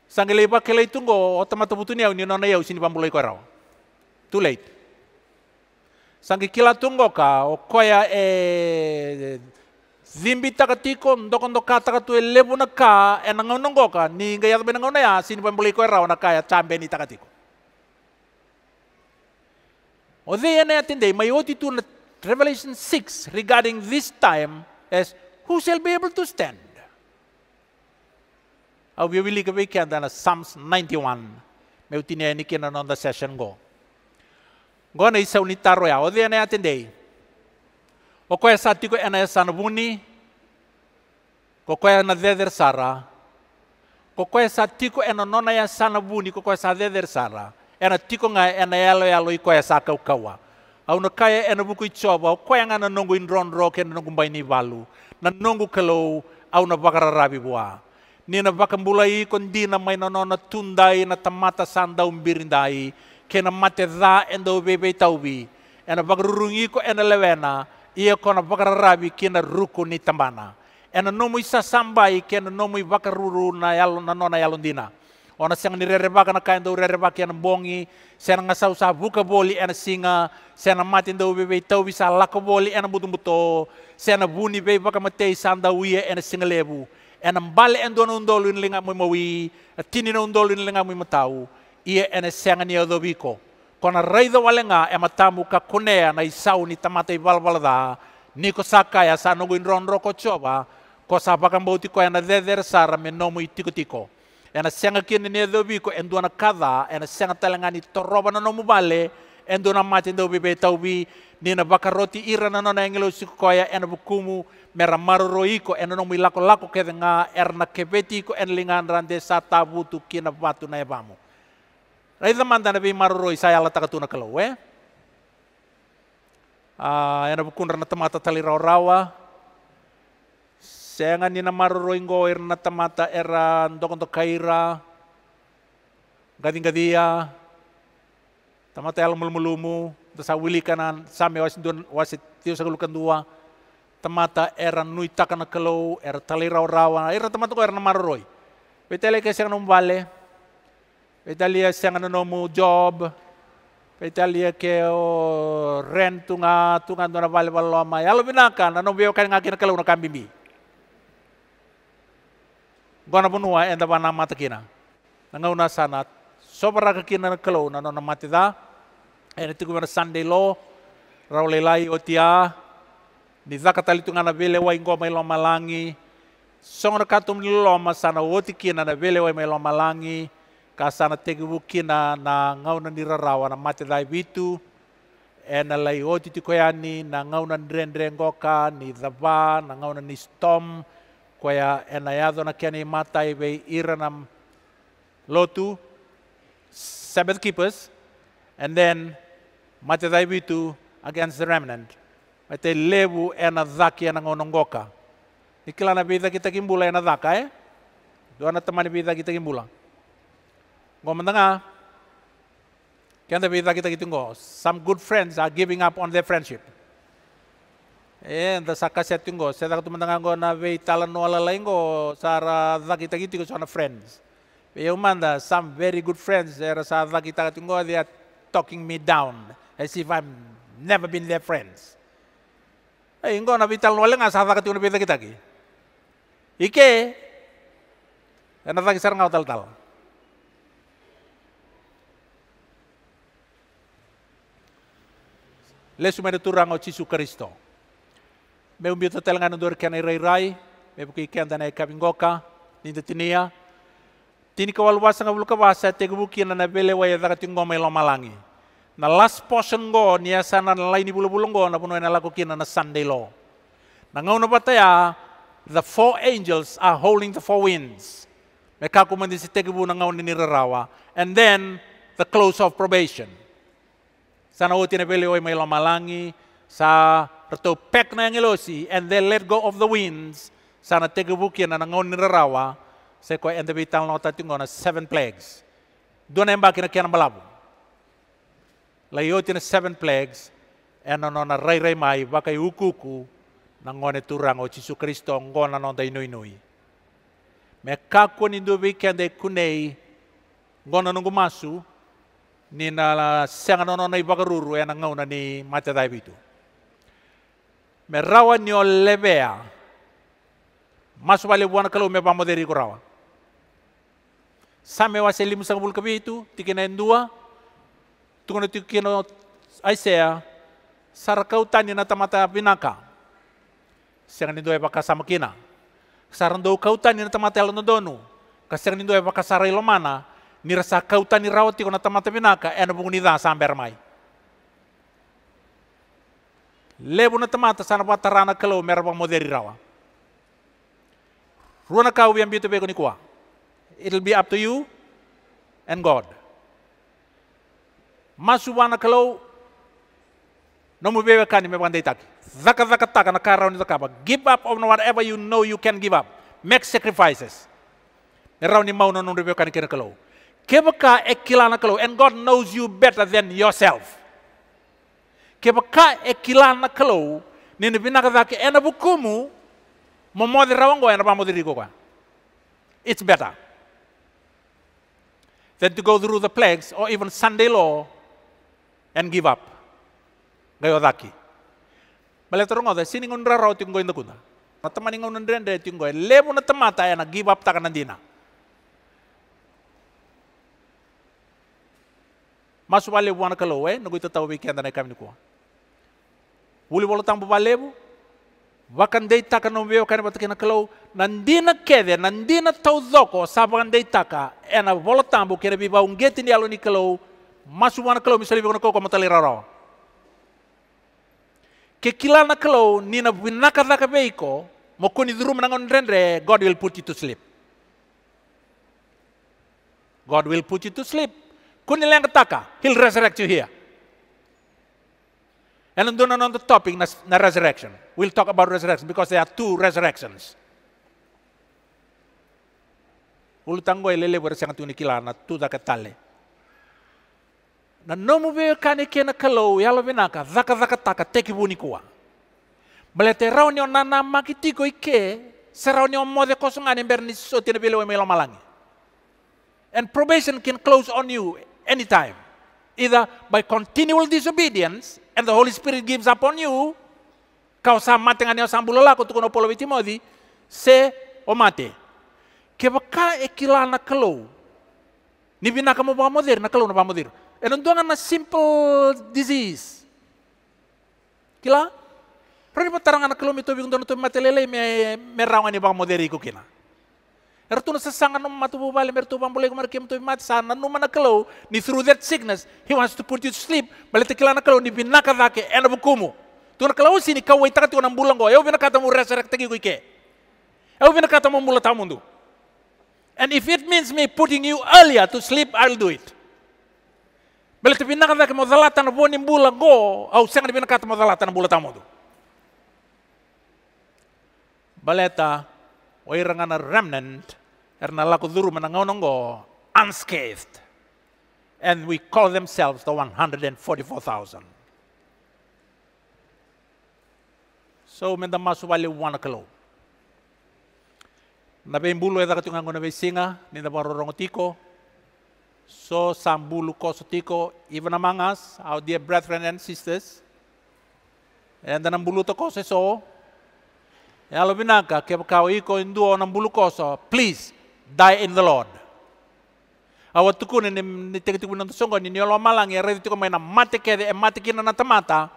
Sanggelei pakai leitung go otomatis butuh ni awin nona yau sini pambulai korau. Too late. sangi kila tungo ka okoya e zimbi takatiko ndoko ndoka takatu elebu na ka enangau nongo ka ninga yatbe ya sini pambuli na ka ya chambe ni takatiko Odea na atende may otitu na Revelation 6 regarding this time as who shall be able to stand? Au bibili ka be dana Psalms 91 meu tinha ni kena nonda session go. ngona isa unitaro ya odhi ene atendei oko esa tiko ena esa nbuni koko ena dheder sara koko esa tiko ena nona ya sana buni koko esa dheder sara ena tiko nga ena yalo yalo iko esa kaukawa au e na kaya ena buku ichoba oko ena na nongo indrondro roke na nongo mbaini valu na nongo kalau au na rabi bua ni na vakambulai kondina mai na nona tundai na tamata sanda umbirindai kena mateza endo bebe taubi ena bagrurungi ko ena lewena ia kona rabi kena ruku ni tambana ena nomu isa sambai kena nomu bakaruru na yalo na nona yalo dina ona seng ni rere baka na kain rere baka ena bongi sena ngasau buka boli ena singa sena mati endo bebe taubi sa boli ena butu buto sena buni be baka matei sanda uia ena singa lebu ena mbale endo na undolu ni linga mui mawi tini na undolu ni linga mui ia ene sengani o doviko. Kona reidha walenga e matamu ka na isau ni tamata i Niko sakaya sa nugu inronro ko chova. Ko sa ena dedher sara me nomu i tiko tiko. Ena senga kini ni doviko enduana kada. senga talangani toroba na nomu bale. en mati ndo nina bakaroti ira na nona engelo sikoya ena bukumu mera maroroiko ena nomu ilako lako kedenga erna kebetiko en lingan de er sa tabutu kina batu na Rai zaman dana bi maroroi saya ala taka tuna kalau we. Ah, ena bukun rana tamata tali rau rawa. Sengan ni na maroroi ngo er na tamata era ndokonto kaira. Gading gadia. Tamata el mul mulumu. Dasa wili kanan same wasit wasit tio sagulukan dua. Tamata era nui takana kalau era tali rau rawa. Era tamata ko era na maroroi. Betele kesiang nung nung Petalia siang ano mo job. Petalia ke o rent tunga tunga dona anu vale vale loma. Yalo binakan ano beokan kan ngakin kalau na kambimi. Gona bunua enda bana mata kina. nga una sanat. Sobra ka kina kalau na no na matida. Ene tiku ber Sunday law. Raulelai otia. Ni tu tunga na vele wa ingoma ilo malangi. na katum loma sana woti na bele wa ilo malangi kasana tegu wuki na na ngau na nira rawa na mate lai bitu e na lai oti ti koyani na ngau na ndren goka ni zava na ngau na ni koya ena e na iadho na mata i vei ira na lotu Sabbath keepers and then mati lai bitu against the remnant mati lebu ena na ena e na ngau na ngoka Ikilana bida kita kimbula ena zaka e, eh? Doana temani bida kita kimbula. Gua mình Kan tapi kita kita gitu Some good friends are giving up on their friendship. Eh, nda saka setu ngô. Seta katu mendengar ngô na vei talan no ala lain ngô. Sara kita gitu ngô sana friends. Vei umanda, some very good friends. Era sa kita kita tunggu dia talking me down. As if I'm never been their friends. Eh, enggak na vei talan no ala ngô kita dha katu kita ki. Ike, enak tak kisar ngau tal-tal. lesu mene o Jisu Kristo. Me umbi to telenga no dorkan rai rai, me buki kian tanai kabingoka, ninda tinia. Tini kawaluasa ngabul wasa te gubuki na nabele wa yadaka tingo melo malangi. Na last portion go ni asana na laini bulu bulu go na puno na lako kina na Sunday lo. Na ngau na bataya, the four angels are holding the four winds. Me kaku si te gubu na ngau ni nirarawa. And then the close of probation. Sana o na pili oy mailo malangi sa rato pek na ang ilosi and they let go of the winds. Sana tegubuki na nangon nirarawa sa ko and the vital na tatingo na seven plagues. Doon na yung bakit na kaya malabo. Layoti na seven plagues and ano na ray ray mai bakay ukuku nangon turang o Jesus Kristo ngon na nonda inuinui. Me kako ni dubi kunei ngon na nungumasu. masu ni e na senga nono na ibagaruru ena ngauna ni matatai bitu. Me rawa ni o lebea, masu bale buana kalau me pamoderi ko kurawa. Same wa selimu sang bul kabitu, tikina endua, tukuna tikina aisea, sarakau tani na tamata pinaka. Senga ni doe baka sama kina. Sarandou kau tani na tamata elno donu, kasang ni doe baka sarai lomana, nirasakauta na kona binaka ena bungunida mai. Lebu na tamata sana rana kalau merba moderi rawa. Ruana kau yang bitu bego nikua. It'll be up to you and God. Masu wana kalau nomu bebe kani me bandai taki. Zaka zaka taka na karau ni zakaba. Give up on whatever you know you can give up. Make sacrifices. Nerau ni mau nonon bebe kani kena kalau. Kebaka ekilana kalo, and God knows you better than yourself. Kebaka ekilana kalo, nini binakadaki enabukumu, momodi rawango enabamodiriko kwa. It's better than to go through the plagues or even Sunday law and give up. Gayodaki. Baletarong oda, siningon raraw tingoy ndakuna kuna. Natamaningon nandrende tingoy, lebo na tamata, and give up taganandina. masu wale bu wanaka lo we nugu ita tawo kenda na kamni kuwa wuli wolo tambu balebu wakan dei taka no weo kalo nandina kede nandina tawzoko saban dei taka ena wolo tambu kere biba ungeti ni alo kalo masu wanaka lo misali bi ko matali raro ke kilana kalo nina winaka zaka beiko mokoni dhurum nangon rendre god will put you to sleep god will put you to sleep Kunin lang kataka, He'll resurrect you here. And doon na the topic na, na resurrection. We'll talk about resurrection because there are two resurrections. Ulutango ilele wera sanga tuni kilana tu daka tale. Na nomu be kane kena kalau yalo benaka zaka zaka taka teki buni kuwa. Balete rauni ona na makitiko ike serauni on mode kosongan emberni so tine bele we malangi. And probation can close on you anytime. Either by continual disobedience, and the Holy Spirit gives upon you, kau sama tengah neo sambulo lako tu kono polo vitimodi, se o mate. Kebaka ekila na kelo. Nibi na kamu pamodir, na kelo na pamodir. E non na simple disease. Kila? Pero ni patarang na kelo mito bigung dono tu matelele me me rawan ni pamodir iku kina. Ertun sesangan no matu bubale mertu boleh kemar kem tu mat sana no mana kalau ni through that sickness he wants to put you to sleep bale tekilana kalau ni binaka dake ena bukumu tuna kelau sini kau wait takati onam bulang go eu bina kata mu resurrect tegi kuike eu bina kata mu mula tamundu and if it means me putting you earlier to sleep I'll do it bale te binaka dake mo dalata na boni bulang go au senga bina kata mo dalata na baleta oirangana remnant, ernalakuduru manangonongo, unscathed. And we call themselves the 144,000. So menda masubali wanakalo. Nabe imbulo edha katungango nabe singa, ninda barorongotiko, so sambulu kosotiko, even among us, our dear brethren and sisters, and to kose so. Yalo binaka ke kau iko induo nam bulu koso, please die in the Lord. Awa tukun ini ni teki tukun nantu songo ni nyolo malang ya redi tukun maina mate kede e mate kina na tamata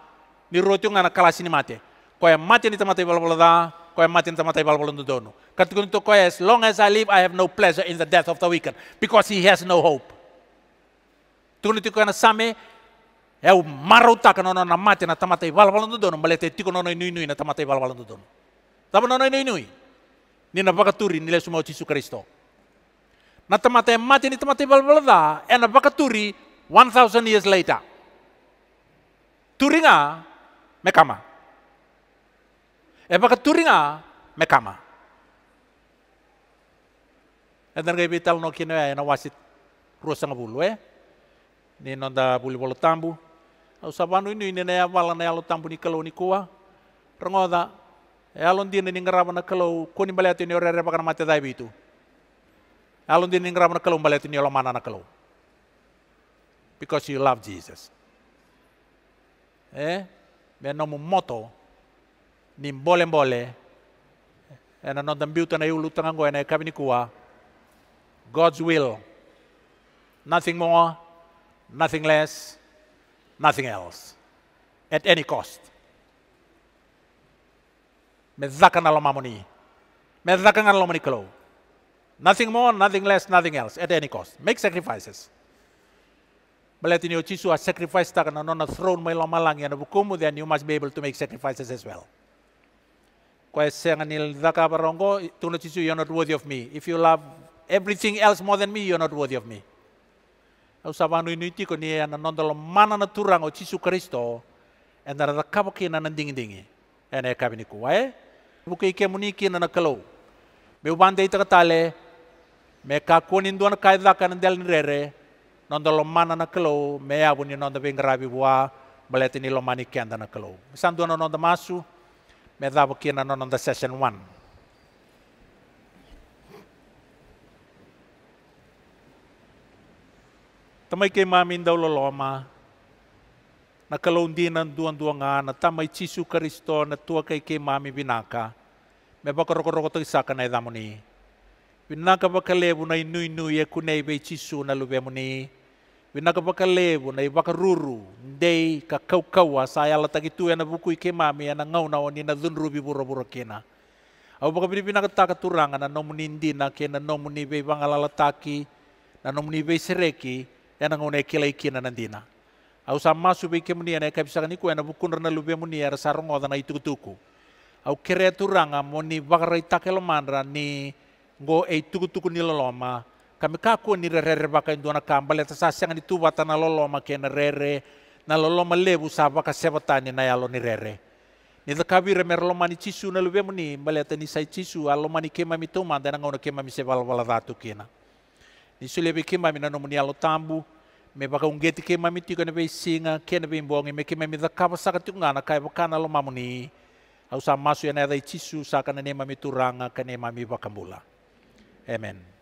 ni roti ngana kala sini mate. Koe mate ni tamata ibal bolada, koe mate ni tamata ibal bolon dudono. katukun to koe as long as I live I have no pleasure in the death of the wicked because he has no hope. Tukune tukune na same é o marutaka no na mate na tamata ibal bolon dudono, malete tiko nono no inu inu na tamata ibal bolon dudono. Tamo nono ini, ini napa bakaturi nilai semua Yesus Kristo. Na yang mati ni temate balbalada, ena eh, one thousand years later. Turinga mekama. apa turinga mekama. Entar kai vital no kino ya eh, wasit ruasanga bulu eh. Ni nonda buli bolotambu. tambu. Nah, Usapanu ini ini naya walan naya lo tambu ni kalau ni kuah. Rengoda ning ni na kalau koni balati ni orere pakana mate dai bitu ning ni na kalau balati ni mana na kalau because you love Jesus eh nomu moto nim bole bole ena eh, non dan biuta na yulu ngo ena kabini kuwa God's will nothing more nothing less nothing else at any cost me zaka na lo mamoni me zaka na lo klo nothing more nothing less nothing else at any cost make sacrifices Baletini Ochisu has sacrifice and na nona throne my lomalang and bukumu, then you must be able to make sacrifices as well. You're not worthy of me. If you love everything else more than me, you're not worthy of me. Usapanu inuiti ko niya na nondolo mana na turang o Chisu Kristo, and na kapo kina nandingi-dingi. And ay kabiniku, eh? bukai ke muni ki na kalau me uban dei taka me ka konin duan kai da kan del rere non lomana na kalau me abuni nonda do bengrabi bua balete ni lomani kenda na kalau san duan nonda masu me da bukai nonda session one Tamay ke mamin daw loloma, nakalondina duan duanga na tamay Jisu Kristo na tua kay kay mami binaka. Me bakorokoroko to isaka na idamo ni. Binaka bakalebu na nui e kunai be Jisu na lube mo ni. Binaka bakalebu na ibakaruru ndei ka sa ayala e tagitu e na buku ike mami e na ngau na ni na bi buru buru kena. Au baka binibina katakaturangan na nomunindi na kena nomuni be bangalalataki na nomuni be sereki na ngauna e ikina nandina au sama sube ke muni ana kaniku, ni ku ana lubia lube muni ara dana itu itukutuku au kere turanga moni bagrai takelo manra ni go e tukutuku ni loloma kami kaku ni rere baka indona kambale ta sasanga ni tubata na loloma ke na rere na loloma lebu sava ka sevatani na yalo ni rere ni mer lomani cisu na lube muni baleta ni sai cisu alomani kema mitoma dana ngona kema mi sevalvala datu kina ni sulebe kema na nomuni alo tambu me baka ungeti ke mami tika na singa ke na bei bongi me ke mami da kava saka tu ngana kai baka na lo mamuni au sa masu ya na da tisu saka na ne mami turanga ka ne mami baka mula amen